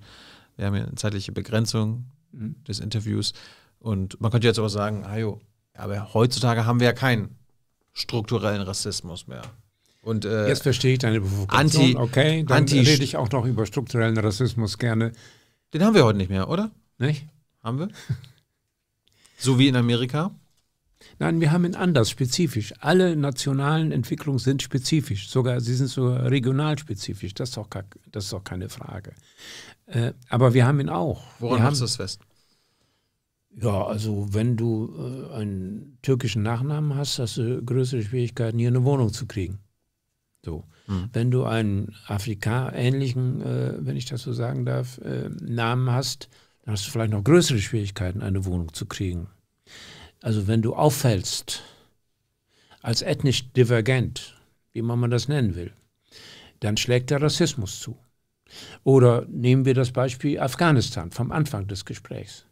wir haben ja eine zeitliche Begrenzung mhm. des Interviews. Und man könnte jetzt auch sagen, ah aber heutzutage haben wir ja keinen strukturellen Rassismus mehr. Und, äh, Jetzt verstehe ich deine Provokation. Anti, okay, dann Anti rede ich auch noch über strukturellen Rassismus gerne. Den haben wir heute nicht mehr, oder? Nicht? Haben wir? so wie in Amerika? Nein, wir haben ihn anders, spezifisch. Alle nationalen Entwicklungen sind spezifisch, sogar sie sind sogar regional spezifisch. Das ist doch, gar, das ist doch keine Frage. Äh, aber wir haben ihn auch. Woran machst du es fest? Ja, also wenn du äh, einen türkischen Nachnamen hast, hast du größere Schwierigkeiten, hier eine Wohnung zu kriegen. So. Mhm. Wenn du einen Afrika-ähnlichen, äh, wenn ich das so sagen darf, äh, Namen hast, dann hast du vielleicht noch größere Schwierigkeiten, eine Wohnung zu kriegen. Also wenn du auffällst als ethnisch divergent, wie man das nennen will, dann schlägt der Rassismus zu. Oder nehmen wir das Beispiel Afghanistan vom Anfang des Gesprächs.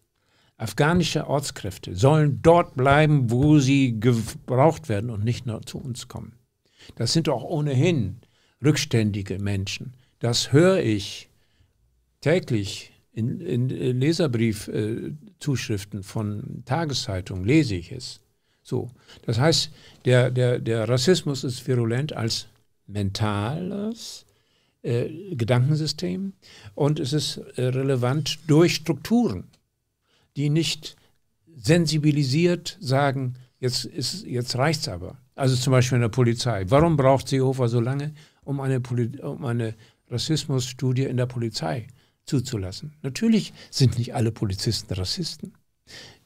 Afghanische Ortskräfte sollen dort bleiben, wo sie gebraucht werden und nicht nur zu uns kommen. Das sind auch ohnehin rückständige Menschen. Das höre ich täglich in, in Leserbrief, äh, Zuschriften von Tageszeitungen lese ich es. So. Das heißt, der, der, der Rassismus ist virulent als mentales äh, Gedankensystem und es ist äh, relevant durch Strukturen, die nicht sensibilisiert sagen, jetzt, jetzt reicht es aber. Also zum Beispiel in der Polizei. Warum braucht Seehofer so lange, um eine, um eine Rassismusstudie in der Polizei zu zuzulassen. Natürlich sind nicht alle Polizisten Rassisten.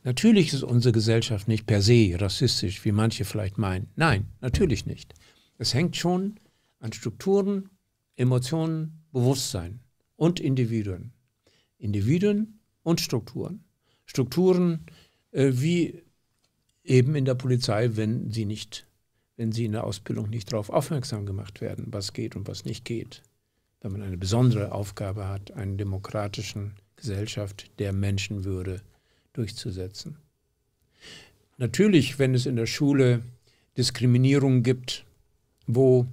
Natürlich ist unsere Gesellschaft nicht per se rassistisch, wie manche vielleicht meinen. Nein, natürlich nicht. Es hängt schon an Strukturen, Emotionen, Bewusstsein und Individuen. Individuen und Strukturen. Strukturen äh, wie eben in der Polizei, wenn sie nicht, wenn sie in der Ausbildung nicht darauf aufmerksam gemacht werden, was geht und was nicht geht wenn man eine besondere Aufgabe hat, einen demokratischen Gesellschaft der Menschenwürde durchzusetzen. Natürlich, wenn es in der Schule Diskriminierung gibt, wo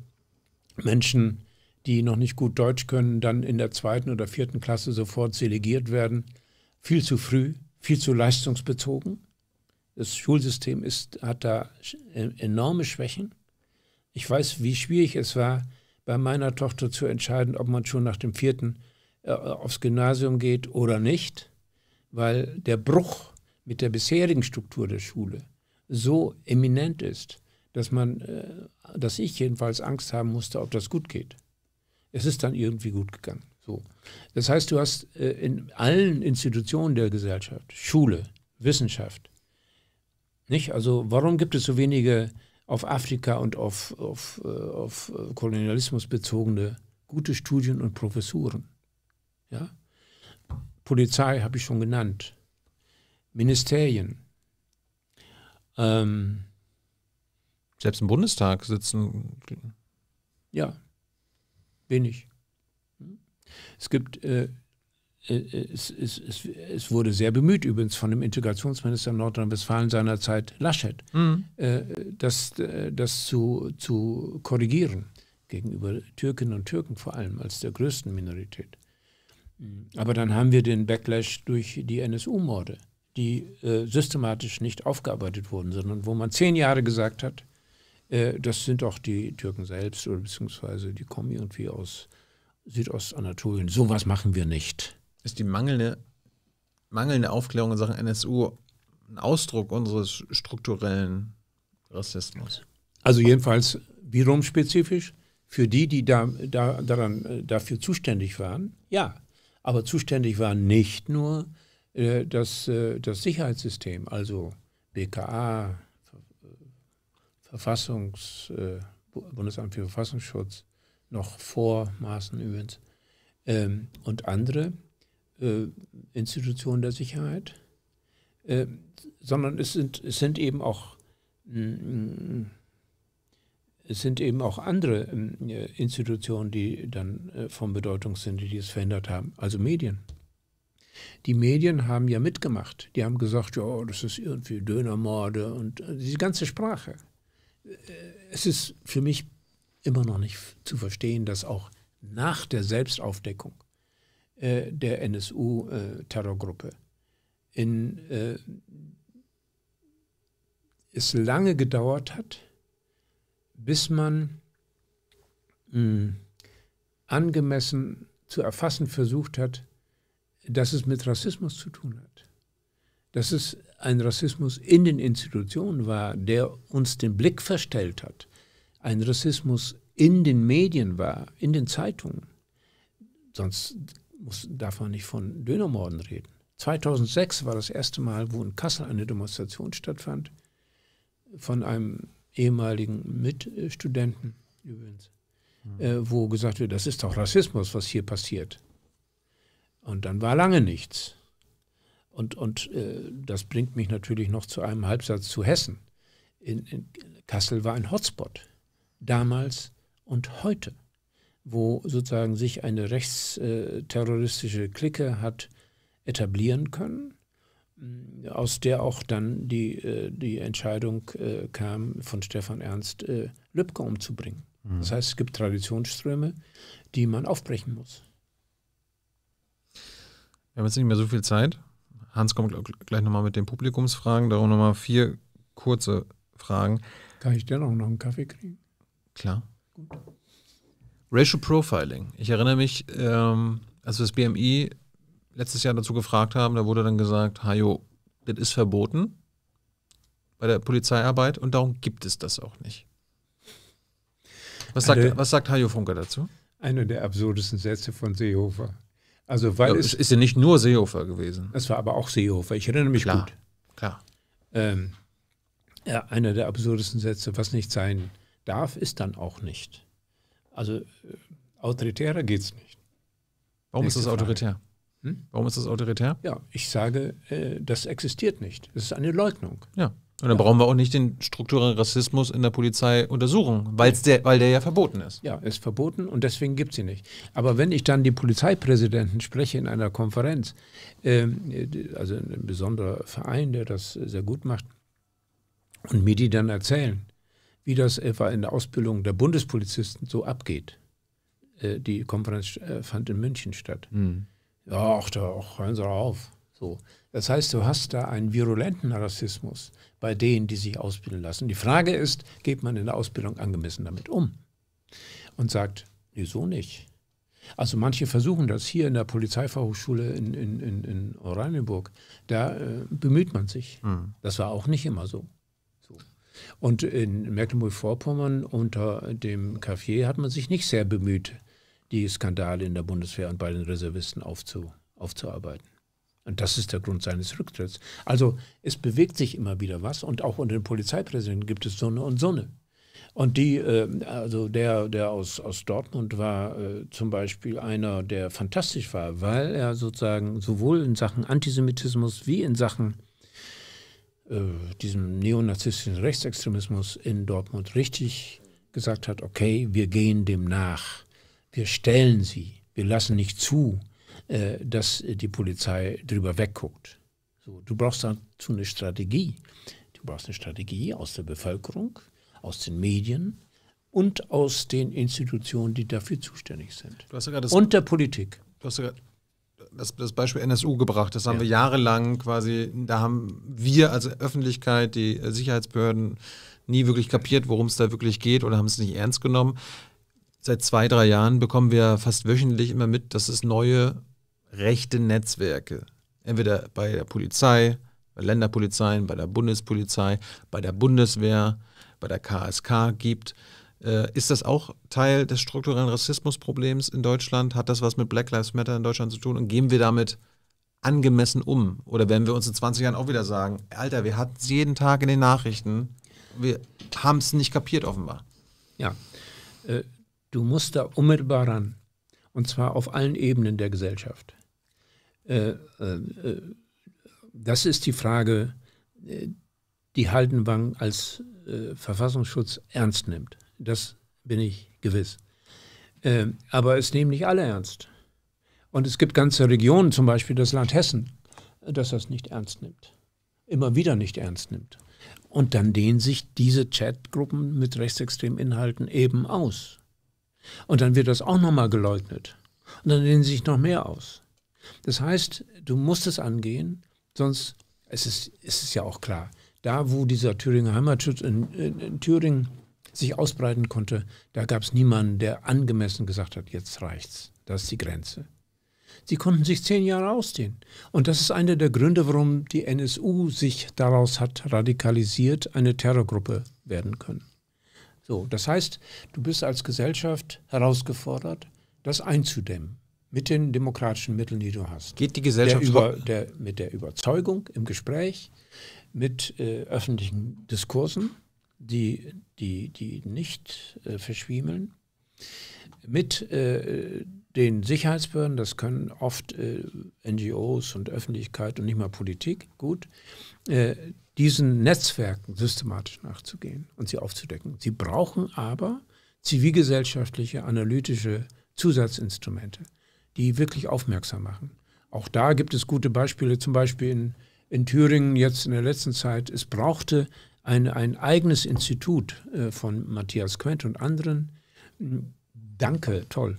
Menschen, die noch nicht gut Deutsch können, dann in der zweiten oder vierten Klasse sofort selegiert werden, viel zu früh, viel zu leistungsbezogen. Das Schulsystem ist, hat da e-, enorme Schwächen. Ich weiß, wie schwierig es war, bei meiner Tochter zu entscheiden, ob man schon nach dem vierten äh, aufs Gymnasium geht oder nicht, weil der Bruch mit der bisherigen Struktur der Schule so eminent ist, dass man, äh, dass ich jedenfalls Angst haben musste, ob das gut geht. Es ist dann irgendwie gut gegangen. So. Das heißt, du hast äh, in allen Institutionen der Gesellschaft, Schule, Wissenschaft, nicht? Also warum gibt es so wenige auf Afrika und auf, auf, äh, auf äh, Kolonialismus bezogene gute Studien und Professuren. Ja? Polizei habe ich schon genannt. Ministerien. Ähm, Selbst im Bundestag sitzen. Ja, wenig. Es gibt äh, äh, es, es, es, es, wurde sehr bemüht, übrigens von dem Integrationsminister Nordrhein-Westfalen seinerzeit, Laschet, mhm. äh, das, äh, das zu, zu korrigieren gegenüber Türken und Türken vor allem als der größten Minorität. Aber dann haben wir den Backlash durch die NSU-Morde, die äh, systematisch nicht aufgearbeitet wurden, sondern wo man zehn Jahre gesagt hat, äh, das sind doch die Türken selbst oder beziehungsweise die kommen irgendwie aus Südostanatolien. Sowas machen wir nicht ist die mangelnde, mangelnde Aufklärung in Sachen NSU ein Ausdruck unseres strukturellen Rassismus? Also jedenfalls wiederum spezifisch für die, die da, da, daran, äh, dafür zuständig waren, ja. Aber zuständig waren nicht nur äh, das, äh, das Sicherheitssystem, also BKA, äh, Verfassungs, äh, Bundesamt für Verfassungsschutz, noch vor Maßen übrigens, ähm, und andere, äh, Institutionen der Sicherheit, äh, sondern es sind, es sind eben auch mm, es sind eben auch andere mm, äh, Institutionen, die dann äh, von Bedeutung sind, die es verändert haben, also Medien. Die Medien haben ja mitgemacht. Die haben gesagt, ja, das ist irgendwie Dönermorde und äh, diese ganze Sprache. Es ist für mich immer noch nicht zu verstehen, dass auch nach der Selbstaufdeckung äh, der NSU-Terrorgruppe. Äh, äh, es lange gedauert hat, bis man mh, hm, angemessen zu erfassen versucht hat, dass es mit Rassismus zu tun hat. Dass es ein Rassismus in den Institutionen war, der uns den Blick verstellt hat. Ein Rassismus in den Medien war, in den Zeitungen. Sonst muss, darf man nicht von Dönermorden reden. 2006 war das erste Mal, wo in Kassel eine Demonstration stattfand, von einem ehemaligen Mitstudenten übrigens, hm. äh, wo gesagt wird, das ist doch Rassismus, was hier passiert. Und dann war lange nichts. Und, und äh, das bringt mich natürlich noch zu einem Halbsatz zu Hessen. In, in Kassel war ein Hotspot. Damals und heute wo sozusagen sich eine rechtsterroristische Clique hat etablieren können, mm, aus der auch dann die, äh, die Entscheidung äh, kam, von Stefan Ernst äh, Lübcke umzubringen. Mhm. Das heißt, es gibt Traditionsströme, die man aufbrechen muss. Wir haben jetzt nicht mehr so viel Zeit. Hans kommt gleich nochmal mit den Publikumsfragen. Darum nochmal vier kurze Fragen. Kann ich dennoch noch einen Kaffee kriegen? Klar. Gut. Racial Profiling. Ich erinnere mich, ähm, als wir das BMI letztes Jahr dazu gefragt haben, da wurde dann gesagt, Hajo, das ist verboten bei der Polizeiarbeit und darum gibt es das auch nicht. Was sagt, eine, was sagt Hajo Funke dazu? Einer der absurdesten Sätze von Seehofer. Also, weil ja, es ist ja nicht nur Seehofer gewesen. Es war aber auch Seehofer. Ich erinnere mich klar, gut. Klar. Ähm, ja, einer der absurdesten Sätze, was nicht sein darf, ist dann auch nicht. Also äh, autoritärer geht es nicht. Warum Nächste ist das autoritär? Hm? Warum ist das autoritär? Ja, ich sage, äh, das existiert nicht. Das ist eine Leugnung. Ja. Und dann ja. brauchen wir auch nicht den strukturellen Rassismus in der Polizei untersuchen, der, weil der ja verboten ist. Ja, ist verboten und deswegen gibt es ihn nicht. Aber wenn ich dann die Polizeipräsidenten spreche in einer Konferenz, ähm, äh, also ein besonderer Verein, der das sehr gut macht, und mir die dann erzählen, wie das etwa in der Ausbildung der Bundespolizisten so abgeht. Äh, die Konferenz äh, fand in München statt. Mhm. Ja, ach, da, ach, hören Sie auf. So. Das heißt, du hast da einen virulenten Rassismus bei denen, die sich ausbilden lassen. Die Frage ist, geht man in der Ausbildung angemessen damit um? Und sagt, wieso nicht? Also manche versuchen das hier in der Polizeifachhochschule in, in, in, in Oranienburg. Da äh, bemüht man sich. Mhm. Das war auch nicht immer so. Und in Mecklenburg-Vorpommern unter dem Kaffee hat man sich nicht sehr bemüht, die Skandale in der Bundeswehr und bei den Reservisten aufzu, aufzuarbeiten. Und das ist der Grund seines Rücktritts. Also es bewegt sich immer wieder was und auch unter den Polizeipräsidenten gibt es Sonne und Sonne. Und die, äh, also der, der aus, aus Dortmund war äh, zum Beispiel einer, der fantastisch war, weil er sozusagen sowohl in Sachen Antisemitismus wie in Sachen äh, diesem neonazistischen Rechtsextremismus in Dortmund richtig gesagt hat, okay, wir gehen dem nach, wir stellen sie, wir lassen nicht zu, äh, dass die Polizei drüber wegguckt. So, du brauchst dazu eine Strategie. Du brauchst eine Strategie aus der Bevölkerung, aus den Medien und aus den Institutionen, die dafür zuständig sind. und der Politik. Du hast sogar das, das Beispiel NSU gebracht. Das haben ja. wir jahrelang quasi, da haben wir als Öffentlichkeit, die Sicherheitsbehörden nie wirklich kapiert, worum es da wirklich geht oder haben es nicht ernst genommen. Seit zwei, drei Jahren bekommen wir fast wöchentlich immer mit, dass es neue rechte Netzwerke, entweder bei der Polizei, bei Länderpolizeien, bei der Bundespolizei, bei der Bundeswehr, bei der KSK gibt. Äh, ist das auch Teil des strukturellen Rassismusproblems in Deutschland? Hat das was mit Black Lives Matter in Deutschland zu tun? Und gehen wir damit angemessen um? Oder werden wir uns in 20 Jahren auch wieder sagen, Alter, wir hatten es jeden Tag in den Nachrichten, wir haben es nicht kapiert offenbar. Ja, äh, du musst da unmittelbar ran. Und zwar auf allen Ebenen der Gesellschaft. Äh, äh, äh das ist die Frage, äh, die Haldenwang als Verfassungsschutz ernst nimmt. Das bin ich gewiss. Ähm, aber es nehmen nicht alle ernst. Und es gibt ganze Regionen, zum Beispiel das Land Hessen, das das nicht ernst nimmt. Immer wieder nicht ernst nimmt. Und dann dehnen sich diese Chatgruppen mit rechtsextremen Inhalten eben aus. Und dann wird das auch nochmal geleugnet. Und dann dehnen sich noch mehr aus. Das heißt, du musst es angehen, sonst es ist es ist ja auch klar. Da, wo dieser Thüringer Heimatschutz in, in, in Thüringen sich ausbreiten konnte, da gab es niemanden, der angemessen gesagt hat, jetzt reicht's, das ist die Grenze. Sie konnten sich zehn Jahre ausdehnen. Und das ist einer der Gründe, warum die NSU sich daraus hat radikalisiert, eine Terrorgruppe werden können. So, das heißt, du bist als Gesellschaft herausgefordert, das einzudämmen mit den demokratischen Mitteln, die du hast. Geht die Gesellschaft der über, der, mit der Überzeugung im Gespräch, mit äh, öffentlichen Diskursen, die, die, die nicht äh, verschwiemeln, mit äh, den Sicherheitsbehörden, das können oft äh, NGOs und Öffentlichkeit und nicht mal Politik, gut, äh, diesen Netzwerken systematisch nachzugehen und sie aufzudecken. Sie brauchen aber zivilgesellschaftliche, analytische Zusatzinstrumente, die wirklich aufmerksam machen. Auch da gibt es gute Beispiele, zum Beispiel in, in Thüringen jetzt in der letzten Zeit. Es brauchte ein, ein eigenes Institut äh, von Matthias Quent und anderen. Hm, danke, toll.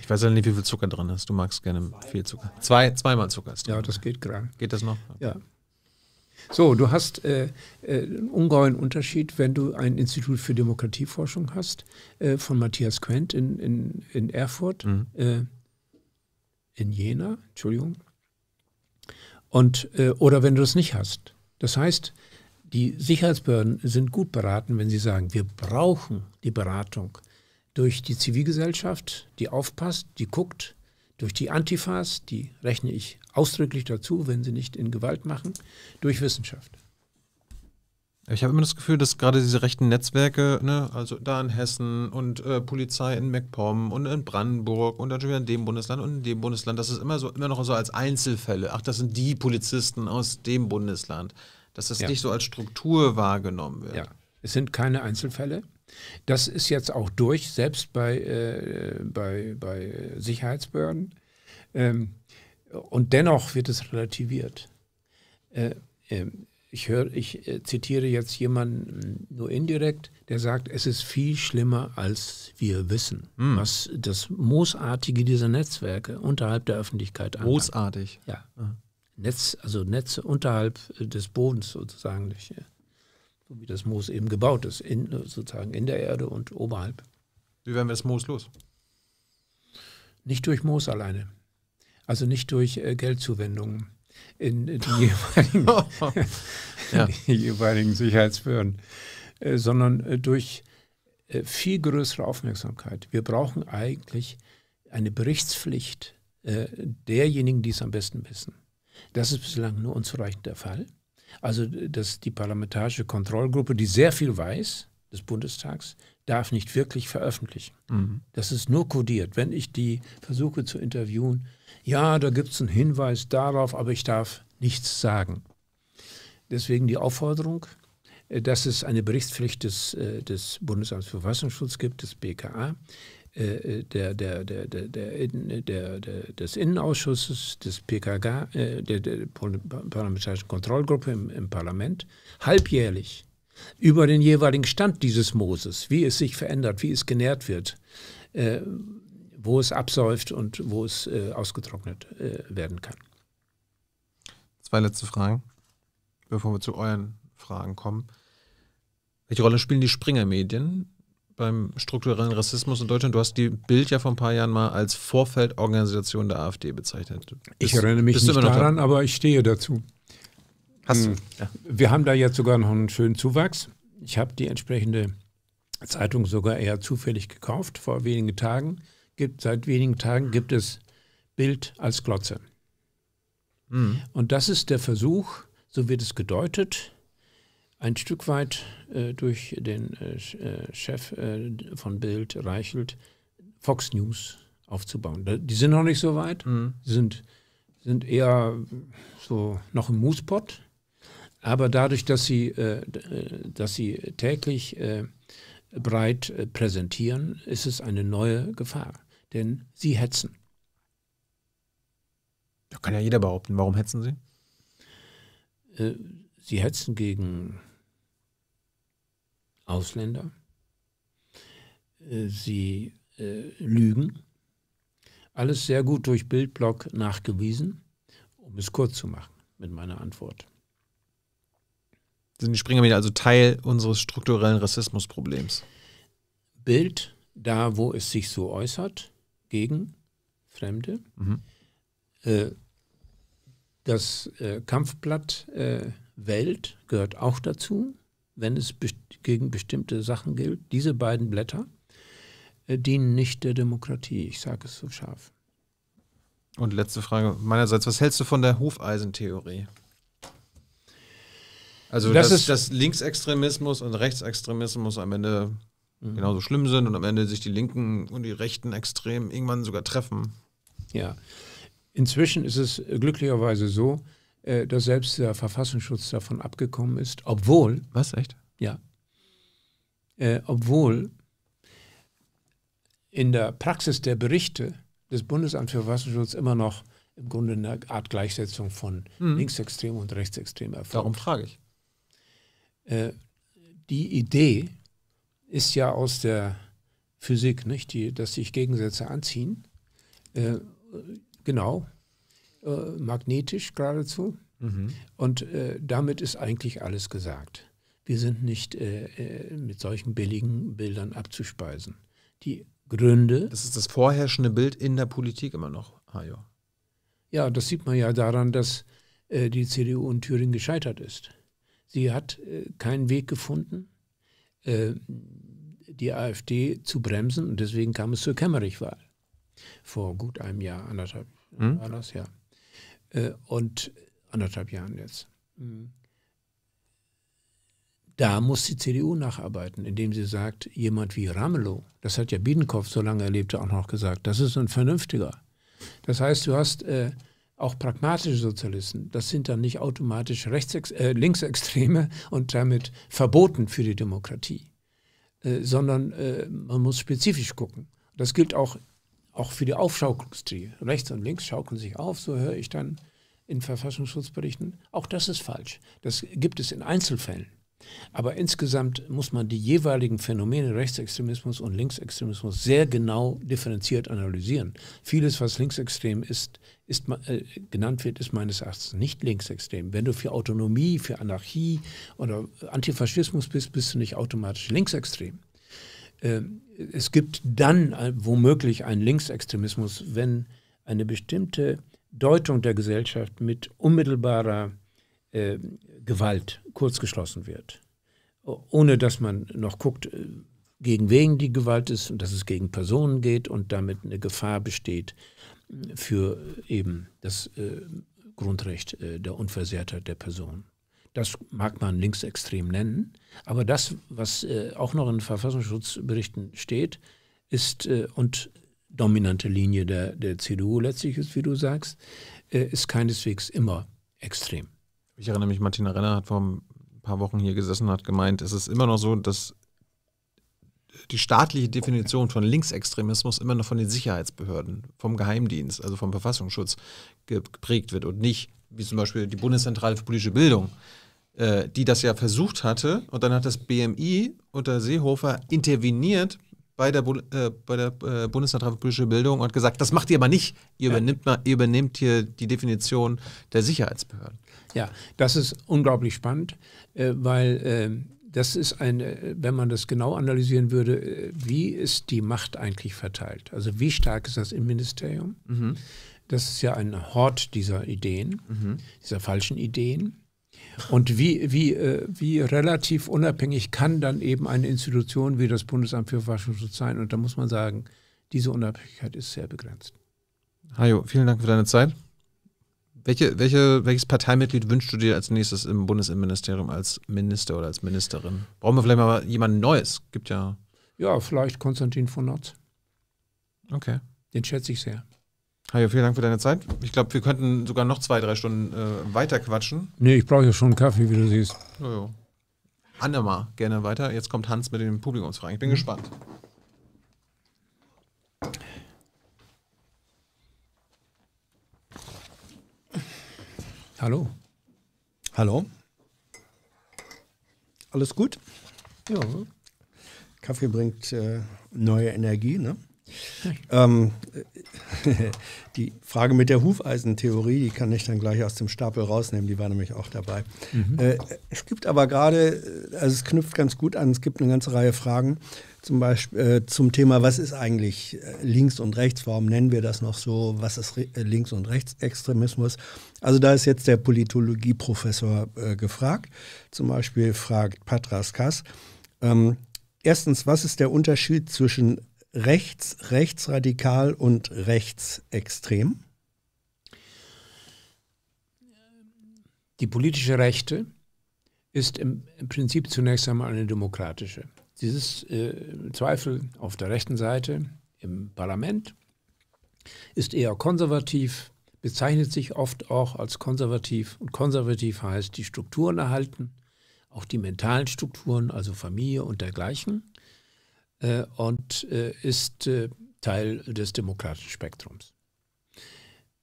Ich weiß ja nicht, wie viel Zucker drin ist. Du magst gerne viel Zucker. Zwei, zweimal Zucker ist drin. Ja, das geht gerade. Geht das noch? Ja. So, du hast äh, einen äh, ungeheuren Unterschied, wenn du ein Institut für Demokratieforschung hast, äh, von Matthias Quent in, in, in Erfurt, mhm. äh, in Jena, Entschuldigung, und, äh, oder wenn du das nicht hast. Das heißt, die Sicherheitsbehörden sind gut beraten, wenn sie sagen, wir brauchen die Beratung durch die Zivilgesellschaft, die aufpasst, die guckt, durch die Antifas, die rechne ich ausdrücklich dazu, wenn sie nicht in Gewalt machen, durch Wissenschaft. Ich habe immer das Gefühl, dass gerade diese rechten Netzwerke, ne, also da in Hessen und äh, Polizei in MacPom und in Brandenburg und dann schon wieder in dem Bundesland und in dem Bundesland, das ist immer so immer noch so als Einzelfälle. Ach, das sind die Polizisten aus dem Bundesland dass das ja. nicht so als Struktur wahrgenommen wird. Ja. Es sind keine Einzelfälle. Das ist jetzt auch durch, selbst bei, äh, bei, bei Sicherheitsbehörden. Ähm, und dennoch wird es relativiert. Äh, äh, ich, hör, ich äh, zitiere jetzt jemanden nur indirekt, der sagt, es ist viel schlimmer, als wir wissen, hm. was das Moosartige dieser Netzwerke unterhalb der Öffentlichkeit angeht. Moosartig. Ja. Mhm. Netz, also Netze unterhalb äh, des Bodens sozusagen, so wie das Moos eben gebaut ist, in, sozusagen in der Erde und oberhalb. Wie werden wir das Moos los? Nicht durch Moos alleine. Also nicht durch äh, Geldzuwendungen in, in die, jeweiligen, ja. die, jeweiligen, Sicherheitsbehörden, äh, sondern äh, durch äh, viel größere Aufmerksamkeit. Wir brauchen eigentlich eine Berichtspflicht äh, derjenigen, die es am besten wissen. Das ist bislang nur unzureichend der Fall. Also dass die parlamentarische Kontrollgruppe, die sehr viel weiß des Bundestags, darf nicht wirklich veröffentlichen. Mhm. Das ist nur kodiert. Wenn ich die versuche zu interviewen, ja, da gibt es einen Hinweis darauf, aber ich darf nichts sagen. Deswegen die Aufforderung, äh, dass es eine Berichtspflicht des, äh, des Bundesamts für Verfassungsschutz gibt, des BKA, äh, äh, der, der, äh, der, der, des Innenausschusses, des PKK, der, der Parlamentarischen Kontrollgruppe im, im Parlament, halbjährlich über den jeweiligen Stand dieses Mooses, wie es sich verändert, wie es genährt wird, äh, wo es absäuft und wo es äh, ausgetrocknet äh, werden kann. Zwei letzte Fragen, bevor wir zu euren Fragen kommen. Welche Rolle spielen die Springer-Medien beim strukturellen Rassismus in Deutschland. Du hast die Bild ja vor ein paar Jahren mal als Vorfeldorganisation der AfD bezeichnet. Bist, ich erinnere mich nicht daran, da? aber ich stehe dazu. Hast du? Hm. Ja. Wir haben da jetzt sogar noch einen schönen Zuwachs. Ich habe die entsprechende Zeitung sogar eher zufällig gekauft vor wenigen Tagen. Gibt, seit wenigen Tagen gibt es Bild als Glotze. Mhm. Und das ist der Versuch, so wird es gedeutet, ein Stück weit äh, durch den äh, äh, Chef äh, von Bild, Reichelt, Fox News aufzubauen. Die sind noch nicht so weit, mhm. sind, sind eher so noch im Moospot. Aber dadurch, dass sie, äh, äh, dass sie täglich breit präsentieren, ist es eine neue Gefahr. Denn sie hetzen. Da kann ja jeder behaupten. Warum hetzen sie? Sie hetzen gegen Ausländer. Äh, sie äh, lügen. Alles sehr gut durch Bildblock nachgewiesen, um es kurz zu machen mit meiner Antwort. Sind die Springer wieder also Teil unseres strukturellen Rassismusproblems? Bild, da wo es sich so äußert, gegen Fremde. Mhm. Äh, das äh, Kampfblatt äh, Welt gehört auch dazu wenn es best gegen bestimmte Sachen gilt. Diese beiden Blätter äh, dienen nicht der Demokratie. Ich sage es so scharf. Und letzte Frage meinerseits, was hältst du von der Hufeisentheorie? Also, das dass, dass Linksextremismus und Rechtsextremismus am Ende mhm. genauso schlimm sind und am Ende sich die Linken und die rechten extrem irgendwann sogar treffen. Ja. Inzwischen ist es glücklicherweise so, äh, dass selbst der Verfassungsschutz davon abgekommen ist, obwohl. Was, echt? Ja. Äh, obwohl in der Praxis der Berichte des Bundesamts für Verfassungsschutz immer noch im Grunde eine Art Gleichsetzung von hm. Linksextrem und Rechtsextrem erfolgt. Darum frage ich. Äh, die Idee ist ja aus der Physik, nicht? Die, dass sich Gegensätze anziehen. Äh, genau. Äh, magnetisch geradezu. Mhm. Und äh, damit ist eigentlich alles gesagt. Wir sind nicht äh, äh, mit solchen billigen Bildern abzuspeisen. Die Gründe. Das ist das vorherrschende Bild in der Politik immer noch, Hajo. Ja, das sieht man ja daran, dass die CDU in Thüringen gescheitert ist. Sie hat keinen Weg gefunden, die AfD zu bremsen und deswegen kam es zur Kämmerich-Wahl. Vor gut einem Jahr, anderthalb hm? war das, ja. Äh, und anderthalb Jahren jetzt. Mhm. Da muss die CDU nacharbeiten, indem sie sagt, jemand wie Ramelow, das hat ja Biedenkopf, so lange lebte, auch noch gesagt, das ist ein Vernünftiger. Das heißt, du hast äh, auch pragmatische Sozialisten, das sind dann nicht automatisch äh, Linksextreme und damit verboten für die Demokratie, äh, sondern äh, man muss spezifisch gucken. Das gilt auch auch für die Aufschaukelindustrie. Rechts und links schaukeln sich auf, so höre ich dann in Verfassungsschutzberichten. Auch das ist falsch. Das gibt es in Einzelfällen. Aber insgesamt muss man die jeweiligen Phänomene Rechtsextremismus und Linksextremismus sehr genau differenziert analysieren. Vieles, was linksextrem ist, ist äh, genannt wird, ist meines Erachtens nicht linksextrem. Wenn du für Autonomie, für Anarchie oder Antifaschismus bist, bist du nicht automatisch linksextrem. Ähm, es gibt dann äh, womöglich einen Linksextremismus, wenn eine bestimmte Deutung der Gesellschaft mit unmittelbarer äh, Gewalt kurzgeschlossen wird, ohne dass man noch guckt, äh, gegen wen die Gewalt ist und dass es gegen Personen geht und damit eine Gefahr besteht äh, für eben das äh, Grundrecht äh, der Unversehrtheit der Person. Das mag man linksextrem nennen. Aber das, was äh, auch noch in Verfassungsschutzberichten steht, ist äh, und dominante Linie der, der CDU letztlich ist, wie du sagst, äh, ist keineswegs immer extrem. Ich erinnere mich, Martina Renner hat vor ein paar Wochen hier gesessen und hat gemeint, es ist immer noch so, dass die staatliche Definition von Linksextremismus immer noch von den Sicherheitsbehörden, vom Geheimdienst, also vom Verfassungsschutz geprägt wird und nicht, wie zum Beispiel die Bundeszentrale für politische Bildung, äh, die das ja versucht hatte. Und dann hat das BMI unter Seehofer interveniert bei der, Bu äh, der äh, Bundesnetz politische Bildung und gesagt, das macht ihr aber nicht. Ihr übernimmt, mal, ihr übernimmt hier die Definition der Sicherheitsbehörden. Ja, das ist unglaublich spannend, äh, weil äh, das ist ein, äh, wenn man das genau analysieren würde, äh, wie ist die Macht eigentlich verteilt? Also wie stark ist das Innenministerium? Mhm. Das ist ja ein Hort dieser Ideen, mhm. dieser falschen Ideen. Und wie, wie, äh, wie relativ unabhängig kann dann eben eine Institution wie das Bundesamt für Verfassungsschutz sein? Und da muss man sagen, diese Unabhängigkeit ist sehr begrenzt. Hajo, vielen Dank für deine Zeit. Welche, welche, welches Parteimitglied wünschst du dir als nächstes im Bundesinnenministerium als Minister oder als Ministerin? Brauchen wir vielleicht mal jemanden Neues? Gibt ja. Ja, vielleicht Konstantin von Notz. Okay. Den schätze ich sehr. Hajo, vielen Dank für deine Zeit. Ich glaube, wir könnten sogar noch zwei, drei Stunden äh, weiter quatschen. Nee, ich brauche ja schon einen Kaffee, wie du siehst. Jojo. Annemar, gerne weiter. Jetzt kommt Hans mit den Publikumsfragen. Ich bin mhm. gespannt. Hallo. Hallo. Alles gut? Ja. Kaffee bringt äh, neue Energie, ne? Ähm, die Frage mit der Hufeisentheorie, die kann ich dann gleich aus dem Stapel rausnehmen, die war nämlich auch dabei. Mhm. Äh, es gibt aber gerade, also es knüpft ganz gut an, es gibt eine ganze Reihe Fragen, zum Beispiel äh, zum Thema, was ist eigentlich äh, links und rechts, warum nennen wir das noch so, was ist links- und rechtsextremismus. Also da ist jetzt der Politologieprofessor gefragt, zum Beispiel fragt Patras Kass, ähm, Erstens, was ist der Unterschied zwischen rechts, rechtsradikal und rechtsextrem? Die politische Rechte ist im, im Prinzip zunächst einmal eine demokratische. Sie ist äh, Zweifel auf der rechten Seite im Parlament, ist eher konservativ, bezeichnet sich oft auch als konservativ. Und konservativ heißt, die Strukturen erhalten, auch die mentalen Strukturen, also Familie und dergleichen äh, und äh, ist äh, Teil des demokratischen Spektrums.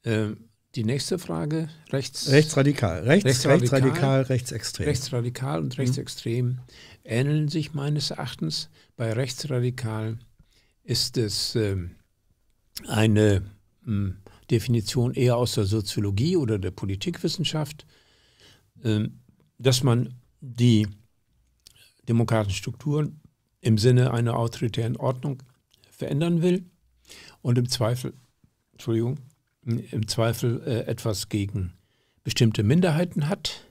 Ähm, die nächste Frage, rechts, rechtsradikal. Rechts, rechtsradikal, rechtsradikal, rechtsextrem. Rechtsradikal und mhm. rechtsextrem mhm. ähneln sich meines Erachtens. Bei rechtsradikal ist es ähm, eine mh, hm, Definition eher aus der Soziologie oder der Politikwissenschaft, ähm, dass man die demokratischen Strukturen im Sinne einer autoritären Ordnung verändern will und im Zweifel, Entschuldigung, im Zweifel äh, etwas gegen bestimmte Minderheiten hat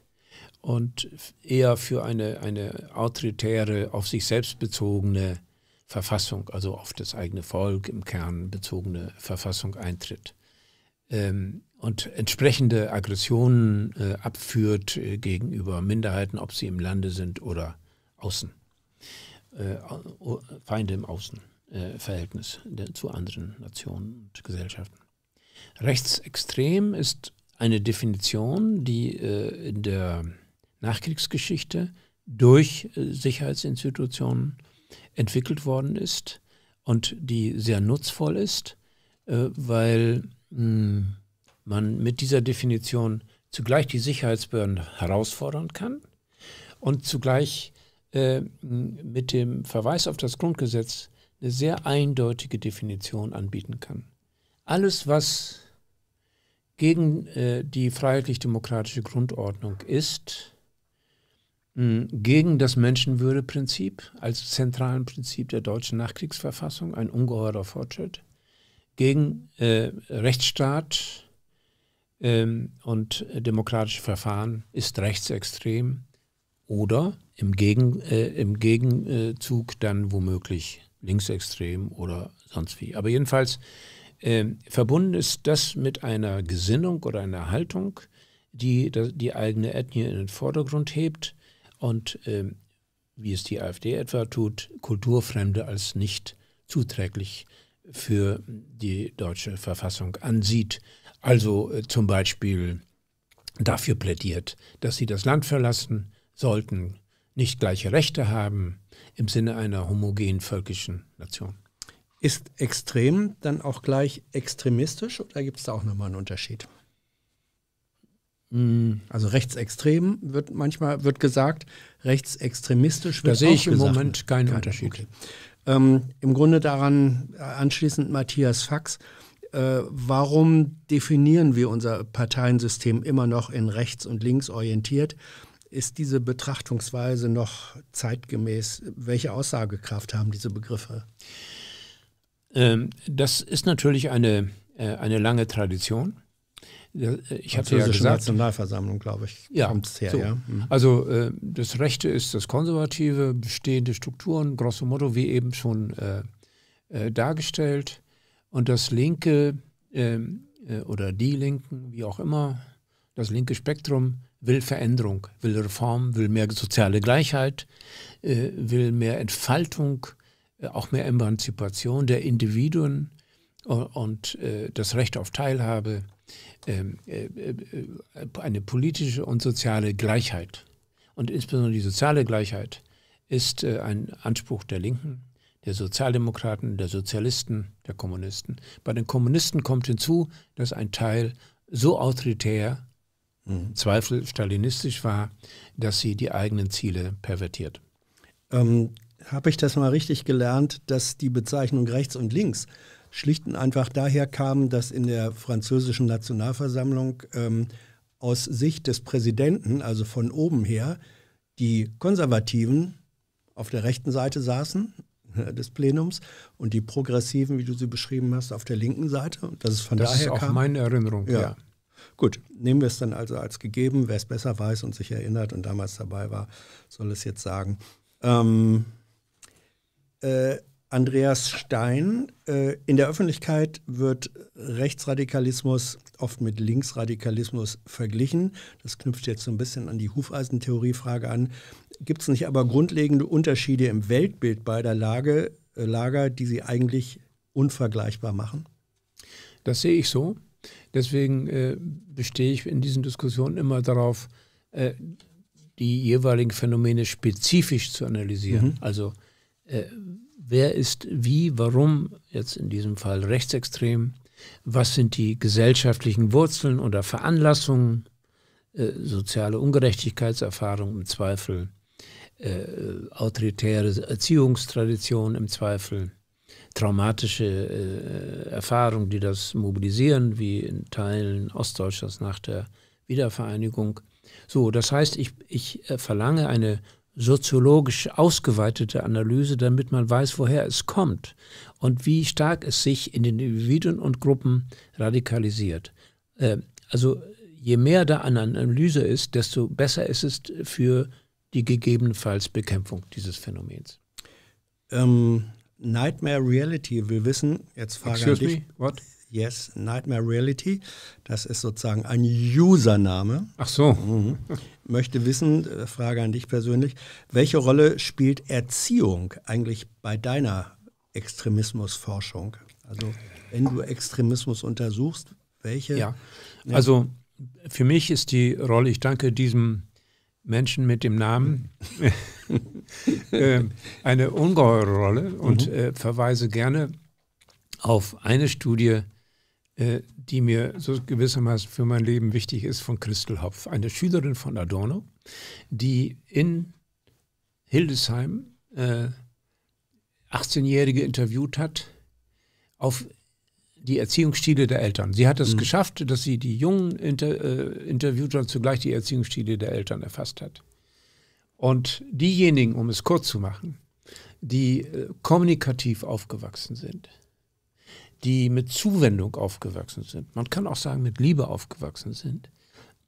und eher für eine, eine autoritäre, auf sich selbst bezogene Verfassung, also auf das eigene Volk im Kern bezogene Verfassung eintritt. Ähm, und entsprechende Aggressionen äh, abführt äh, gegenüber Minderheiten, ob sie im Lande sind oder außen äh, Feinde im Außenverhältnis äh, zu anderen Nationen und Gesellschaften. Rechtsextrem ist eine Definition, die äh, in der Nachkriegsgeschichte durch äh, Sicherheitsinstitutionen entwickelt worden ist und die sehr nutzvoll ist, äh, weil mh, hm, man mit dieser Definition zugleich die Sicherheitsbehörden herausfordern kann und zugleich ähm, mit dem Verweis auf das Grundgesetz eine sehr eindeutige Definition anbieten kann. Alles, was gegen äh, die freiheitlich-demokratische Grundordnung ist, mh, hm, gegen das Menschenwürdeprinzip als zentralen Prinzip der deutschen Nachkriegsverfassung, ein ungeheurer Fortschritt, gegen äh, Rechtsstaat ähm, und äh, demokratische Verfahren ist rechtsextrem oder im, Gegen, äh, im Gegenzug dann womöglich linksextrem oder sonst wie. Aber jedenfalls äh, verbunden ist das mit einer Gesinnung oder einer Haltung, die die eigene Ethnie in den Vordergrund hebt und äh, wie es die AfD etwa tut, Kulturfremde als nicht zuträglich für die deutsche Verfassung ansieht. Also äh, zum Beispiel dafür plädiert, dass sie das Land verlassen, sollten nicht gleiche Rechte haben im Sinne einer homogenen völkischen Nation. Ist extrem dann auch gleich extremistisch oder gibt es da auch nochmal einen Unterschied? Mm. Also rechtsextrem wird manchmal wird gesagt, rechtsextremistisch wird Da sehe ich im gesagt, Moment keinen kein Unterschied. Okay. Ähm, Im Grunde daran äh, anschließend Matthias Fax, äh, warum definieren wir unser Parteiensystem immer noch in rechts- und links orientiert? Ist diese Betrachtungsweise noch zeitgemäß? Welche Aussagekraft haben diese Begriffe? Ähm, das ist natürlich eine, äh, eine lange Tradition. Äh, ich hatte ja gesagt, Nationalversammlung, glaube ich, ja, es her. So. Ja. Mhm. Also äh, das Rechte ist das Konservative, bestehende Strukturen, grosso modo, wie eben schon äh, äh, dargestellt. Und das Linke ähm, äh, oder die Linken, wie auch immer, das linke Spektrum will Veränderung, will Reform, will mehr soziale Gleichheit, äh, will mehr Entfaltung, äh, auch mehr Emanzipation der Individuen und äh, das Recht auf Teilhabe, ähm, äh, äh, eine politische und soziale Gleichheit. Und insbesondere die soziale Gleichheit ist ein Anspruch der Linken, der Sozialdemokraten, der Sozialisten, der Kommunisten. Bei den Kommunisten kommt hinzu, dass ein Teil so autoritär mhm. Zweifel stalinistisch war, dass sie die eigenen Ziele pervertiert. Ähm, Habe ich das mal richtig gelernt, dass die Bezeichnung rechts und links schlicht und einfach daher kam, dass in der französischen Nationalversammlung ähm, aus Sicht des Präsidenten, also von oben her, die Konservativen auf der rechten Seite saßen ne, des Plenums und die Progressiven, wie du sie beschrieben hast, auf der linken Seite. Und das ist von das daher ist auch kam, meine Erinnerung. Ja. ja. Gut, nehmen wir es dann also als gegeben. Wer es besser weiß und sich erinnert und damals dabei war, soll es jetzt sagen. Ähm, äh, Andreas Stein, äh, in der Öffentlichkeit wird Rechtsradikalismus oft mit Linksradikalismus verglichen. Das knüpft jetzt so ein bisschen an die Hufeisentheoriefrage an. Gibt es nicht aber grundlegende Unterschiede im Weltbild beider Lage, äh, Lager, die sie eigentlich unvergleichbar machen? Das sehe ich so. Deswegen äh, bestehe ich in diesen Diskussionen immer darauf, äh, die jeweiligen Phänomene spezifisch zu analysieren. Mhm. Also äh, wer ist wie, warum, jetzt in diesem Fall rechtsextrem, was sind die gesellschaftlichen Wurzeln oder Veranlassungen, äh, soziale Ungerechtigkeitserfahrung im Zweifel, äh, autoritäre Erziehungstradition im Zweifel traumatische äh, Erfahrungen, die das mobilisieren, wie in Teilen Ostdeutschlands nach der Wiedervereinigung. So, das heißt, ich, ich äh, verlange eine soziologisch ausgeweitete Analyse, damit man weiß, woher es kommt und wie stark es sich in den Individuen und Gruppen radikalisiert. Äh, also je mehr da eine Analyse ist, desto besser ist es für die gegebenenfalls Bekämpfung dieses Phänomens. Ähm, Nightmare Reality will wissen, jetzt frage ich dich. Me? What? Yes, Nightmare Reality, das ist sozusagen ein Username. Ach so. Mhm. Möchte wissen, äh, Frage an dich persönlich, welche Rolle spielt Erziehung eigentlich bei deiner Extremismusforschung? Also, wenn du Extremismus untersuchst, welche? Ja, also für mich ist die Rolle, ich danke diesem Menschen mit dem Namen hm. ähm, eine ungeheure Rolle und mhm. äh, verweise gerne auf eine Studie, äh, die mir so gewissermaßen für mein Leben wichtig ist, von Christel Hopf, eine Schülerin von Adorno, die in Hildesheim 18-Jährige äh, interviewt hat auf die Erziehungsstile der Eltern. Sie hat es mhm. geschafft, dass sie die jungen Inter äh, Interviewter zugleich die Erziehungsstile der Eltern erfasst hat. Und diejenigen, um es kurz zu machen, die äh, kommunikativ aufgewachsen sind, die mit Zuwendung aufgewachsen sind, man kann auch sagen mit Liebe aufgewachsen sind,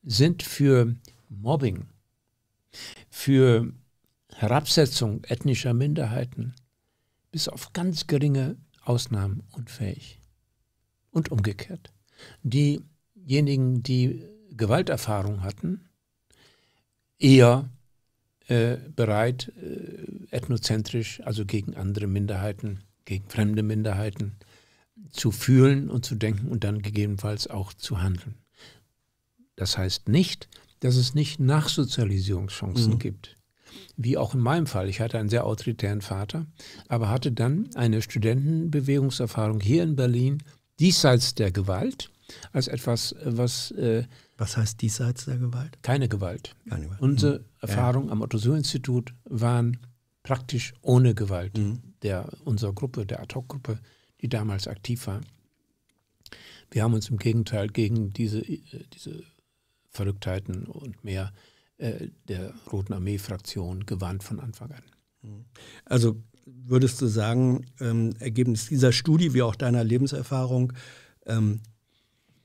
sind für Mobbing, für Herabsetzung ethnischer Minderheiten bis auf ganz geringe Ausnahmen unfähig und umgekehrt. Diejenigen, die Gewalterfahrung hatten, eher äh, bereit, äh, ethnozentrisch, also gegen andere Minderheiten, gegen fremde Minderheiten zu fühlen und zu denken und dann gegebenenfalls auch zu handeln. Das heißt nicht, dass es nicht Nachsozialisierungschancen mhm. gibt. Wie auch in meinem Fall. Ich hatte einen sehr autoritären Vater, aber hatte dann eine Studentenbewegungserfahrung hier in Berlin diesseits der Gewalt als etwas, äh, was. Äh, was heißt diesseits der Gewalt? Keine Gewalt. Keine Gewalt. Unsere mhm. Erfahrungen ja. am Otto-Suhr-Institut waren praktisch ohne Gewalt mhm. der, unserer Gruppe, der Ad-Hoc-Gruppe, die damals aktiv war. Wir haben uns im Gegenteil gegen diese, äh, diese Verrücktheiten und mehr äh, der Roten Armee-Fraktion gewarnt von Anfang an. Mhm. Also würdest du sagen, ähm, Ergebnis dieser Studie wie auch deiner Lebenserfahrung, ähm,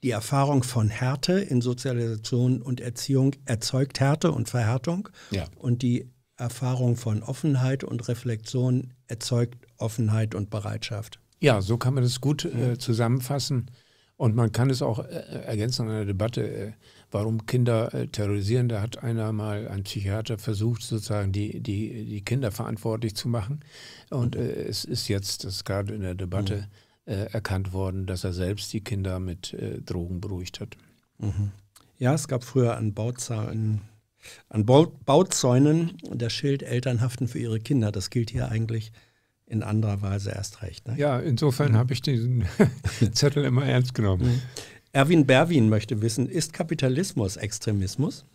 die Erfahrung von Härte in Sozialisation und Erziehung erzeugt Härte und Verhärtung ja. und die Erfahrung von Offenheit und Reflexion erzeugt Offenheit und Bereitschaft. Ja, so kann man das gut äh, zusammenfassen und man kann es auch äh, ergänzen an einer Debatte. Äh, warum Kinder äh, terrorisieren. Da hat einer mal, ein Psychiater, versucht, sozusagen die, die, die Kinder verantwortlich zu machen. Und mhm. äh, es ist jetzt, das ist gerade in der Debatte mhm. äh, erkannt worden, dass er selbst die Kinder mit äh, Drogen beruhigt hat. Mhm. Ja, es gab früher an Bauzäunen, an Bauzäunen das Schild Elternhaften für ihre Kinder. Das gilt hier eigentlich in anderer Weise erst recht. Ne? Ja, insofern mhm. habe ich diesen Zettel immer ernst genommen. Mhm. Erwin Berwin möchte wissen, ist Kapitalismus Extremismus?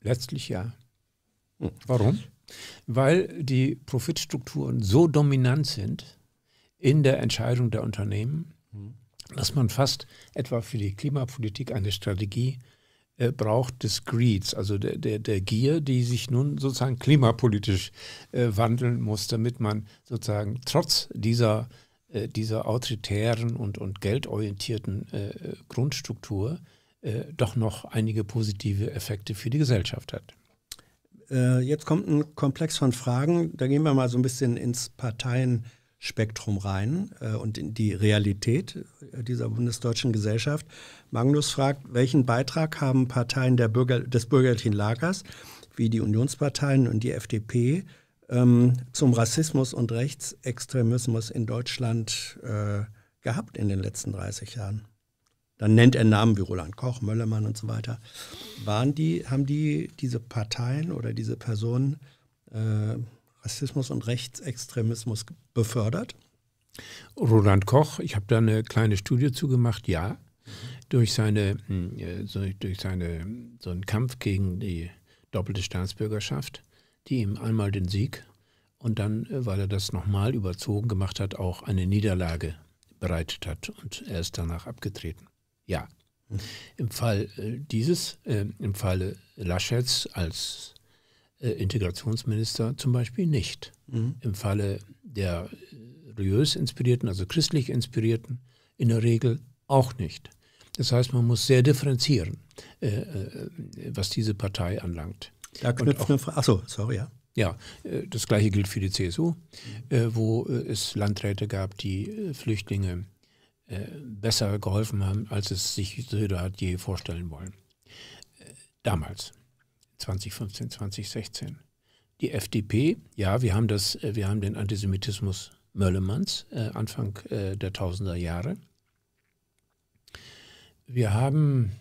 Letztlich ja. Hm. Warum? Weil die Profitstrukturen so dominant sind in der Entscheidung der Unternehmen, hm. dass man fast etwa für die Klimapolitik eine Strategie äh, braucht des Greeds, also der, der, der, Gier, die sich nun sozusagen klimapolitisch äh, wandeln muss, damit man sozusagen trotz dieser äh, dieser autoritären und, und geldorientierten äh, Grundstruktur äh, doch noch einige positive Effekte für die Gesellschaft hat. Äh, jetzt kommt ein Komplex von Fragen. Da gehen wir mal so ein bisschen ins Parteienspektrum rein äh, und in die Realität dieser bundesdeutschen Gesellschaft. Magnus fragt, welchen Beitrag haben Parteien Bürger, des bürgerlichen Lagers wie die Unionsparteien und die FDP äh, ähm, zum Rassismus und Rechtsextremismus in Deutschland äh, gehabt in den letzten 30 Jahren. Dann nennt er Namen wie Roland Koch, Möllermann und so weiter. Waren die, haben die diese Parteien oder diese Personen äh, Rassismus und Rechtsextremismus befördert? Roland Koch, ich habe da eine kleine Studie zugemacht, ja. Durch seine, hm, äh, durch seine so einen Kampf gegen die doppelte Staatsbürgerschaft die ihm einmal den Sieg und dann, äh, weil er das nochmal überzogen gemacht hat, auch eine Niederlage bereitet hat und er ist danach abgetreten. Ja. Mhm. Im Fall äh, dieses, äh, im Falle Laschets als äh, Integrationsminister zum Beispiel nicht. Mhm. Im Falle der äh, religiös inspirierten, also christlich inspirierten, in der Regel auch nicht. Das heißt, man muss sehr differenzieren, äh, was diese Partei anlangt. Da knüpft eine Frage. Achso, sorry, ja. Ja, äh, das gleiche gilt für die CSU, äh, wo äh, es Landräte gab, die Flüchtlinge besser geholfen haben, als es sich Söder hat je vorstellen wollen. Damals, 2015, 2016. Die FDP, ja, wir haben, das, wir haben den Antisemitismus Möllemanns Anfang der Tausender Jahre. Wir haben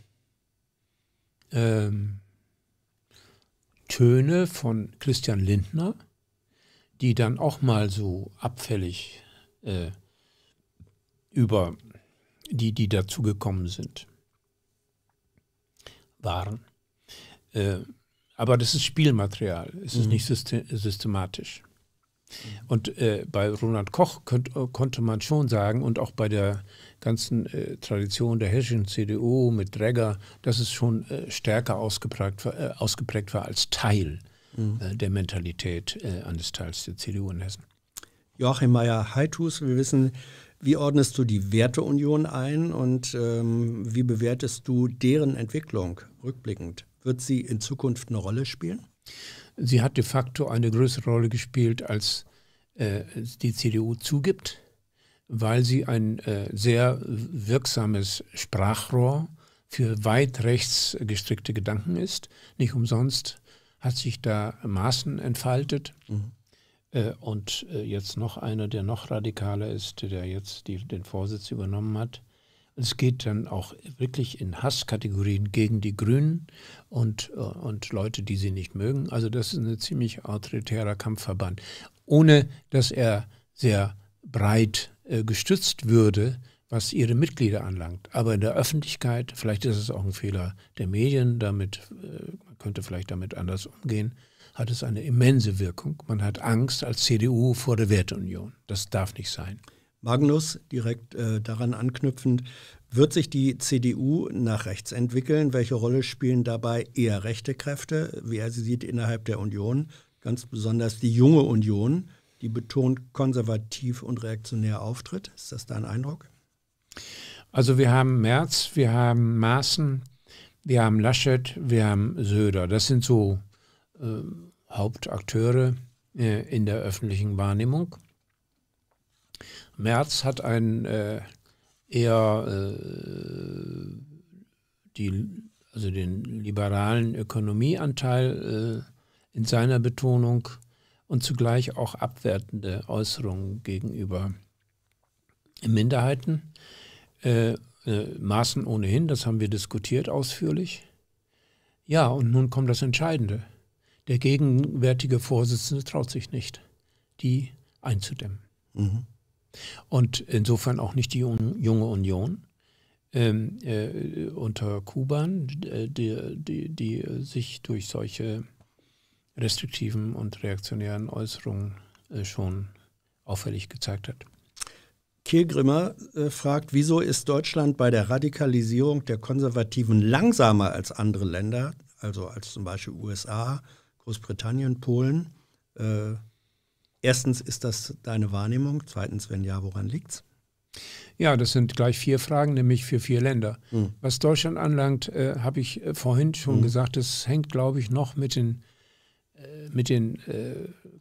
ähm, Töne von Christian Lindner, die dann auch mal so abfällig äh, über die, die dazugekommen sind, waren. Äh, aber das ist Spielmaterial, es ist mhm. nicht systematisch. Und äh, bei Ronald Koch könnt, konnte man schon sagen und auch bei der ganzen äh, Tradition der hessischen CDU mit Dregger, dass es schon äh, stärker ausgeprägt, äh, ausgeprägt war als Teil mhm. Äh, der Mentalität äh, eines Teils der CDU in Hessen. Joachim meyer Heitus, wir wissen, wie ordnest du die Werteunion ein und ähm, wie bewertest du deren Entwicklung rückblickend? Wird sie in Zukunft eine Rolle spielen? Sie hat de facto eine größere Rolle gespielt, als äh, die CDU zugibt weil sie ein äh, sehr wirksames Sprachrohr für weit rechts gestrickte Gedanken ist. Nicht umsonst hat sich da Maßen entfaltet. Mhm. Äh, und äh, jetzt noch einer, der noch radikaler ist, der jetzt die, den Vorsitz übernommen hat. Es geht dann auch wirklich in Hasskategorien gegen die Grünen und, äh, und Leute, die sie nicht mögen. Also das ist ein ziemlich autoritärer Kampfverband, ohne dass er sehr breit äh, gestützt würde, was ihre Mitglieder anlangt. Aber in der Öffentlichkeit, vielleicht ist es auch ein Fehler der Medien, damit, äh, man könnte vielleicht damit anders umgehen, hat es eine immense Wirkung. Man hat Angst als CDU vor der Werteunion. Das darf nicht sein. Magnus, direkt äh, daran anknüpfend, wird sich die CDU nach rechts entwickeln? Welche Rolle spielen dabei eher rechte Kräfte, wie er sie sieht innerhalb der Union, ganz besonders die junge Union? die betont konservativ und reaktionär auftritt. Ist das dein Eindruck? Also wir haben Merz, wir haben Maaßen, wir haben Laschet, wir haben Söder. Das sind so äh, Hauptakteure äh, in der öffentlichen Wahrnehmung. Merz hat ein äh, eher äh, die, also den liberalen Ökonomieanteil äh, in seiner Betonung und zugleich auch abwertende Äußerungen gegenüber Minderheiten. Äh, äh, Maßen ohnehin, das haben wir diskutiert ausführlich. Ja, und nun kommt das Entscheidende. Der gegenwärtige Vorsitzende traut sich nicht, die einzudämmen. Mhm. Und insofern auch nicht die junge Union ähm, äh, unter Kuban, äh, die, die, die sich durch solche restriktiven und reaktionären Äußerungen äh, schon auffällig gezeigt hat. Kielgrimmer äh, fragt, wieso ist Deutschland bei der Radikalisierung der Konservativen langsamer als andere Länder, also als zum Beispiel USA, Großbritannien, Polen? Äh, erstens, ist das deine Wahrnehmung? Zweitens, wenn ja, woran liegt es? Ja, das sind gleich vier Fragen, nämlich für vier Länder. Mhm. Was Deutschland anlangt, äh, habe ich äh, vorhin schon mhm. gesagt, das hängt, glaube ich, noch mit den mit den äh,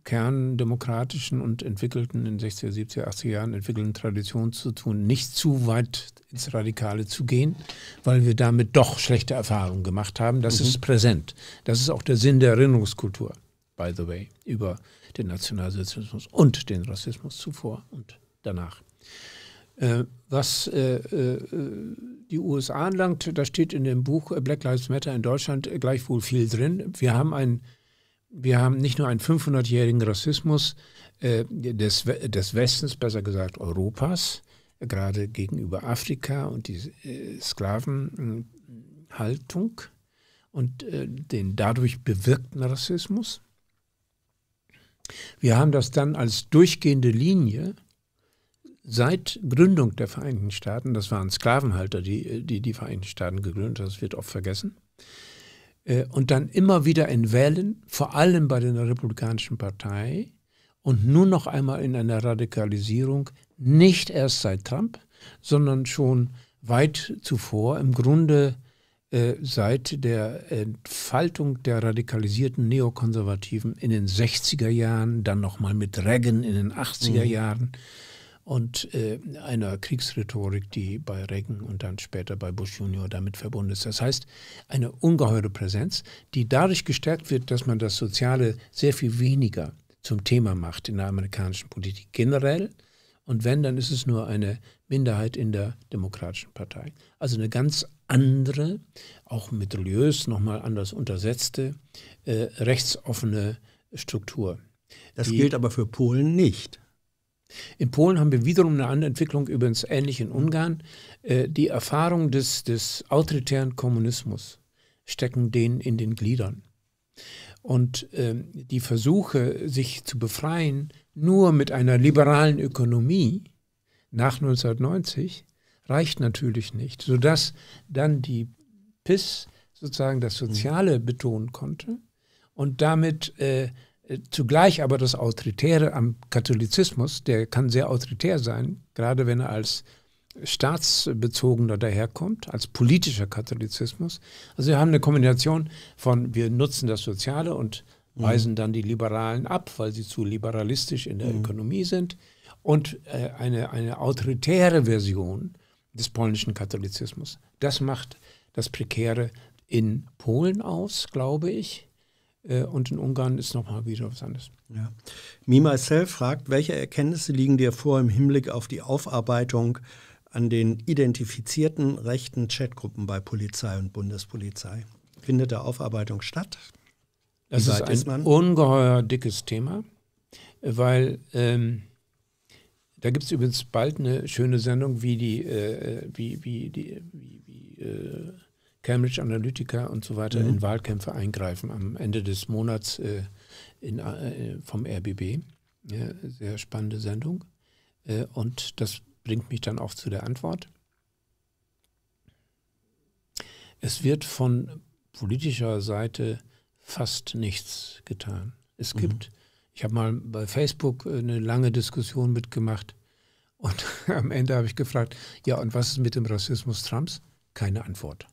kerndemokratischen und entwickelten in 60er, 70er, 80er Jahren entwickelten Traditionen zu tun, nicht zu weit ins Radikale zu gehen, weil wir damit doch schlechte Erfahrungen gemacht haben. Das mhm. ist präsent. Das ist auch der Sinn der Erinnerungskultur, by the way, über den Nationalsozialismus und den Rassismus zuvor und danach. Äh, was äh, äh, die USA anlangt, da steht in dem Buch Black Lives Matter in Deutschland gleichwohl viel drin. Wir haben ein wir haben nicht nur einen 500-jährigen Rassismus äh, des, des Westens, besser gesagt Europas, gerade gegenüber Afrika und die äh, Sklavenhaltung und äh, den dadurch bewirkten Rassismus. Wir haben das dann als durchgehende Linie seit Gründung der Vereinigten Staaten, das waren Sklavenhalter, die die, die Vereinigten Staaten gegründet haben, das wird oft vergessen, äh, und dann immer wieder in Wellen, vor allem bei der Republikanischen Partei und nun noch einmal in einer Radikalisierung, nicht erst seit Trump, sondern schon weit zuvor, im Grunde äh, seit der Entfaltung der radikalisierten Neokonservativen in den 60er Jahren, dann nochmal mit Reagan in den 80er mhm. Jahren. Mhm und äh, einer Kriegsrhetorik, die bei Reagan und dann später bei Bush Junior damit verbunden ist. Das heißt, eine ungeheure Präsenz, die dadurch gestärkt wird, dass man das Soziale sehr viel weniger zum Thema macht in der amerikanischen Politik generell. Und wenn, dann ist es nur eine Minderheit in der Demokratischen Partei. Also eine ganz andere, auch mit religiös nochmal anders untersetzte, äh, rechtsoffene Struktur. Das die, gilt aber für Polen nicht. In Polen haben wir wiederum eine andere Entwicklung, übrigens ähnlich in Ungarn. Äh, die Erfahrung des, des autoritären Kommunismus stecken denen in den Gliedern. Und ähm, die Versuche, sich zu befreien, nur mit einer liberalen Ökonomie nach 1990, reicht natürlich nicht, sodass dann die PIS sozusagen das Soziale betonen konnte und damit äh, Zugleich aber das Autoritäre am Katholizismus, der kann sehr autoritär sein, gerade wenn er als staatsbezogener daherkommt, als politischer Katholizismus. Also wir haben eine Kombination von, wir nutzen das Soziale und mhm. weisen dann die Liberalen ab, weil sie zu liberalistisch in der mhm. Ökonomie sind, und äh, eine, eine autoritäre Version des polnischen Katholizismus. Das macht das Prekäre in Polen aus, glaube ich. Äh, und in Ungarn ist nochmal wieder was anderes. Ja. Mima Self fragt, welche Erkenntnisse liegen dir vor im Hinblick auf die Aufarbeitung an den identifizierten rechten Chatgruppen bei Polizei und Bundespolizei? Findet da Aufarbeitung statt? Wie das ist ein ist ungeheuer dickes Thema, weil ähm, da gibt es übrigens bald eine schöne Sendung, wie die, äh, äh wie, wie, die, wie, wie äh, Cambridge Analytica und so weiter mhm. in Wahlkämpfe eingreifen am Ende des Monats äh, in, äh, vom RBB. Ja, sehr spannende Sendung. Äh, und das bringt mich dann auch zu der Antwort. Es wird von politischer Seite fast nichts getan. Es mhm. gibt, ich habe mal bei Facebook äh, eine lange Diskussion mitgemacht und am Ende habe ich gefragt, ja, und was ist mit dem Rassismus Trumps? Keine Antwort.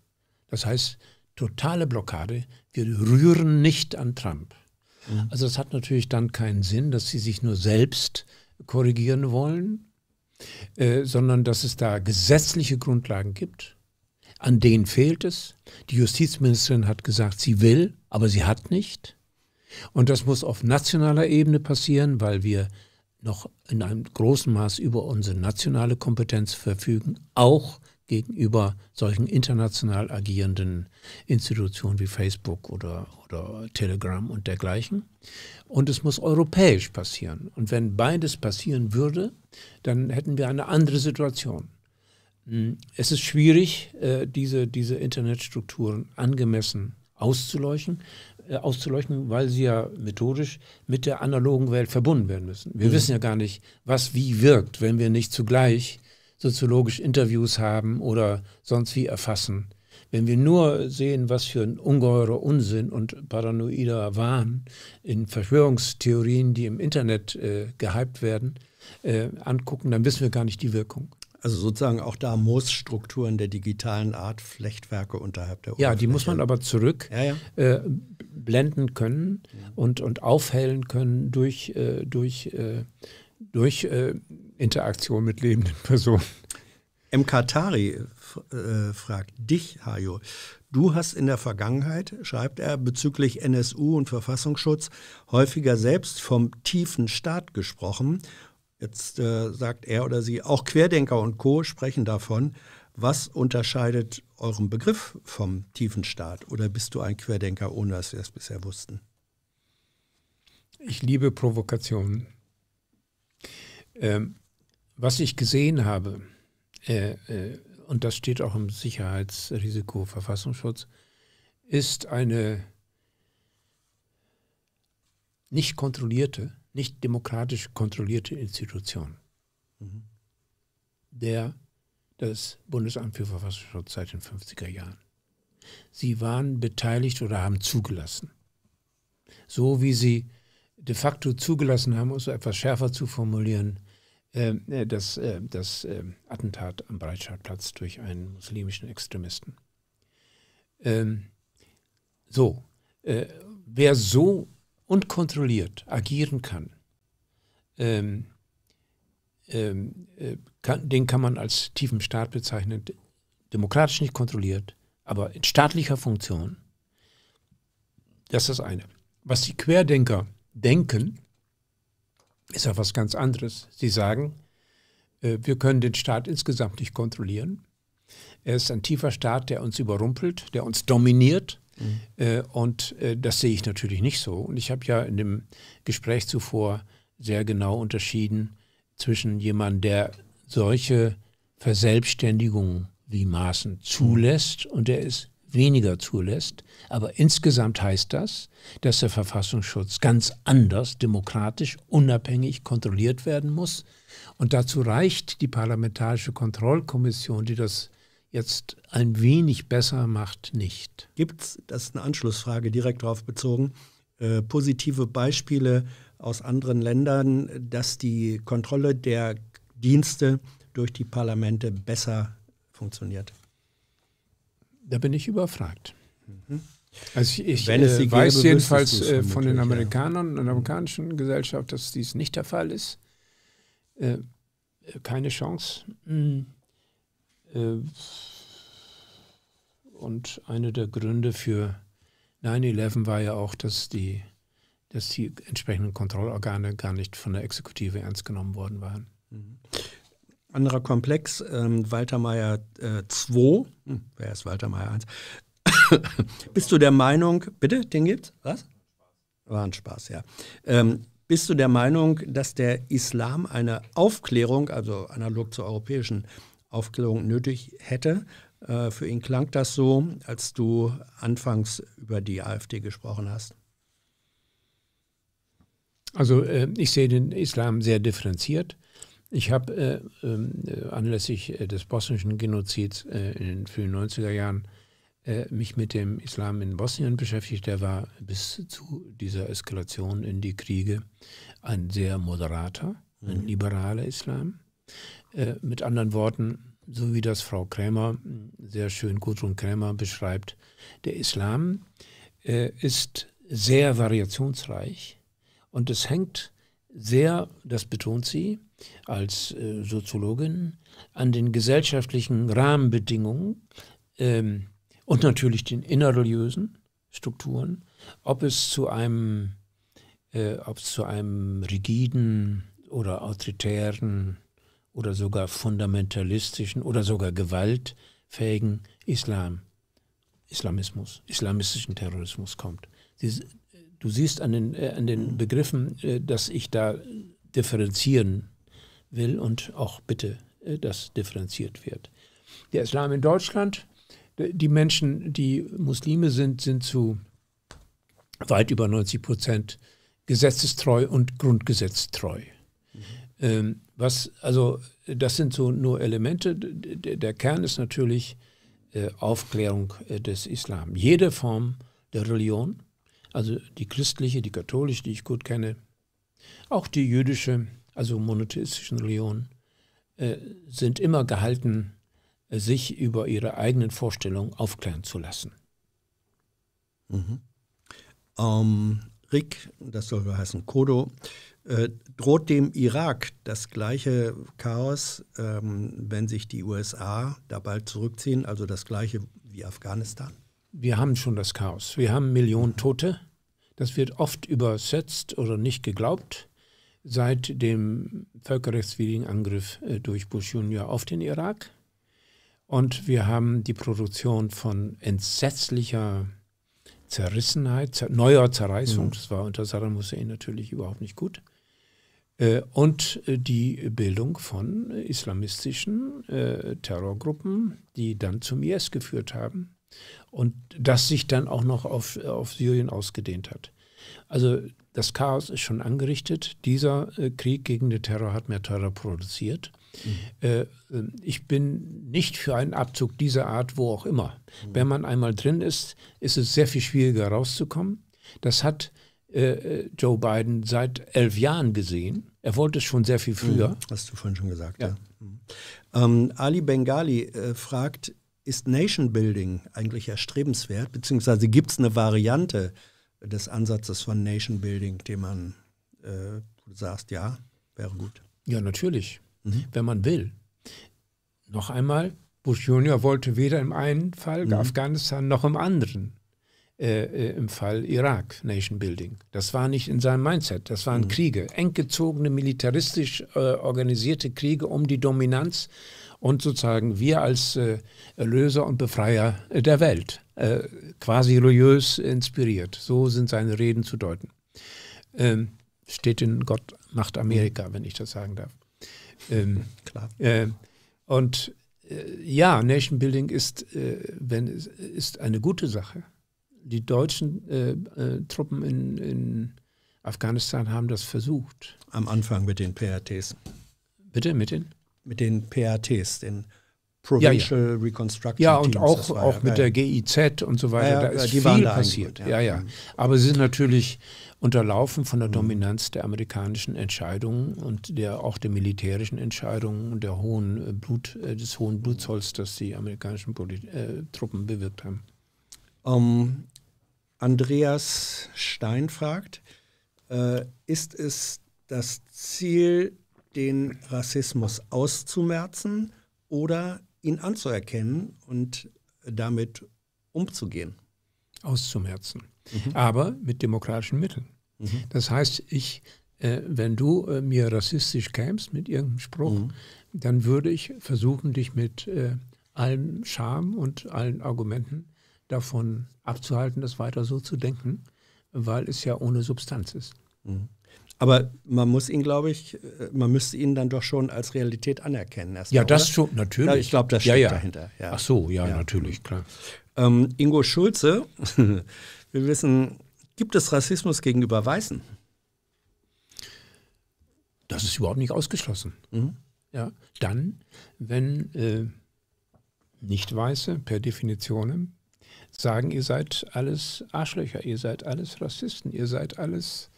Das heißt, totale Blockade, wir rühren nicht an Trump. Mhm. Also das hat natürlich dann keinen Sinn, dass sie sich nur selbst korrigieren wollen, äh, sondern dass es da gesetzliche Grundlagen gibt. An denen fehlt es. Die Justizministerin hat gesagt, sie will, aber sie hat nicht. Und das muss auf nationaler Ebene passieren, weil wir noch in einem großen Maß über unsere nationale Kompetenz verfügen, auch gegenüber solchen international agierenden Institutionen wie Facebook oder, oder Telegram und dergleichen. Und es muss europäisch passieren. Und wenn beides passieren würde, dann hätten wir eine andere Situation. Hm, es ist schwierig, äh, diese, diese Internetstrukturen angemessen auszuleuchten, äh, auszuleuchten, weil sie ja methodisch mit der analogen Welt verbunden werden müssen. Wir mhm. wissen ja gar nicht, was wie wirkt, wenn wir nicht zugleich soziologisch Interviews haben oder sonst wie erfassen. Wenn wir nur sehen, was für ein ungeheurer Unsinn und paranoider Wahn in Verschwörungstheorien, die im Internet äh, gehypt werden, äh, angucken, dann wissen wir gar nicht die Wirkung. Also sozusagen auch da muss Strukturen der digitalen Art Flechtwerke unterhalb der Oberfläche. Ja, die muss man aber zurück ja, ja. Äh, blenden können ja. und, und aufhellen können durch, äh, durch, äh, durch äh, Interaktion mit lebenden Personen. M. Katari äh, fragt dich, Hajo. Du hast in der Vergangenheit, schreibt er, bezüglich NSU und Verfassungsschutz häufiger selbst vom tiefen Staat gesprochen. Jetzt äh, sagt er oder sie, auch Querdenker und Co. sprechen davon. Was unterscheidet euren Begriff vom tiefen Staat? Oder bist du ein Querdenker, ohne dass wir es bisher wussten? Ich liebe Provokationen. Ähm, was ich gesehen habe, äh, äh, und das steht auch im Sicherheitsrisiko Verfassungsschutz, ist eine nicht kontrollierte, nicht demokratisch kontrollierte Institution, mhm. der das Bundesamt für Verfassungsschutz seit den 50er Jahren. Sie waren beteiligt oder haben zugelassen. So wie sie de facto zugelassen haben, um es etwas schärfer zu formulieren, ähm, äh, das, äh, das ähm, Attentat am Breitscheidplatz durch einen muslimischen Extremisten. Ähm, so, äh, wer so unkontrolliert agieren kann, den kann man als tiefen Staat bezeichnen, demokratisch nicht kontrolliert, aber in staatlicher Funktion. Das ist das eine. Was die Querdenker denken, ist ja was ganz anderes. Sie sagen, äh, wir können den Staat insgesamt nicht kontrollieren. Er ist ein tiefer Staat, der uns überrumpelt, der uns dominiert. Mhm. Äh, und äh, das sehe ich natürlich nicht so. Und ich habe ja in dem Gespräch zuvor sehr genau unterschieden zwischen jemandem, der solche Verselbstständigungen wie Maßen mhm. zulässt und der ist weniger zulässt. Aber insgesamt heißt das, dass der Verfassungsschutz ganz anders, demokratisch, unabhängig kontrolliert werden muss. Und dazu reicht die Parlamentarische Kontrollkommission, die das jetzt ein wenig besser macht, nicht. Gibt es, das ist eine Anschlussfrage direkt darauf bezogen, äh, positive Beispiele aus anderen Ländern, dass die Kontrolle der Dienste durch die Parlamente besser funktioniert? Da bin ich überfragt. Mhm. Also ich, ich äh, weiß gäbe, jedenfalls äh, von den Amerikanern ja. und der amerikanischen Gesellschaft, dass dies nicht der Fall ist. Äh, keine Chance. Mhm. Äh, und einer der Gründe für 9-11 war ja auch, dass die, dass die entsprechenden Kontrollorgane gar nicht von der Exekutive ernst genommen worden waren. Mhm anderer Komplex, ähm, Walter Mayer 2, äh, hm, wer ist Walter Mayer 1? bist du der Meinung, bitte, den gibt's? Was? War ein Spaß, ja. Ähm, bist du der Meinung, dass der Islam eine Aufklärung, also analog zur europäischen Aufklärung, nötig hätte? Äh, für ihn klang das so, als du anfangs über die AfD gesprochen hast. Also äh, ich sehe den Islam sehr differenziert. Ich habe äh, ähm, äh, anlässlich äh, des bosnischen Genozids äh, in den frühen 90er Jahren äh, mich mit dem Islam in Bosnien beschäftigt. Der war bis zu dieser Eskalation in die Kriege ein sehr moderater, mhm. ein liberaler Islam. Äh, mit anderen Worten, so wie das Frau Krämer, sehr schön Gudrun Krämer beschreibt, der Islam äh, ist sehr variationsreich und es hängt sehr, das betont sie, als äh, Soziologin an den gesellschaftlichen Rahmenbedingungen ähm, und natürlich den innerreligiösen Strukturen, ob es zu einem, äh, ob es zu einem rigiden oder autoritären oder sogar fundamentalistischen oder sogar gewaltfähigen Islam, Islamismus, islamistischen Terrorismus kommt. Du siehst an den, äh, an den Begriffen, äh, dass ich da differenzieren will und auch bitte, äh, dass differenziert wird. Der Islam in Deutschland, die Menschen, die Muslime sind, sind zu weit über 90 Prozent gesetzestreu und grundgesetztreu. Mhm. Ähm, was, also, das sind so nur Elemente. D der Kern ist natürlich äh, Aufklärung äh, des Islam. Jede Form der Religion, also die christliche, die katholische, die ich gut kenne, auch die jüdische, also monotheistischen Religionen, äh, sind immer gehalten, sich über ihre eigenen Vorstellungen aufklären zu lassen. Mhm. Ähm, Rick, das soll heißen Kodo, äh, droht dem Irak das gleiche Chaos, ähm, wenn sich die USA da bald zurückziehen, also das gleiche wie Afghanistan? Wir haben schon das Chaos. Wir haben Millionen Tote. Das wird oft übersetzt oder nicht geglaubt seit dem völkerrechtswidrigen Angriff äh, durch Bush Junior auf den Irak. Und wir haben die Produktion von entsetzlicher Zerrissenheit, neuer Zerreißung, mhm. das war unter Saddam Hussein natürlich überhaupt nicht gut, äh, und äh, die Bildung von islamistischen Terrorgruppen, die dann zum IS geführt haben und das sich dann auch noch auf, auf Syrien ausgedehnt hat. Also das Chaos ist schon angerichtet. Dieser äh, Krieg gegen den Terror hat mehr Terror produziert. Mhm. Äh, äh, ich bin nicht für einen Abzug dieser Art, wo auch immer. Mhm. Wenn man einmal drin ist, ist es sehr viel schwieriger rauszukommen. Das hat äh, äh Joe Biden seit elf Jahren gesehen. Er wollte es schon sehr viel mhm. früher. Mhm. Hast du vorhin schon gesagt, ja. ja. Mhm. Ähm, Ali Bengali äh, fragt, ist Nation Building eigentlich erstrebenswert, beziehungsweise gibt es eine Variante des Ansatzes von Nation Building, den man, äh, sagst, ja, wäre gut. Ja, natürlich, mhm. wenn man will. Noch einmal, Bush Junior wollte weder im einen Fall mhm. Afghanistan noch im anderen. Äh, äh, im Fall Irak, Nation Building. Das war nicht in seinem Mindset. Das waren mhm. Kriege, enggezogene, militaristisch äh, organisierte Kriege um die Dominanz und sozusagen wir als äh, Erlöser und Befreier äh, der Welt. Äh, quasi religiös inspiriert. So sind seine Reden zu deuten. Ähm, steht in Gott macht Amerika, wenn ich das sagen darf. Ähm, Klar. Äh, und äh, ja, Nation Building ist, äh, wenn, ist eine gute Sache. Die deutschen äh, Truppen in, in Afghanistan haben das versucht. Am Anfang mit den PRTs. Bitte, mit den? Mit den PATs, den Provincial ja, ja. Reconstruction. Ja, und Teams, auch, auch ja, mit der GIZ und so weiter. da ist viel passiert. Gut, ja. ja, mhm. Aber sie sind natürlich unterlaufen von der mhm. Dominanz der amerikanischen Entscheidungen und der auch der militärischen Entscheidungen und der hohen äh, Blut, äh, des hohen Blutzoll's, das die amerikanischen Polit äh, Truppen bewirkt haben. Um, ähm, Andreas Stein fragt, äh, ist es das Ziel, den Rassismus auszumerzen oder ihn anzuerkennen und damit umzugehen. Auszumerzen. Mhm. Aber mit demokratischen Mitteln. Mhm. Das heißt, ich, äh, wenn du äh, mir rassistisch kämst mit irgendeinem Spruch, mhm. dann würde ich versuchen, dich mit äh, allem Charme und allen Argumenten davon abzuhalten, das weiter so zu denken, weil es ja ohne Substanz ist. Mhm. Aber man muss ihn, glaube ich, äh, man müsste ihn dann doch schon als Realität anerkennen. Erstmal, ja, das schon, natürlich. ich glaube, das steht ja, ja. dahinter. Ja. Ach so, ja, natürlich, klar. Ähm, Ingo Schulze, wir wissen, gibt es Rassismus gegenüber Weißen? Das ist überhaupt nicht ausgeschlossen. Mhm. Ja, dann, wenn äh, Nicht-Weiße per Definition sagen, ihr seid alles Arschlöcher, ihr seid alles Rassisten, ihr seid alles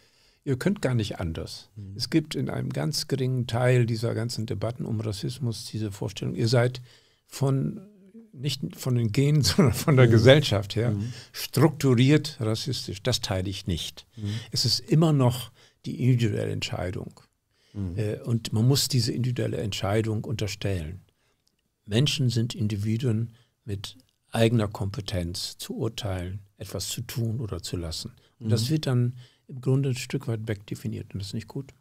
ihr könnt gar nicht anders. Mhm. Es gibt in einem ganz geringen Teil dieser ganzen Debatten um Rassismus diese Vorstellung, ihr seid von nicht von den Genen, sondern von der mhm. Gesellschaft her, mhm. strukturiert rassistisch. Das teile ich nicht. Mhm. Es ist immer noch die individuelle Entscheidung. Mhm. Äh, und man muss diese individuelle Entscheidung unterstellen. Menschen sind Individuen mit eigener Kompetenz zu urteilen, etwas zu tun oder zu lassen. Und das mhm. wird dann im Grunde ein Stück weit wegdefiniert und das ist nicht gut.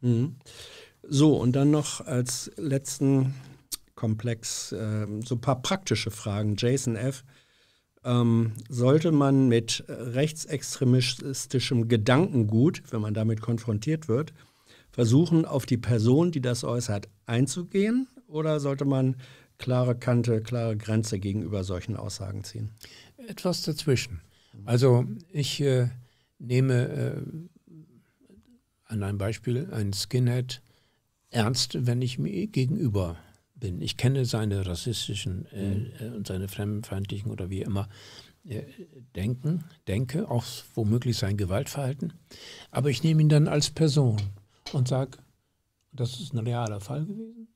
Mhm. So, und dann noch als letzten Komplex äh, so ein paar praktische Fragen. Jason F. Ähm, sollte man mit rechtsextremistischem Gedankengut, wenn man damit konfrontiert wird, versuchen, auf die Person, die das äußert, einzugehen? Oder sollte man klare Kante, klare Grenze gegenüber solchen Aussagen ziehen? Etwas dazwischen. Also ich äh, nehme äh, an einem Beispiel ein Skinhead ernst, wenn ich mir gegenüber bin. Ich kenne seine rassistischen äh, mhm. Äh, und seine fremdenfeindlichen oder wie immer äh, Denken, denke, auch womöglich sein Gewaltverhalten. Aber ich nehme ihn dann als Person und sage, das ist ein realer Fall gewesen.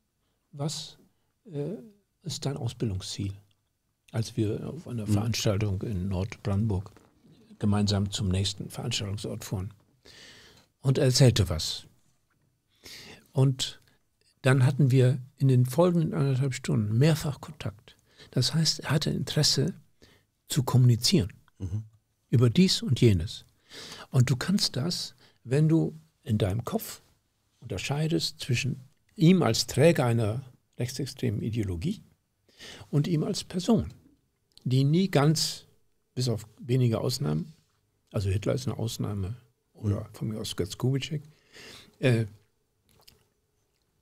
Was äh, ist dein Ausbildungsziel? Als wir auf einer mhm. Veranstaltung in Nordbrandenburg gemeinsam zum nächsten Veranstaltungsort fuhren. Und er erzählte was. Und dann hatten wir in den folgenden anderthalb Stunden mehrfach Kontakt. Das heißt, er hatte Interesse zu kommunizieren mhm. über dies und jenes. Und du kannst das, wenn du in deinem Kopf unterscheidest zwischen ihm als Träger einer rechtsextremen Ideologie und ihm als Person, die nie ganz bis auf wenige Ausnahmen. Also Hitler ist eine Ausnahme oder mhm. von mir aus Götz Kubitschek. Äh,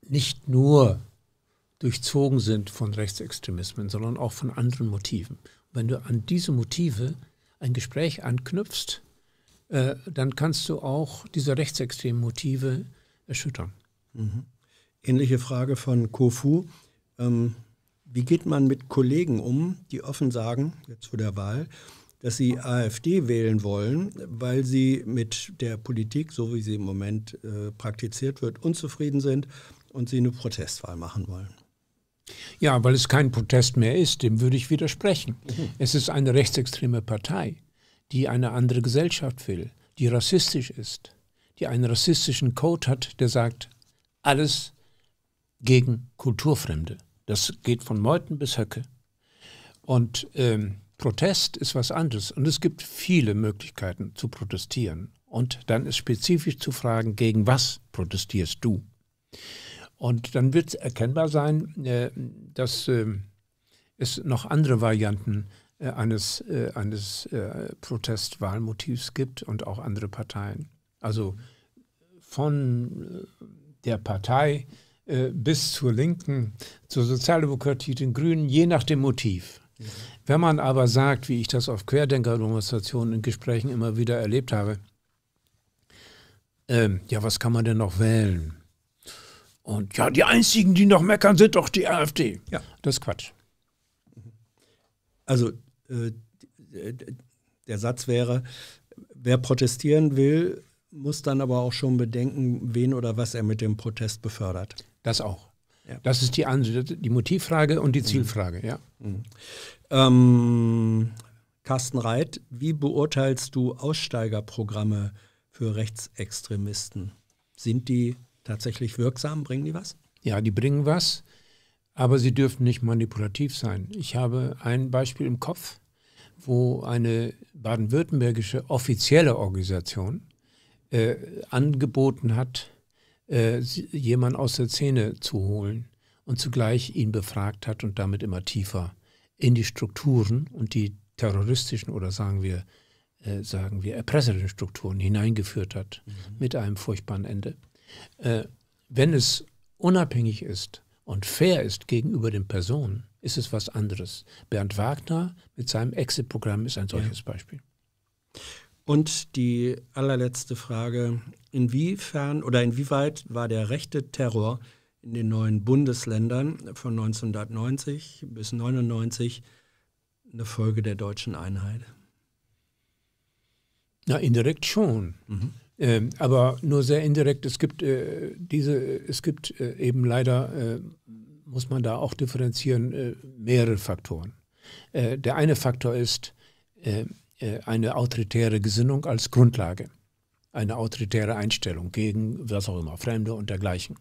nicht nur durchzogen sind von Rechtsextremismen, sondern auch von anderen Motiven. Wenn du an diese Motive ein Gespräch anknüpfst, äh, dann kannst du auch diese rechtsextremen Motive erschüttern. Mhm. Ähnliche Frage von Kofu. Ähm, wie geht man mit Kollegen um, die offen sagen, jetzt vor der Wahl, dass sie AfD wählen wollen, weil sie mit der Politik, so wie sie im Moment äh, praktiziert wird, unzufrieden sind und sie eine Protestwahl machen wollen. Ja, weil es kein Protest mehr ist, dem würde ich widersprechen. Mhm. Es ist eine rechtsextreme Partei, die eine andere Gesellschaft will, die rassistisch ist, die einen rassistischen Code hat, der sagt, alles gegen Kulturfremde. Das geht von Meuthen bis Höcke. Und ähm, Protest ist was anderes und es gibt viele Möglichkeiten zu protestieren. Und dann ist spezifisch zu fragen, gegen was protestierst du? Und dann wird es erkennbar sein, äh, dass äh, es noch andere Varianten äh, eines, eines Protestwahlmotivs gibt und auch andere Parteien. Also von der Partei bis zur Linken, zur Sozialdemokratie, den Grünen, je nach dem Motiv. Mhm. Wenn man aber sagt, wie ich das auf Querdenker-Demonstrationen in Gesprächen immer wieder erlebt habe, ähm, ja, was kann man denn noch wählen? Und ja, die einzigen, die noch meckern, sind doch die AfD. Ja. Das ist Quatsch. Mhm. Also äh, der Satz wäre, wer protestieren will, muss dann aber auch schon bedenken, wen oder was er mit dem Protest befördert. Das auch. Ja. Das ist die, Ansatz, die Motivfrage und die mhm. Zielfrage, ja. Mhm. Ähm, Carsten Reit, wie beurteilst du Aussteigerprogramme für Rechtsextremisten? Sind die tatsächlich wirksam? Bringen die was? Ja, die bringen was, aber sie dürfen nicht manipulativ sein. Ich habe ein Beispiel im Kopf, wo eine baden-württembergische offizielle Organisation äh, angeboten hat, äh, jemanden aus der Szene zu holen und zugleich ihn befragt hat und damit immer tiefer in die Strukturen und die terroristischen oder sagen wir, äh, sagen wir erpresserischen Strukturen hineingeführt hat mhm. mit einem furchtbaren Ende. Äh, wenn es unabhängig ist und fair ist gegenüber den Personen, ist es was anderes. Bernd Wagner mit seinem Exit-Programm ist ein solches ja. Beispiel. Und die allerletzte Frage, inwiefern oder inwieweit war der rechte Terror in den neuen Bundesländern von 1990 bis 1999 eine Folge der deutschen Einheit? Na, indirekt schon. Mhm. Ähm, aber nur sehr indirekt. Es gibt äh, diese, es gibt äh, eben leider, äh, muss man da auch differenzieren, äh, mehrere Faktoren. Äh, der eine Faktor ist, äh, äh, eine autoritäre Gesinnung als Grundlage, eine autoritäre Einstellung gegen was auch immer, Fremde und dergleichen.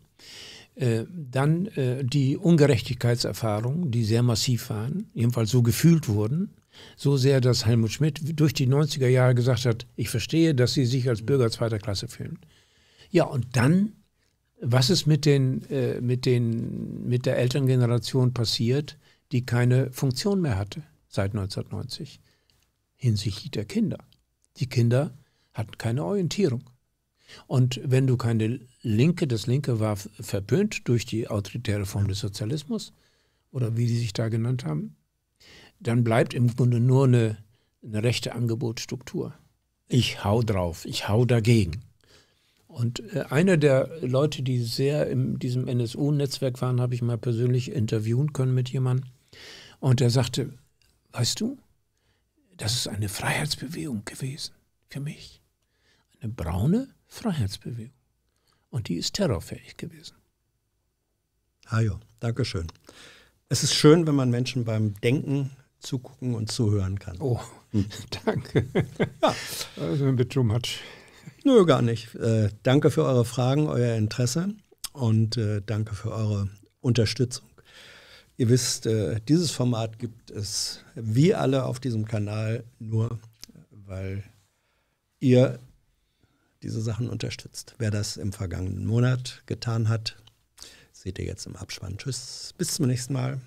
Äh, dann äh, die Ungerechtigkeitserfahrungen, die sehr massiv waren, jedenfalls so gefühlt wurden, so sehr, dass Helmut Schmidt durch die 90er Jahre gesagt hat, ich verstehe, dass Sie sich als Bürger zweiter Klasse fühlen. Ja, und dann, was ist mit, den, mit, den, mit der Elterngeneration passiert, die keine Funktion mehr hatte seit 1990? hinsichtlich der Kinder. Die Kinder hatten keine Orientierung. Und wenn du keine Linke, das Linke war verpönt durch die autoritäre Form des Sozialismus oder wie sie sich da genannt haben, dann bleibt im Grunde nur eine, eine rechte Angebotsstruktur. Ich hau drauf, ich hau dagegen. Und äh, einer der Leute, die sehr in diesem NSU-Netzwerk waren, habe ich mal persönlich interviewen können mit jemandem. Und der sagte, weißt du, das ist eine Freiheitsbewegung gewesen für mich. Eine braune Freiheitsbewegung. Und die ist terrorfähig gewesen. Hajo, ah schön. Es ist schön, wenn man Menschen beim Denken zugucken und zuhören kann. Oh, hm. danke. Ja. Also ein bisschen too much. Nö, gar nicht. Äh, danke für eure Fragen, euer Interesse und äh, danke für eure Unterstützung. Ihr wisst, äh, dieses Format gibt es wie alle auf diesem Kanal nur, weil ihr diese Sachen unterstützt. Wer das im vergangenen Monat getan hat, seht ihr jetzt im Abspann. Tschüss, bis zum nächsten Mal.